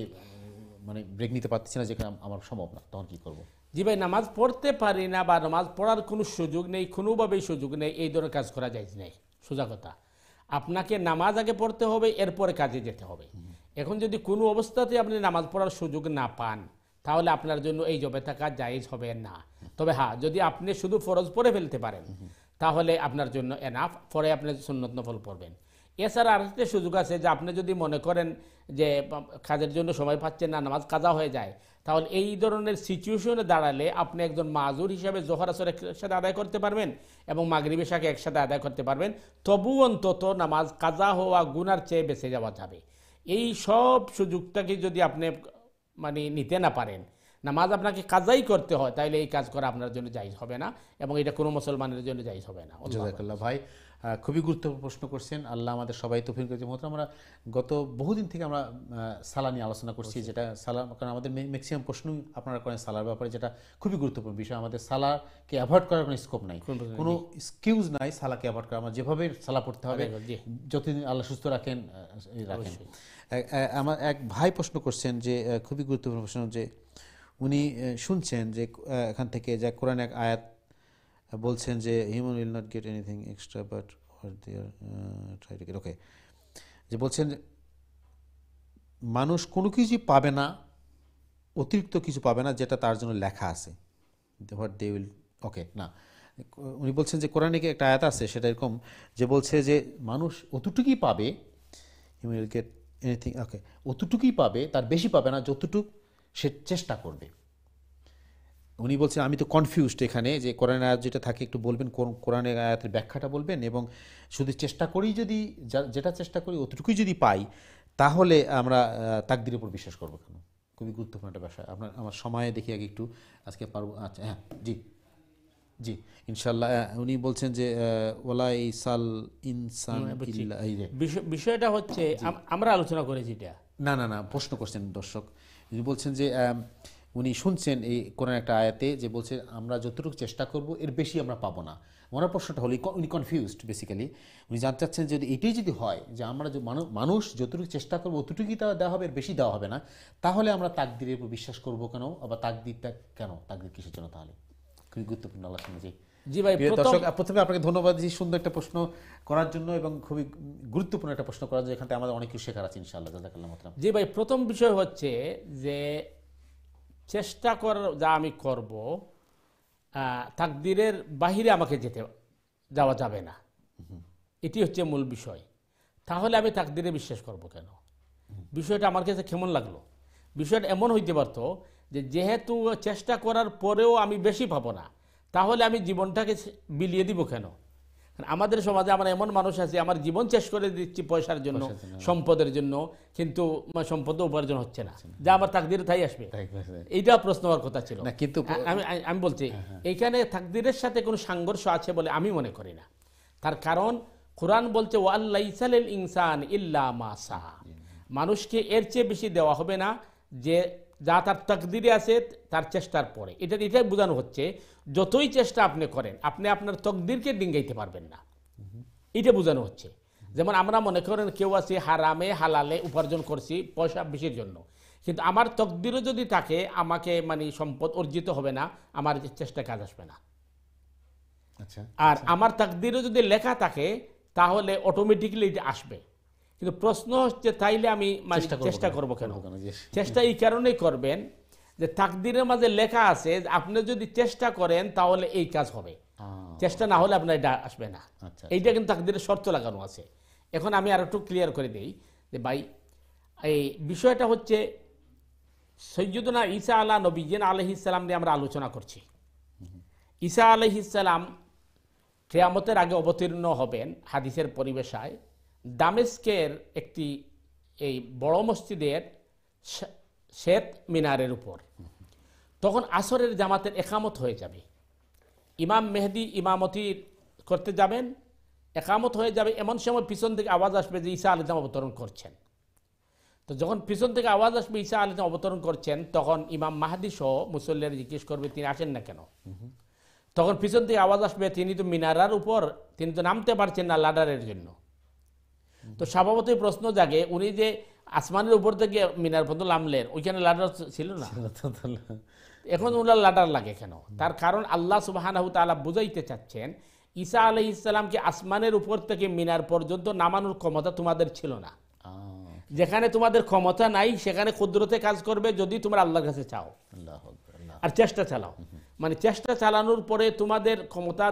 মানে ব্রেক নিতে পারতেছি না যেখানে আমার সম্ভব না তখন কী করবো জি ভাই নামাজ পড়তে পারি না বা নামাজ পড়ার কোনো সুযোগ নেই কোনোভাবেই সুযোগ নেই এই ধরনের কাজ করা যায় নাই সোজা কথা আপনাকে নামাজ আগে পড়তে হবে এরপরে কাজে যেতে হবে এখন যদি কোনো অবস্থাতে আপনি নামাজ পড়ার সুযোগ না পান তাহলে আপনার জন্য এই জবে থাকা জায়জ হবে না তবে হ্যাঁ যদি আপনি শুধু ফরজ পরে ফেলতে পারেন তাহলে আপনার জন্য এনাফ পরে আপনি সুন্নত নফল পড়বেন এছাড়া আর একটা সুযোগ আছে যে আপনি যদি মনে করেন যে কাজের জন্য সময় পাচ্ছেন না নামাজ কাজা হয়ে যায় তাহলে এই ধরনের সিচুয়েশনে দাঁড়ালে আপনি একজন মাজুর হিসাবে জোহর আসর একসাথে আদায় করতে পারবেন এবং মাগরিবেশাকে একসাথে আদায় করতে পারবেন তবু অন্তত নামাজ কাজা হওয়া গুনার চেয়ে বেঁচে যাওয়া যাবে এই সব সুযোগটাকে যদি আপনি মানে নিতে না পারেন নামাজ আপনাকে কাজাই করতে হয় তাহলে এই কাজ করা আপনার জন্য জায়জ হবে না এবং এটা কোনো মুসলমানের জন্য জায়জ হবে না জাজাকাল্লাহ ভাই খুবই গুরুত্বপূর্ণ প্রশ্ন করছেন আল্লাহ আমাদের সবাই তফিল করেছে মতো আমরা গত বহুদিন থেকে আমরা সালা নিয়ে আলোচনা করছি যেটা সালা কারণ আমাদের ম্যাক্সিমাম প্রশ্নই আপনারা করেন সালার ব্যাপারে যেটা খুবই গুরুত্বপূর্ণ বিষয় আমাদের সালাকে অ্যাভয়েড করার কোনো স্কোপ নাই কোনো স্কিউজ নাই সালাকে অ্যাভয়েড করা আমরা যেভাবে সালা পড়তে হবে যতদিন আল্লাহ সুস্থ রাখেন রাখেন আমার এক ভাই প্রশ্ন করছেন যে খুবই গুরুত্বপূর্ণ প্রশ্ন যে উনি শুনছেন যে এখান থেকে যে কোরআন এক আয়াত বলছেন যে human will not get anything extra but try get okay যে বলছেন মানুষ কোনো কিছুই পাবে না অতিরিক্ত কিছু পাবে না যেটা তার জন্য লেখা আছে হোয়াট দে উইল ওকে না উনি বলছেন যে কোরআনিকে একটা আয়াত আছে সেটা এরকম যে বলছে যে মানুষ অতটুকুই পাবে human will get anything okay অতটুকুই পাবে তার বেশি পাবে না যতটুক সে চেষ্টা করবে উনি বলছেন আমি তো কনফিউজড এখানে যে কোরআন আয়াত যেটা থাকে একটু বলবেন কোরআন আয়াতের ব্যাখ্যাটা বলবেন এবং শুধু চেষ্টা করি যদি যেটা চেষ্টা করি অতটুকুই যদি পাই তাহলে আমরা তাকদির উপর বিশ্বাস করবো কেন খুবই গুরুত্বপূর্ণ একটা বিষয় আপনার আমার সময়ে দেখি আগে একটু আজকে পারবো আচ্ছা হ্যাঁ জি জি ইনশাল্লাহ উনি বলছেন যে ওলাই সাল ইনসান বিষয়টা হচ্ছে আমরা আলোচনা করেছি এটা না না না প্রশ্ন করছেন দর্শক উনি বলছেন যে উনি শুনছেন এই কোন একটা আয়াতে যে বলছে আমরা যতটুকু চেষ্টা করব এর বেশি আমরা পাবো না ওনার প্রশ্নটা হলো উনি কনফিউজড বেসিক্যালি উনি জানতে চাচ্ছেন যদি এটাই যদি হয় যে আমরা যে মানুষ যতটুকু চেষ্টা করবো অতটুকুই তা দেওয়া হবে এর বেশি দেওয়া হবে না তাহলে আমরা তাকদিরের উপর বিশ্বাস করবো কেন আবার তাকদিরটা কেন তাকদির কিসের জন্য তাহলে খুবই গুরুত্বপূর্ণ আলোচনা জি জি ভাই দর্শক প্রথমে আপনাকে ধন্যবাদ জি সুন্দর একটা প্রশ্ন করার জন্য এবং খুবই গুরুত্বপূর্ণ একটা প্রশ্ন করার জন্য এখান থেকে আমাদের অনেক কিছু শেখার আছে ইনশাআল্লাহ জাজাকাল্লাহ মতলাম জি ভাই প্রথম বিষয় হচ্ছে যে চেষ্টা কর যা আমি করব তাকদিরের বাহিরে আমাকে যেতে যাওয়া যাবে না এটি হচ্ছে মূল বিষয় তাহলে আমি তাকদিরে বিশ্বাস করব কেন বিষয়টা আমার কাছে কেমন লাগলো বিষয়টা এমন হইতে পারতো যে যেহেতু চেষ্টা করার পরেও আমি বেশি পাবো না তাহলে আমি জীবনটাকে বিলিয়ে দিব কেন আমাদের সমাজে আমরা এমন মানুষ আছে আমার জীবন শেষ করে দিচ্ছি পয়সার জন্য হ্যাঁ। সম্পদের জন্য কিন্তু সম্পদ উপার্জন হচ্ছে না যা আমার তাকদির তাই আসবে এইটা প্রশ্ন হওয়ার কথা ছিল কিন্তু আমি আমি বলছি হ্যাঁ, হ্যাঁ। এখানে তাকদিরের সাথে কোনো সংঘর্ষ আছে বলে আমি মনে করি না তার কারণ কোরআন বলছে ওয়াল্লা ইনসান ইল্লা মাসা মানুষকে এর চেয়ে বেশি দেওয়া হবে না যে যা তার তকদিরে আছে তার চেষ্টার পরে এটা এটাই বোঝানো হচ্ছে যতই চেষ্টা আপনি করেন আপনি আপনার তকদিরকে ডিঙ্গাইতে পারবেন না এটা বোঝানো হচ্ছে যেমন আমরা মনে করেন কেউ আছে হারামে হালালে উপার্জন করছি পয়সা বেশির জন্য কিন্তু আমার তকদিরও যদি থাকে আমাকে মানে সম্পদ অর্জিত হবে না আমার চেষ্টা কাজ আসবে না আচ্ছা আর আচ্ছা। আমার তাকদিরও যদি লেখা থাকে তাহলে অটোমেটিকলি এটা আসবে কিন্তু প্রশ্ন হচ্ছে তাইলে আমি মানে চেষ্টা করব কেন চেষ্টা এই কারণেই করবেন যে তাকদিরের মাঝে লেখা আছে আপনি যদি চেষ্টা করেন তাহলে এই কাজ হবে চেষ্টা না হলে আপনার এটা আসবে না আচ্ছা, আচ্ছা। এইটা কিন্তু তাকদিরের শর্ত লাগানো আছে এখন আমি আর একটু ক্লিয়ার করে দিই যে ভাই এই বিষয়টা হচ্ছে সৈয়দনা ঈসা আলা নবীজিন ইসালাম নিয়ে আমরা আলোচনা করছি ঈসা ইসালাম খেয়ামতের আগে অবতীর্ণ হবেন হাদিসের পরিবেশায় দামেস্কের একটি এই বড় মসজিদের শ্বেত মিনারের উপর তখন আসরের জামাতের একামত হয়ে যাবে ইমাম মেহেদি ইমামতি করতে যাবেন একামত হয়ে যাবে এমন সময় পিছন থেকে আওয়াজ আসবে যে ঈশা আলিতাম অবতরণ করছেন তো যখন পিছন থেকে আওয়াজ আসবে ঈশা আলিতাম অবতরণ করছেন তখন ইমাম মাহাদি সহ মুসল্লিরা জিজ্ঞেস করবে তিনি আসেন না কেন তখন পিছন থেকে আওয়াজ আসবে তিনি তো মিনারার উপর তিনি তো নামতে পারছেন না লাডারের জন্য তো স্বভাবতই প্রশ্ন জাগে উনি যে আসমানের উপর থেকে মিনার পর্যন্ত নামলেন ওইখানে লাডার ছিল না এখন ওনার লাডার লাগে কেন তার কারণ আল্লাহ সুবাহ বুঝাইতে চাচ্ছেন ঈসা আলহ ইসলামকে আসমানের উপর থেকে মিনার পর্যন্ত নামানোর ক্ষমতা তোমাদের ছিল না যেখানে তোমাদের ক্ষমতা নাই সেখানে ক্ষুদ্রতে কাজ করবে যদি তোমরা আল্লাহর কাছে চাও আর চেষ্টা চালাও মানে চেষ্টা চালানোর পরে তোমাদের ক্ষমতা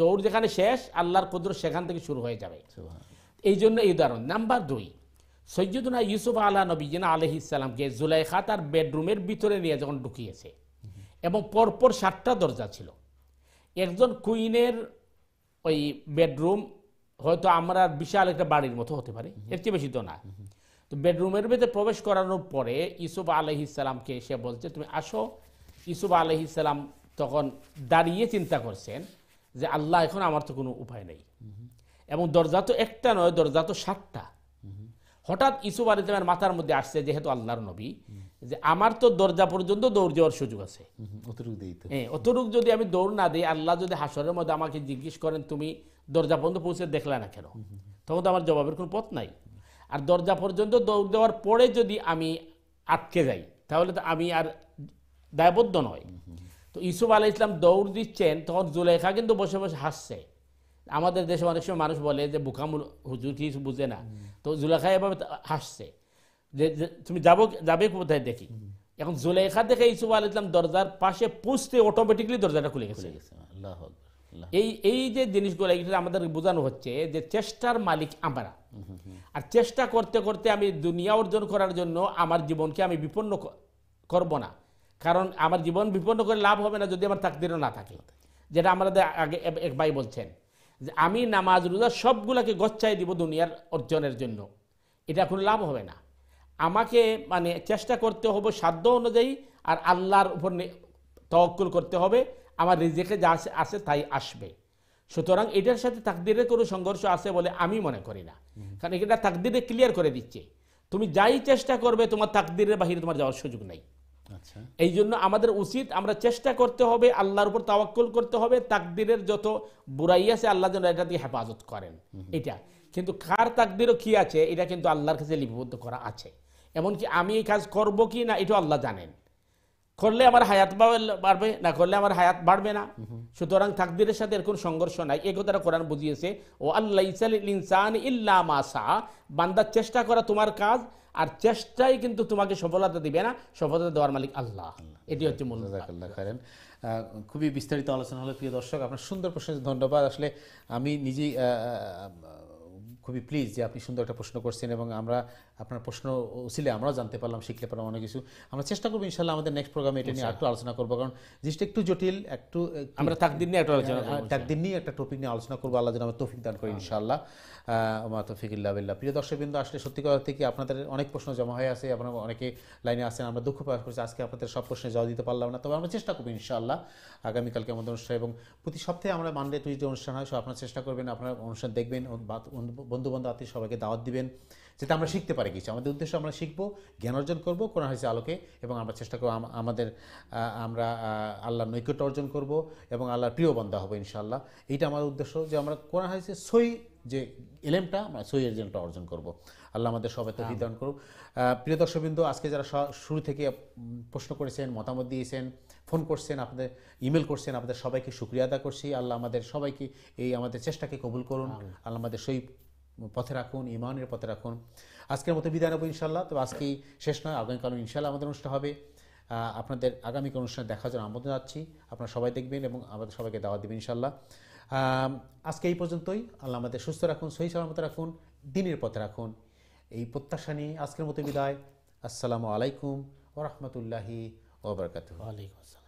দৌড় যেখানে শেষ আল্লাহর ক্ষুদ্র সেখান থেকে শুরু হয়ে যাবে এই জন্য এই উদাহরণ নাম্বার দুই সৈয়দুনা ইউসুফ আল্লাহ নবীজিনা আলহ জুলাই জুলাইখা তার বেডরুমের ভিতরে নিয়ে যখন ঢুকিয়েছে এবং পরপর সাতটা দরজা ছিল একজন কুইনের ওই বেডরুম হয়তো আমরা বিশাল একটা বাড়ির মতো হতে পারে এর চেয়ে বেশি তো না তো বেডরুমের ভেতরে প্রবেশ করানোর পরে ইসুফ আলহ ইসলামকে সে বলছে তুমি আসো ইসুফ আলহ তখন দাঁড়িয়ে চিন্তা করছেন যে আল্লাহ এখন আমার তো কোনো উপায় নেই এবং দরজা তো একটা নয় দরজা তো সাতটা হঠাৎ ইসুফ আলী ইসলামের মাথার মধ্যে আসছে যেহেতু আল্লাহর নবী যে আমার তো দরজা পর্যন্ত দৌড় যাওয়ার সুযোগ আছে হ্যাঁ অতটুক যদি আমি দৌড় না দিই আল্লাহ যদি হাসরের মধ্যে আমাকে জিজ্ঞেস করেন তুমি দরজা পর্যন্ত পৌঁছে দেখলে না কেন তখন তো আমার জবাবের কোনো পথ নাই আর দরজা পর্যন্ত দৌড় দেওয়ার পরে যদি আমি আটকে যাই তাহলে তো আমি আর দায়বদ্ধ নয় তো ইসুফ আলাহ ইসলাম দৌড় দিচ্ছেন তখন জুলেখা কিন্তু বসে বসে হাসছে আমাদের দেশে অনেক সময় মানুষ বলে যে বুকামুল হুজুর কিছু বুঝে না তো জুলেখা এভাবে হাসছে যে তুমি যাবো যাবে কোথায় দেখি এখন জুলেখা দেখে ইসুফ আল ইসলাম দরজার পাশে পুষতে অটোমেটিকলি দরজাটা খুলে গেছে এই এই যে জিনিসগুলো এগুলো আমাদের বোঝানো হচ্ছে যে চেষ্টার মালিক আমরা আর চেষ্টা করতে করতে আমি দুনিয়া অর্জন করার জন্য আমার জীবনকে আমি বিপন্ন করব না কারণ আমার জীবন বিপন্ন করে লাভ হবে না যদি আমার তাকদিরও না থাকে যেটা আমাদের আগে এক ভাই বলছেন যে আমি নামাজ রোজা সবগুলাকে গচ্ছাই দিব দুনিয়ার অর্জনের জন্য এটা কোনো লাভ হবে না আমাকে মানে চেষ্টা করতে হবে সাধ্য অনুযায়ী আর আল্লাহর উপর তহকুল করতে হবে আমার রিজেকে যা আছে তাই আসবে সুতরাং এটার সাথে তাকদিরের কোনো সংঘর্ষ আছে বলে আমি মনে করি না কারণ এটা তাকদিরে ক্লিয়ার করে দিচ্ছে তুমি যাই চেষ্টা করবে তোমার তাকদিরের বাহিরে তোমার যাওয়ার সুযোগ নেই আচ্ছা। এই জন্য আমাদের উচিত আমরা চেষ্টা করতে হবে আল্লাহর উপর তাওয়াক্কুল করতে হবে তাকদিরের যত বুড়াই আছে আল্লাহ যেন এটা দিয়ে হেফাজত করেন এটা কিন্তু কার তাকদিরও কি আছে এটা কিন্তু আল্লাহর কাছে লিপিবদ্ধ করা আছে এমনকি আমি এই কাজ করব কি না এটাও আল্লাহ জানেন করলে আমার হায়াত বাড়বে না করলে আমার হায়াত বাড়বে না সুতরাং তাকদিরের সাথে এরকম সংঘর্ষ নাই এ কথাটা কোরআন বুঝিয়েছে ও আল্লাহ ইল্লা মাসা বান্দার চেষ্টা করা তোমার কাজ আর চেষ্টাই কিন্তু তোমাকে সফলতা দিবে না সফলতা দেওয়ার মালিক আল্লাহ এটি হচ্ছে মূল করেন খুবই বিস্তারিত আলোচনা হলো প্রিয় দর্শক আপনার সুন্দর প্রশ্ন ধন্যবাদ আসলে আমি নিজেই খুবই প্লিজ যে আপনি সুন্দর একটা প্রশ্ন করছেন এবং আমরা আপনার প্রশ্ন ছিলে আমরাও জানতে পারলাম শিখতে পারলাম অনেক কিছু আমরা চেষ্টা করবো ইনশাল্লাহ আমাদের নেক্সট প্রোগ্রামে এটা নিয়ে একটু আলোচনা করবো কারণ জিনিসটা একটু জটিল একটু আমরা তাকদিন হ্যাঁ, নিয়ে একটা আলোচনা তাকদিন নিয়ে একটা টপিক নিয়ে আলোচনা করবো আল্লাহ যেন আমার তফিক দান করি ইনশাল্লাহ মা তফিকিল্লা বিল্লা প্রিয় দর্শকবৃন্দ আসলে সত্যি কথা থেকে আপনাদের অনেক প্রশ্ন জমা হয়ে আছে আপনারা অনেকে লাইনে আসছেন আমরা দুঃখ প্রকাশ করছি আজকে আপনাদের সব প্রশ্নে জবাব দিতে পারলাম না তবে আমরা চেষ্টা করবো ইনশাআল্লাহ আগামীকালকে আমাদের অনুষ্ঠান এবং প্রতি সপ্তাহে আমরা মানডে টুইজডে অনুষ্ঠান হয় সব আপনারা চেষ্টা করবেন আপনারা অনুষ্ঠান দেখবেন বন্ধু বান্ধব আত্মীয় সবাইকে দাওয়াত দিবেন যেটা আমরা শিখতে পারি কিছু আমাদের উদ্দেশ্য আমরা শিখবো জ্ঞান অর্জন করবো কোন হয়েছে আলোকে এবং আমরা চেষ্টা করবো আমাদের আমরা আল্লাহর নৈকট্য অর্জন করব এবং আল্লাহর প্রিয় বন্ধা হবো ইনশাআল্লাহ এইটা আমার উদ্দেশ্য যে আমরা কোন হাদিসের সই যে এলেমটা আমরা সই এজেন্টটা অর্জন করব আল্লাহ আমাদের সবাই তো বিধান করুক প্রিয় দর্শকবৃন্দ আজকে যারা শুরু থেকে প্রশ্ন করেছেন মতামত দিয়েছেন ফোন করছেন আপনাদের ইমেল করছেন আপনাদের সবাইকে সুক্রিয়া আদা করছি আল্লাহ আমাদের সবাইকে এই আমাদের চেষ্টাকে কবুল করুন আল্লাহ আমাদের সই পথে রাখুন ইমানের পথে রাখুন আজকের মতো বিদায় নেবো ইনশাল্লাহ তো আজকেই শেষ নয় আগামীকাল ইনশাল্লাহ আমাদের অনুষ্ঠান হবে আপনাদের আগামীকাল অনুষ্ঠানে দেখার জন্য আমন্ত্রণ যাচ্ছি আপনারা সবাই দেখবেন এবং আমাদের সবাইকে দাওয়া দেবেন ইনশাল্লাহ আজকে এই পর্যন্তই আল্লাহ আমাদের সুস্থ রাখুন সহি সালামত রাখুন দিনের পথে রাখুন এই প্রত্যাশা নিয়ে আজকের মতো বিদায় আসসালামু আলাইকুম ওরহমতুল্লাহি রহমতুল্লাহি ওবরকাত আলাইকুম আসসালাম